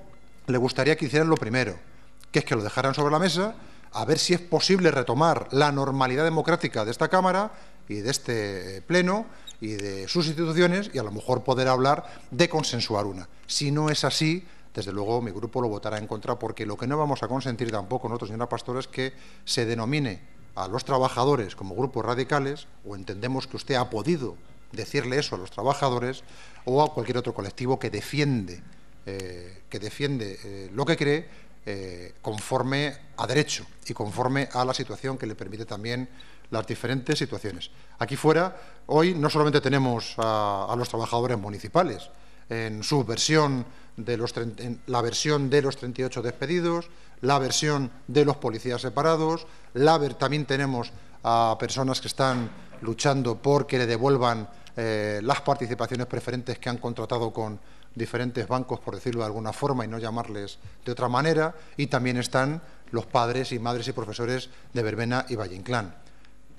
le gustaría que hicieran lo primero, que es que lo dejaran sobre la mesa, a ver si es posible retomar la normalidad democrática de esta Cámara y de este eh, Pleno y de sus instituciones y a lo mejor poder hablar de consensuar una. Si no es así, desde luego mi grupo lo votará en contra porque lo que no vamos a consentir tampoco nosotros, señora Pastora, es que se denomine a los trabajadores como grupos radicales o entendemos que usted ha podido decirle eso a los trabajadores o a cualquier otro colectivo que defiende, eh, que defiende eh, lo que cree eh, conforme a derecho y conforme a la situación que le permite también las diferentes situaciones. Aquí fuera, hoy no solamente tenemos a, los trabajadores municipales, en su versión de los en la versión de los 38 despedidos, la versión de los policías separados, la también tenemos a personas que están luchando por que le devuelvan eh, las participaciones preferentes que han contratado con diferentes bancos, por decirlo de alguna forma y no llamarles de otra manera, y también están los padres y madres y profesores de Verbena y Valle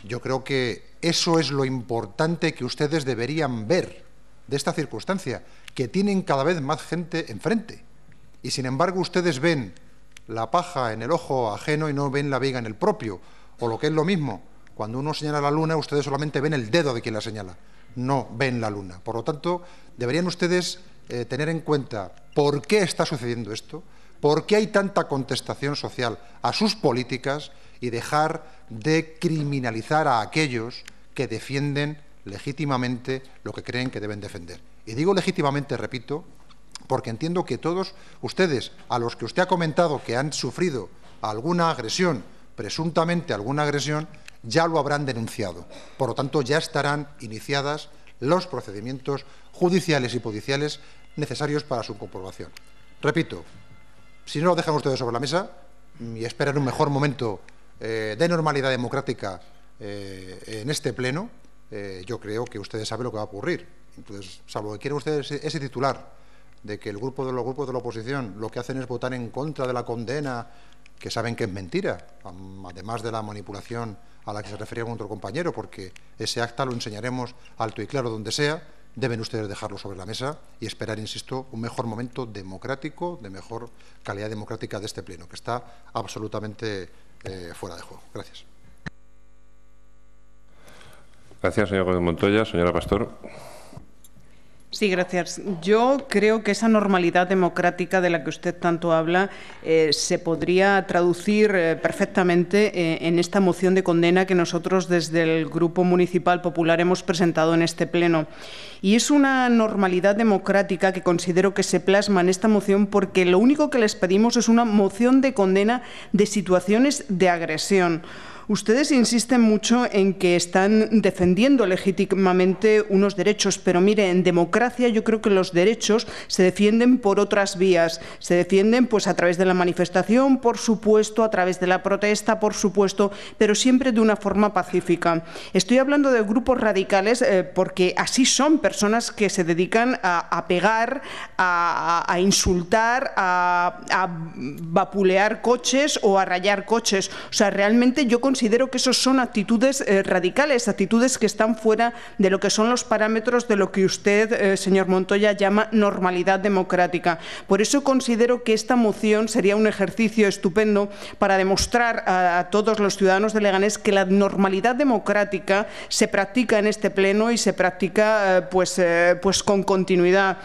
yo creo que eso es lo importante que ustedes deberían ver de esta circunstancia, que tienen cada vez más gente enfrente. Y sin embargo ustedes ven la paja en el ojo ajeno y no ven la viga en el propio. O lo que es lo mismo, cuando uno señala la luna, ustedes solamente ven el dedo de quien la señala, no ven la luna. Por lo tanto, deberían ustedes eh, tener en cuenta por qué está sucediendo esto, por qué hay tanta contestación social a sus políticas y dejar de criminalizar a aquellos que defienden legítimamente lo que creen que deben defender. Y digo legítimamente, repito, porque entiendo que todos ustedes, a los que usted ha comentado que han sufrido alguna agresión, presuntamente alguna agresión, ya lo habrán denunciado. Por lo tanto, ya estarán iniciadas los procedimientos judiciales y policiales necesarios para su comprobación. Repito, si no lo dejan ustedes sobre la mesa y esperan un mejor momento eh, de normalidad democrática eh, en este Pleno, eh, yo creo que ustedes saben lo que va a ocurrir. Entonces, salvo que quieren ustedes ese titular de que el grupo de los grupos de la oposición lo que hacen es votar en contra de la condena, que saben que es mentira, además de la manipulación a la que se refería otro compañero, porque ese acta lo enseñaremos alto y claro donde sea, deben ustedes dejarlo sobre la mesa y esperar, insisto, un mejor momento democrático, de mejor calidad democrática de este Pleno, que está absolutamente eh, fuera de juego. Gracias. Gracias, señor Gómez Montoya. Señora Pastor. Sí, gracias. Yo creo que esa normalidad democrática de la que usted tanto habla eh, se podría traducir eh, perfectamente eh, en esta moción de condena que nosotros desde el Grupo Municipal Popular hemos presentado en este Pleno. Y es una normalidad democrática que considero que se plasma en esta moción porque lo único que les pedimos es una moción de condena de situaciones de agresión. Ustedes insisten mucho en que están defendiendo legítimamente unos derechos, pero mire, en democracia yo creo que los derechos se defienden por otras vías. Se defienden pues a través de la manifestación, por supuesto, a través de la protesta, por supuesto, pero siempre de una forma pacífica. Estoy hablando de grupos radicales eh, porque así son personas que se dedican a, pegar, a, insultar, a, vapulear coches o a rayar coches. O sea, realmente yo considero que esos son actitudes eh, radicales, actitudes que están fuera de lo que son los parámetros de lo que usted, eh, señor Montoya, llama normalidad democrática. Por eso considero que esta moción sería un ejercicio estupendo para demostrar a, todos los ciudadanos de Leganés que la normalidad democrática se practica en este pleno y se practica eh, pues, pues con continuidad.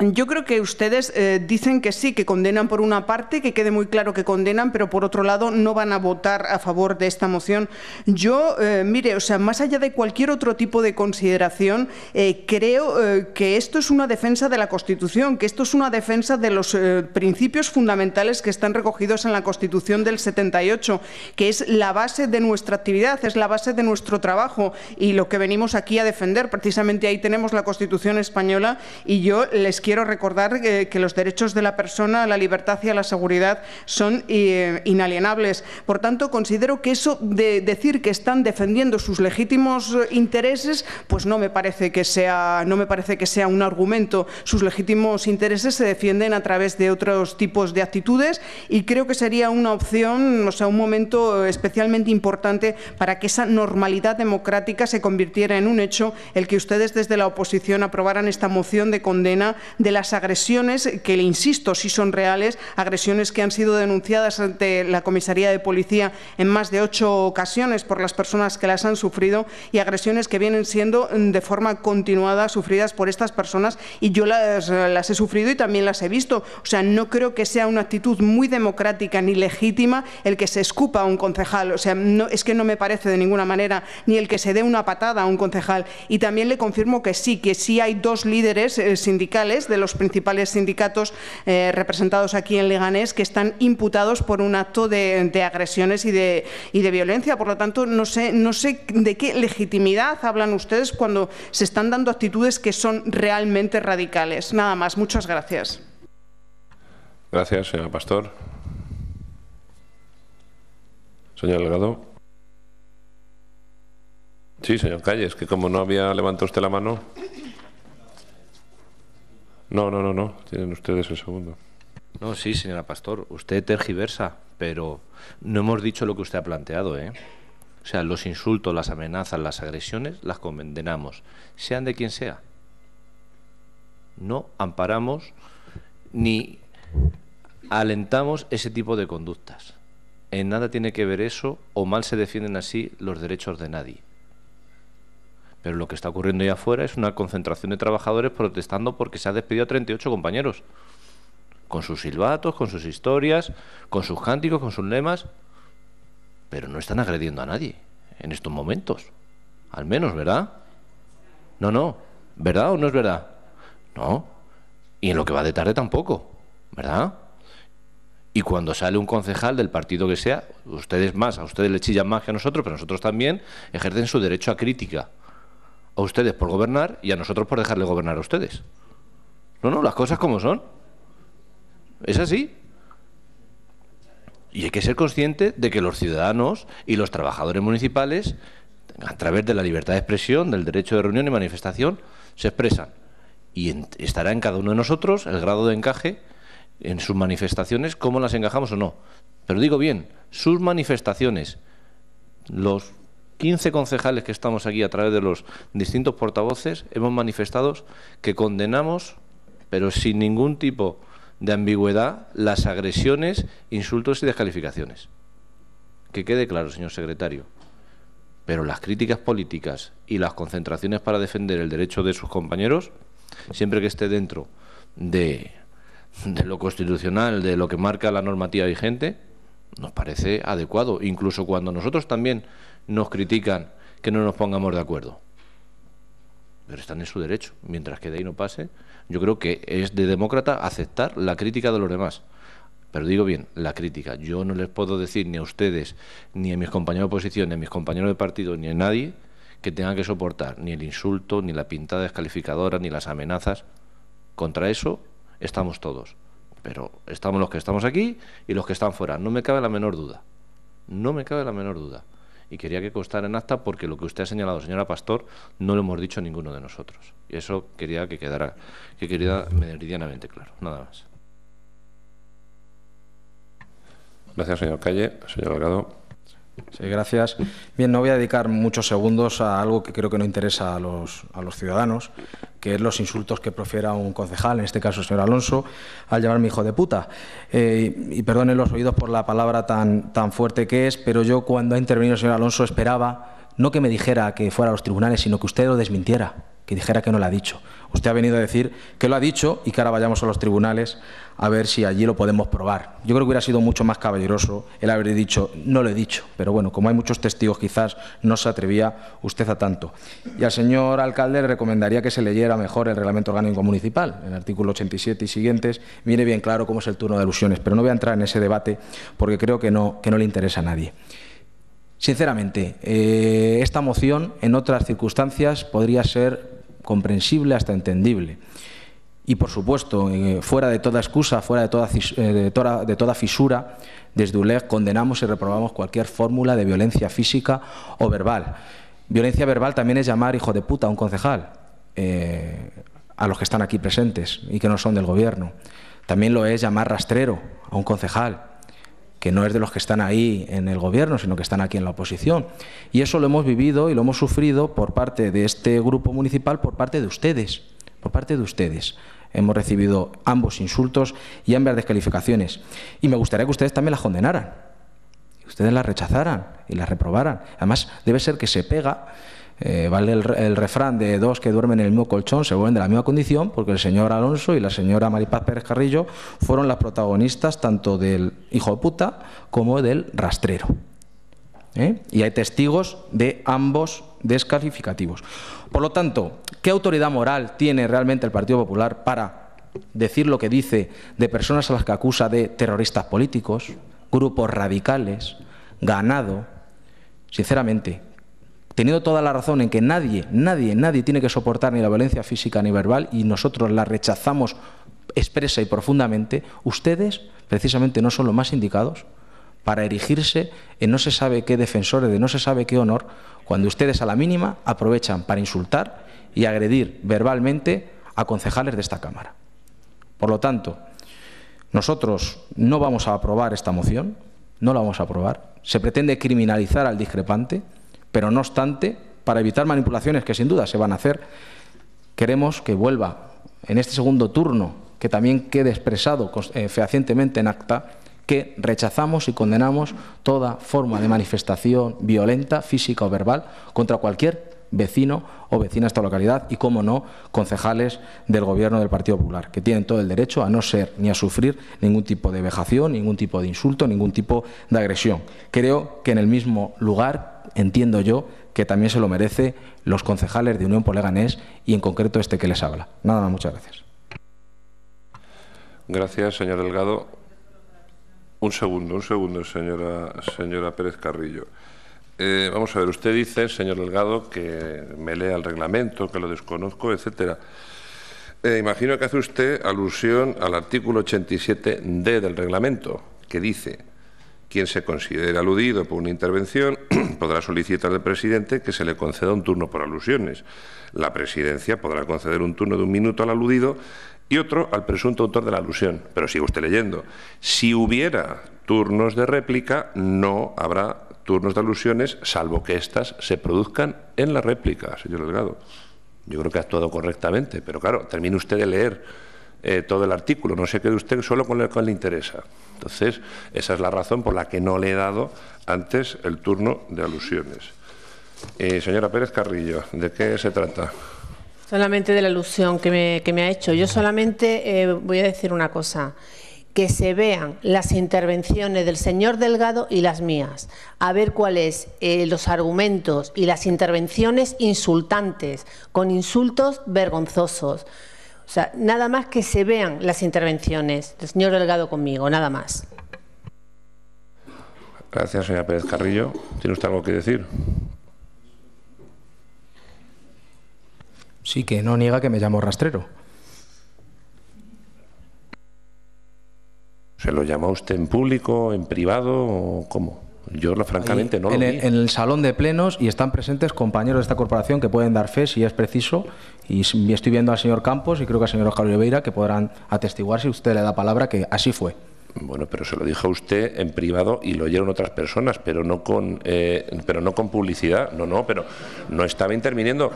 Yo creo que ustedes eh, dicen que sí, que condenan por una parte, que quede muy claro que condenan, pero por otro lado no van a votar a favor de esta moción. Yo, eh, mire, o sea, más allá de cualquier otro tipo de consideración, eh, creo que esto es una defensa de la Constitución, que esto es una defensa de los principios fundamentales que están recogidos en la Constitución del 78, que es la base de nuestra actividad, es la base de nuestro trabajo y lo que venimos aquí a defender. Precisamente ahí tenemos la Constitución española y yo les quiero quiero recordar eh, que, los derechos de la persona, la libertad y la seguridad son eh, inalienables. Por tanto, considero que eso de decir que están defendiendo sus legítimos eh, intereses, pues no me parece que sea, no me parece que sea un argumento. Sus legítimos intereses se defienden a través de otros tipos de actitudes y creo que sería una opción, o sea, un momento especialmente importante para que esa normalidad democrática se convirtiera en un hecho el que ustedes desde la oposición aprobaran esta moción de condena de las agresiones que, le insisto, si son reales, agresiones que han sido denunciadas ante la comisaría de policía en más de ocho ocasiones por las personas que las han sufrido y agresiones que vienen siendo mm, de forma continuada sufridas por estas personas y yo las, he sufrido y también las he visto. O sea, no creo que sea una actitud muy democrática ni legítima el que se escupa a un concejal. O sea, es que no me parece de ninguna manera ni el que se dé una patada a un concejal. Y también le confirmo que sí, que sí hay dos líderes eh, sindicales de los principales sindicatos eh, representados aquí en Leganés que están imputados por un acto de, agresiones y de, de, violencia. Por lo tanto, no sé, no sé de qué legitimidad hablan ustedes cuando se están dando actitudes que son realmente radicales. Nada más. Muchas gracias. Gracias, señora Pastor. Señor Delgado. Sí, señor Calles, que como no había levantado usted la mano. No, no, no, no. Tienen ustedes el segundo. No, sí, señora Pastor. Usted tergiversa, pero no hemos dicho lo que usted ha planteado, ¿eh? O sea, los insultos, las amenazas, las agresiones, las condenamos, sean de quien sea. No amparamos ni alentamos ese tipo de conductas. En nada tiene que ver eso o mal se defienden así los derechos de nadie. Pero lo que está ocurriendo ahí afuera es una concentración de trabajadores protestando porque se ha despedido a 38 compañeros. Con sus silbatos, con sus historias, con sus cánticos, con sus lemas. Pero no están agrediendo a nadie en estos momentos. Al menos, ¿verdad? No, no. ¿Verdad o no es verdad? No. Y en lo que va de tarde tampoco. ¿Verdad? Y cuando sale un concejal del partido que sea, ustedes más, a ustedes le chillan más que a nosotros, pero nosotros también ejercen su derecho a crítica a ustedes por gobernar y a nosotros por dejarle gobernar a ustedes. No, no, las cosas como son. Es así. Y hay que ser consciente de que los ciudadanos y los trabajadores municipales, a través de la libertad de expresión, del derecho de reunión y manifestación, se expresan. Y estará en cada uno de nosotros el grado de encaje en sus manifestaciones, cómo las encajamos o no. Pero digo bien, sus manifestaciones, los 15 concejales que estamos aquí a través de los distintos portavoces hemos manifestado que condenamos, pero sin ningún tipo de ambigüedad, las agresiones, insultos y descalificaciones. Que quede claro, señor secretario. Pero las críticas políticas y las concentraciones para defender el derecho de sus compañeros, siempre que esté dentro de, de lo constitucional, de lo que marca la normativa vigente, nos parece adecuado. Incluso cuando nosotros también nos critican que no nos pongamos de acuerdo. Pero están en su derecho. Mientras que de ahí no pase, yo creo que es de demócrata aceptar la crítica de los demás. Pero digo bien, la crítica. Yo no les puedo decir ni a ustedes, ni a mis compañeros de oposición, ni a mis compañeros de partido, ni a nadie que tengan que soportar ni el insulto, ni la pintada descalificadora, ni las amenazas. Contra eso estamos todos. Pero estamos los que estamos aquí y los que están fuera. No me cabe la menor duda. No me cabe la menor duda y quería que constara en acta porque lo que usted ha señalado, señora Pastor, no lo hemos dicho ninguno de nosotros. Y eso quería que quedara, que quedara meridianamente claro. Nada más. Gracias, señor Calle. Señor Delgado. Sí, gracias. Bien, no voy a dedicar muchos segundos a algo que creo que no interesa a los, a los ciudadanos, que es los insultos que profiera un concejal, en este caso el señor Alonso, al llamarme hijo de puta. Eh, y, perdone perdonen los oídos por la palabra tan, tan fuerte que es, pero yo cuando ha intervenido el señor Alonso esperaba no que me dijera que fuera a los tribunales, sino que usted lo desmintiera que dijera que no lo ha dicho. Usted ha venido a decir que lo ha dicho y que ahora vayamos a los tribunales a ver si allí lo podemos probar. Yo creo que hubiera sido mucho más caballeroso el haber dicho, no lo he dicho, pero bueno, como hay muchos testigos, quizás no se atrevía usted a tanto. Y al señor alcalde le recomendaría que se leyera mejor el reglamento orgánico municipal, el artículo 87 y siguientes, viene bien claro cómo es el turno de alusiones, pero no voy a entrar en ese debate porque creo que no, que no le interesa a nadie. Sinceramente, eh, esta moción en otras circunstancias podría ser comprensible hasta entendible. Y por supuesto, eh, fuera de toda excusa, fuera eh, de toda, de toda, fisura, desde ULEG condenamos y reprobamos cualquier fórmula de violencia física o verbal. Violencia verbal también es llamar hijo de puta a un concejal, eh, a los que están aquí presentes y que no son del gobierno. También lo es llamar rastrero a un concejal que no es de los que están ahí en el gobierno, sino que están aquí en la oposición. Y eso lo hemos vivido y lo hemos sufrido por parte de este grupo municipal, por parte de ustedes, por parte de ustedes. Hemos recibido ambos insultos y ambas descalificaciones. Y me gustaría que ustedes también las condenaran ustedes las rechazaran y las reprobaran. Además, debe ser que se pega eh, vale el, refrán de dos que duermen en el mismo colchón, se vuelven de la misma condición, porque el señor Alonso y la señora Maripaz Pérez Carrillo fueron las protagonistas tanto del hijo de puta como del rastrero. ¿Eh? Y hay testigos de ambos descalificativos. Por lo tanto, ¿qué autoridad moral tiene realmente el Partido Popular para decir lo que dice de personas a las que acusa de terroristas políticos, grupos radicales, ganado? Sinceramente, teniendo toda la razón en que nadie, nadie, nadie tiene que soportar ni la violencia física ni verbal y nosotros la rechazamos expresa y profundamente, ustedes precisamente no son los más indicados para erigirse en no se sabe qué defensores de no se sabe qué honor, cuando ustedes a la mínima aprovechan para insultar y agredir verbalmente a concejales de esta Cámara. Por lo tanto, nosotros no vamos a aprobar esta moción, no la vamos a aprobar. Se pretende criminalizar al discrepante. Pero no obstante, para evitar manipulaciones que sin duda se van a hacer, queremos que vuelva en este segundo turno, que también quede expresado eh, fehacientemente en acta, que rechazamos y condenamos toda forma de manifestación violenta, física o verbal, contra cualquier vecino o vecina de esta localidad y, como no, concejales del Gobierno del Partido Popular, que tienen todo el derecho a no ser ni a sufrir ningún tipo de vejación, ningún tipo de insulto, ningún tipo de agresión. Creo que en el mismo lugar entiendo yo que también se lo merece los concejales de Unión Poleganés y en concreto este que les habla. Nada más, muchas gracias. Gracias, señor Delgado. Un segundo, un segundo, señora, señora Pérez Carrillo. Eh, vamos a ver, usted dice, señor Delgado, que me lea el reglamento, que lo desconozco, etcétera. Eh, imagino que hace usted alusión al artículo 87D del reglamento, que dice quien se considere aludido por una intervención podrá solicitar al presidente que se le conceda un turno por alusiones. La presidencia podrá conceder un turno de un minuto al aludido y otro al presunto autor de la alusión. Pero sigue usted leyendo. Si hubiera turnos de réplica, no habrá turnos de alusiones, salvo que éstas se produzcan en la réplica, señor Delgado. Yo creo que ha actuado correctamente, pero claro, termine usted de leer eh, todo el artículo, no se quede usted solo con lo que le interesa. Entonces, esa es la razón por la que no le he dado antes el turno de alusiones. Eh, señora Pérez Carrillo, ¿de qué se trata? Solamente de la alusión que me, ha hecho. Yo solamente eh, voy a decir una cosa que se vean las intervenciones del señor Delgado y las mías, a ver cuáles los argumentos y las intervenciones insultantes, con insultos vergonzosos. O sea, nada más que se vean las intervenciones del señor Delgado conmigo, nada más. Gracias, señora Pérez Carrillo. ¿Tiene usted algo que decir? Sí, que no niega que me llamo rastrero. ¿Se lo llama usted en público, en privado o cómo? Yo, francamente, no lo en El, en el salón de plenos y están presentes compañeros de esta corporación que pueden dar fe si es preciso. Y estoy viendo al señor Campos y creo que al señor Oscar Oliveira que podrán atestiguar si usted le da palabra que así fue. Bueno, pero se lo dijo usted en privado y lo oyeron otras personas, pero no con, eh, pero no con publicidad. No, no, pero no estaba interviniendo.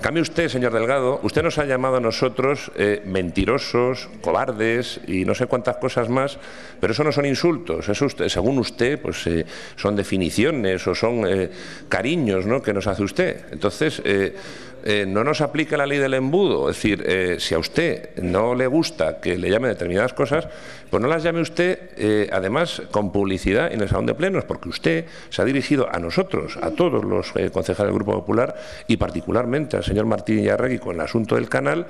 Cambie usted, señor Delgado, usted nos ha llamado a nosotros eh, mentirosos, cobardes y no sé cuántas cosas más, pero eso no son insultos. Eso usted, según usted, pues eh, son definiciones o son cariños, ¿no? Que nos hace usted. Entonces eh, no nos aplica la ley del embudo. Es decir, eh, si a usted no le gusta que le llamen determinadas cosas, pues no las llame usted, eh, además, con publicidad en el salón de plenos, porque usted se ha dirigido a nosotros, a todos los concejales del Grupo Popular y particularmente al señor Martín Yarregui con el asunto del canal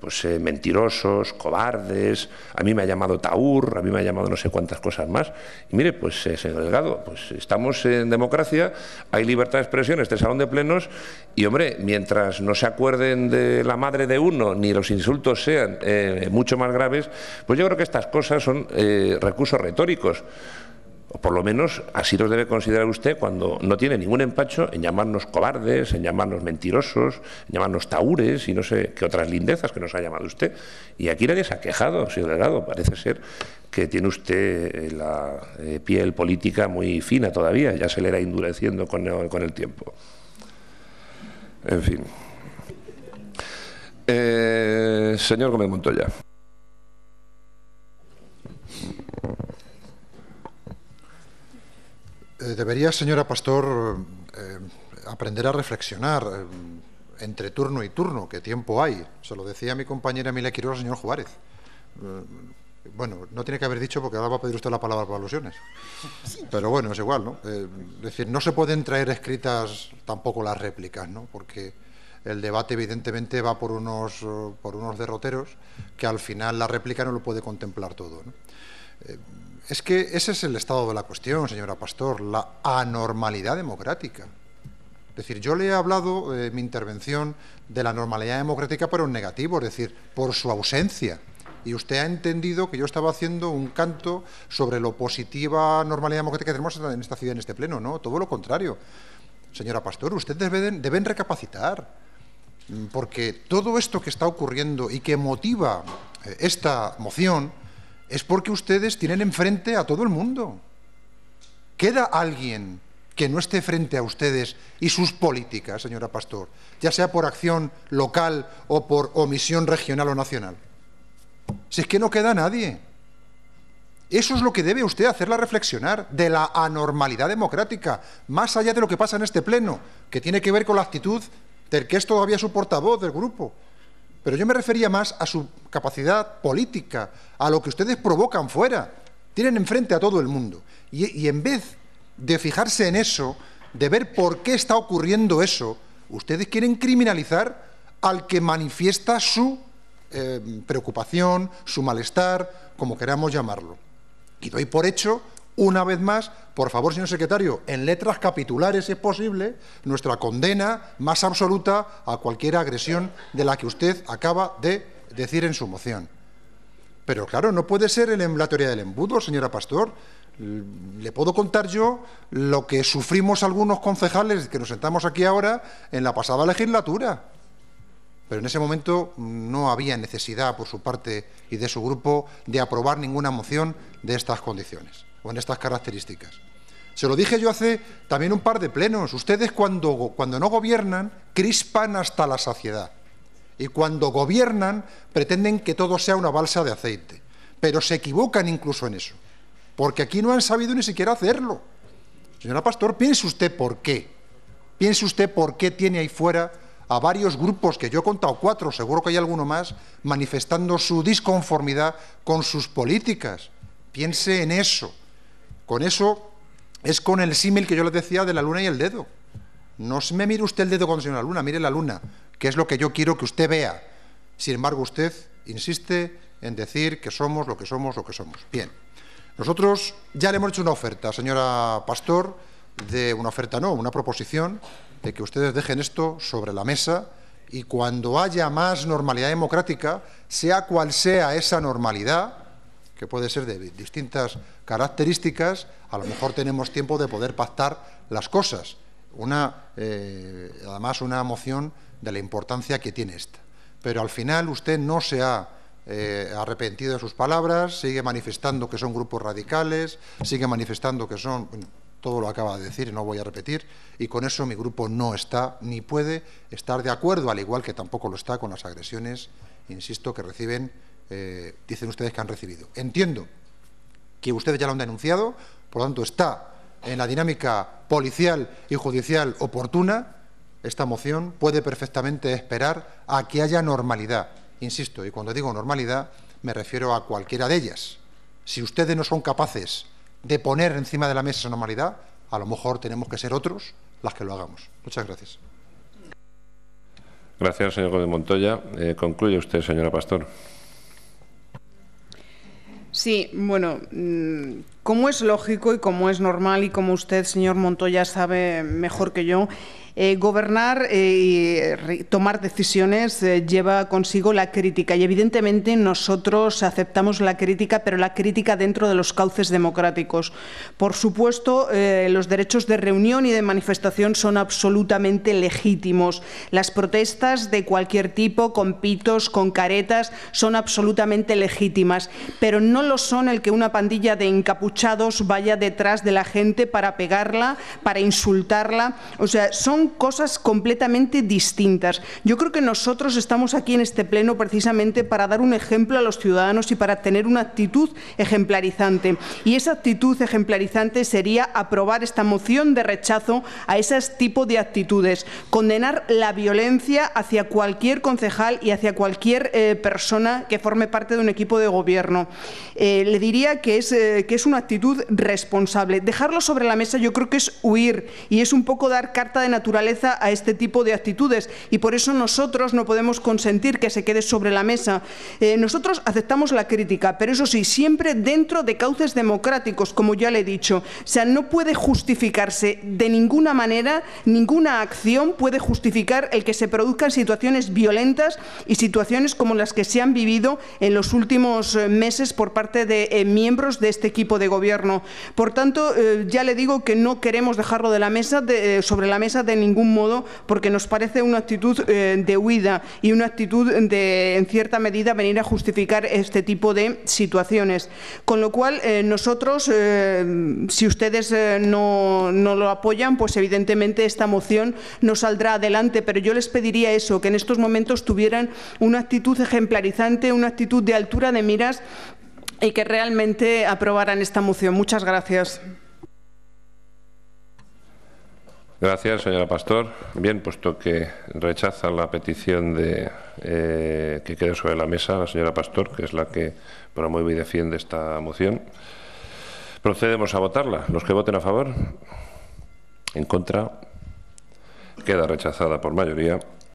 pues, eh, mentirosos, cobardes, a mí me ha llamado Taur, a mí me ha llamado no sé cuántas cosas más. Y mire, pues es eh, señor Delgado, pues estamos en democracia, hay libertad de expresión, este salón de plenos, y hombre, mientras no se acuerden de la madre de uno, ni los insultos sean eh, mucho más graves, pues yo creo que estas cosas son recursos retóricos o por lo menos así nos debe considerar usted cuando no tiene ningún empacho en llamarnos cobardes, en llamarnos mentirosos, en llamarnos taures y no sé qué otras lindezas que nos ha llamado usted. Y aquí nadie se ha quejado, señor Delgado. Parece ser que tiene usted eh, la eh, piel política muy fina todavía, ya se le era endureciendo con el, tiempo. En fin. Eh, señor Gómez Montoya. Eh, debería, señora Pastor, eh, aprender a reflexionar eh, entre turno y turno, que tiempo hay. Se lo decía a mi compañera Mila Quiroga, señor Juárez. bueno, no tiene que haber dicho porque ahora va a pedir usted la palabra para alusiones. Pero bueno, es igual, ¿no? es decir, no se pueden traer escritas tampoco las réplicas, ¿no? Porque el debate evidentemente va por unos, por unos derroteros que al final la réplica no lo puede contemplar todo, ¿no? Es que ese es el estado de la cuestión, señora Pastor, la anormalidad democrática. Es decir, yo le he hablado en eh, mi intervención de la normalidad democrática, pero en negativo, es decir, por su ausencia. Y usted ha entendido que yo estaba haciendo un canto sobre lo positiva normalidad democrática que tenemos en esta ciudad, en este pleno, ¿no? Todo lo contrario. Señora Pastor, ustedes deben, deben recapacitar, porque todo esto que está ocurriendo y que motiva eh, esta moción, es porque ustedes tienen enfrente a todo el mundo. Queda alguien que no esté frente a ustedes y sus políticas, señora Pastor, ya sea por acción local o por omisión regional o nacional. Si es que no queda nadie. Eso es lo que debe usted hacerla reflexionar de la anormalidad democrática, más allá de lo que pasa en este Pleno, que tiene que ver con la actitud del que es todavía su portavoz del grupo, pero yo me refería más a su capacidad política, a lo que ustedes provocan fuera. Tienen enfrente a todo el mundo. Y, en vez de fijarse en eso, de ver por qué está ocurriendo eso, ustedes quieren criminalizar al que manifiesta su eh, preocupación, su malestar, como queramos llamarlo. Y doy por hecho una vez más, por favor, señor secretario, en letras capitulares, es posible, nuestra condena más absoluta a cualquier agresión de la que usted acaba de decir en su moción. Pero claro, no puede ser el, la teoría del embudo, señora Pastor. Le puedo contar yo lo que sufrimos algunos concejales que nos sentamos aquí ahora en la pasada legislatura. Pero en ese momento no había necesidad por su parte y de su grupo de aprobar ninguna moción de estas condiciones en estas características. Se lo dije yo hace también un par de plenos. Ustedes cuando, cuando no gobiernan crispan hasta la saciedad. Y cuando gobiernan pretenden que todo sea una balsa de aceite. Pero se equivocan incluso en eso. Porque aquí no han sabido ni siquiera hacerlo. Señora Pastor, piense usted por qué. Piense usted por qué tiene ahí fuera a varios grupos, que yo he contado cuatro, seguro que hay alguno más, manifestando su disconformidad con sus políticas. Piense en eso con eso es con el símil que yo les decía de la luna y el dedo. No me mire usted el dedo cuando se la luna, mire la luna, que es lo que yo quiero que usted vea. Sin embargo, usted insiste en decir que somos lo que somos, lo que somos. Bien, nosotros ya le hemos hecho una oferta, señora Pastor, de una oferta no, una proposición de que ustedes dejen esto sobre la mesa y cuando haya más normalidad democrática, sea cual sea esa normalidad, que puede ser de distintas características, a lo mejor tenemos tiempo de poder pactar las cosas. Una, eh, además, una moción de la importancia que tiene esta. Pero al final usted no se ha eh, arrepentido de sus palabras, sigue manifestando que son grupos radicales, sigue manifestando que son... todo lo acaba de decir, y no voy a repetir, y con eso mi grupo no está ni puede estar de acuerdo, al igual que tampoco lo está con las agresiones, insisto, que reciben eh, dicen ustedes que han recibido. Entiendo que ustedes ya lo han denunciado, por lo tanto está en la dinámica policial y judicial oportuna, esta moción puede perfectamente esperar a que haya normalidad. Insisto, y cuando digo normalidad me refiero a cualquiera de ellas. Si ustedes no son capaces de poner encima de la mesa esa normalidad, a lo mejor tenemos que ser otros las que lo hagamos. Muchas gracias. Gracias, señor Gómez Montoya. Eh, concluye usted, señora Pastor. Sí, bueno, mm, como es lógico y como es normal y como usted, señor Montoya, sabe mejor que yo, eh, gobernar eh, y eh, tomar decisiones lleva consigo la crítica y evidentemente nosotros aceptamos la crítica, pero la crítica dentro de los cauces democráticos. Por supuesto, los derechos de reunión y de manifestación son absolutamente legítimos. Las protestas de cualquier tipo, con pitos, con caretas, son absolutamente legítimas, pero no lo son el que una pandilla de encapuchados vaya detrás de la gente para pegarla, para insultarla. O sea, son cosas completamente distintas. Yo creo que nosotros estamos aquí en este pleno precisamente para dar un ejemplo a los ciudadanos y para tener una actitud ejemplarizante. Y esa actitud ejemplarizante sería aprobar esta moción de rechazo a ese tipo de actitudes, condenar la violencia hacia cualquier concejal y hacia cualquier eh, persona que forme parte de un equipo de gobierno. Eh, le diría que es, eh, que es una actitud responsable. Dejarlo sobre la mesa yo creo que es huir y es un poco dar carta de naturaleza a este tipo de actitudes y por eso nosotros no podemos consentir que se quede sobre la mesa. Eh, nosotros aceptamos la crítica, pero eso sí, siempre dentro de cauces democráticos, como ya le he dicho. O sea, no puede justificarse de ninguna manera, ninguna acción puede justificar el que se produzcan situaciones violentas y situaciones como las que se han vivido en los últimos eh, meses por parte de eh, miembros de este equipo de gobierno gobierno. Por tanto, eh, ya le digo que no queremos dejarlo de la mesa eh, sobre la mesa de ningún modo porque nos parece una actitud eh, de huida y una actitud de, en cierta medida, venir a justificar este tipo de situaciones. Con lo cual, nosotros, si ustedes no lo apoyan, pues evidentemente esta moción no saldrá adelante, pero yo les pediría eso, que en estos momentos tuvieran una actitud ejemplarizante, una actitud de altura de miras y que realmente aprobaran esta moción. Muchas gracias. Gracias, señora Pastor. Bien, puesto que rechaza la petición de eh, que quede sobre la mesa la señora Pastor, que es la que promueve y defiende esta moción, procedemos a votarla. Los que voten a favor, en contra, queda rechazada por mayoría.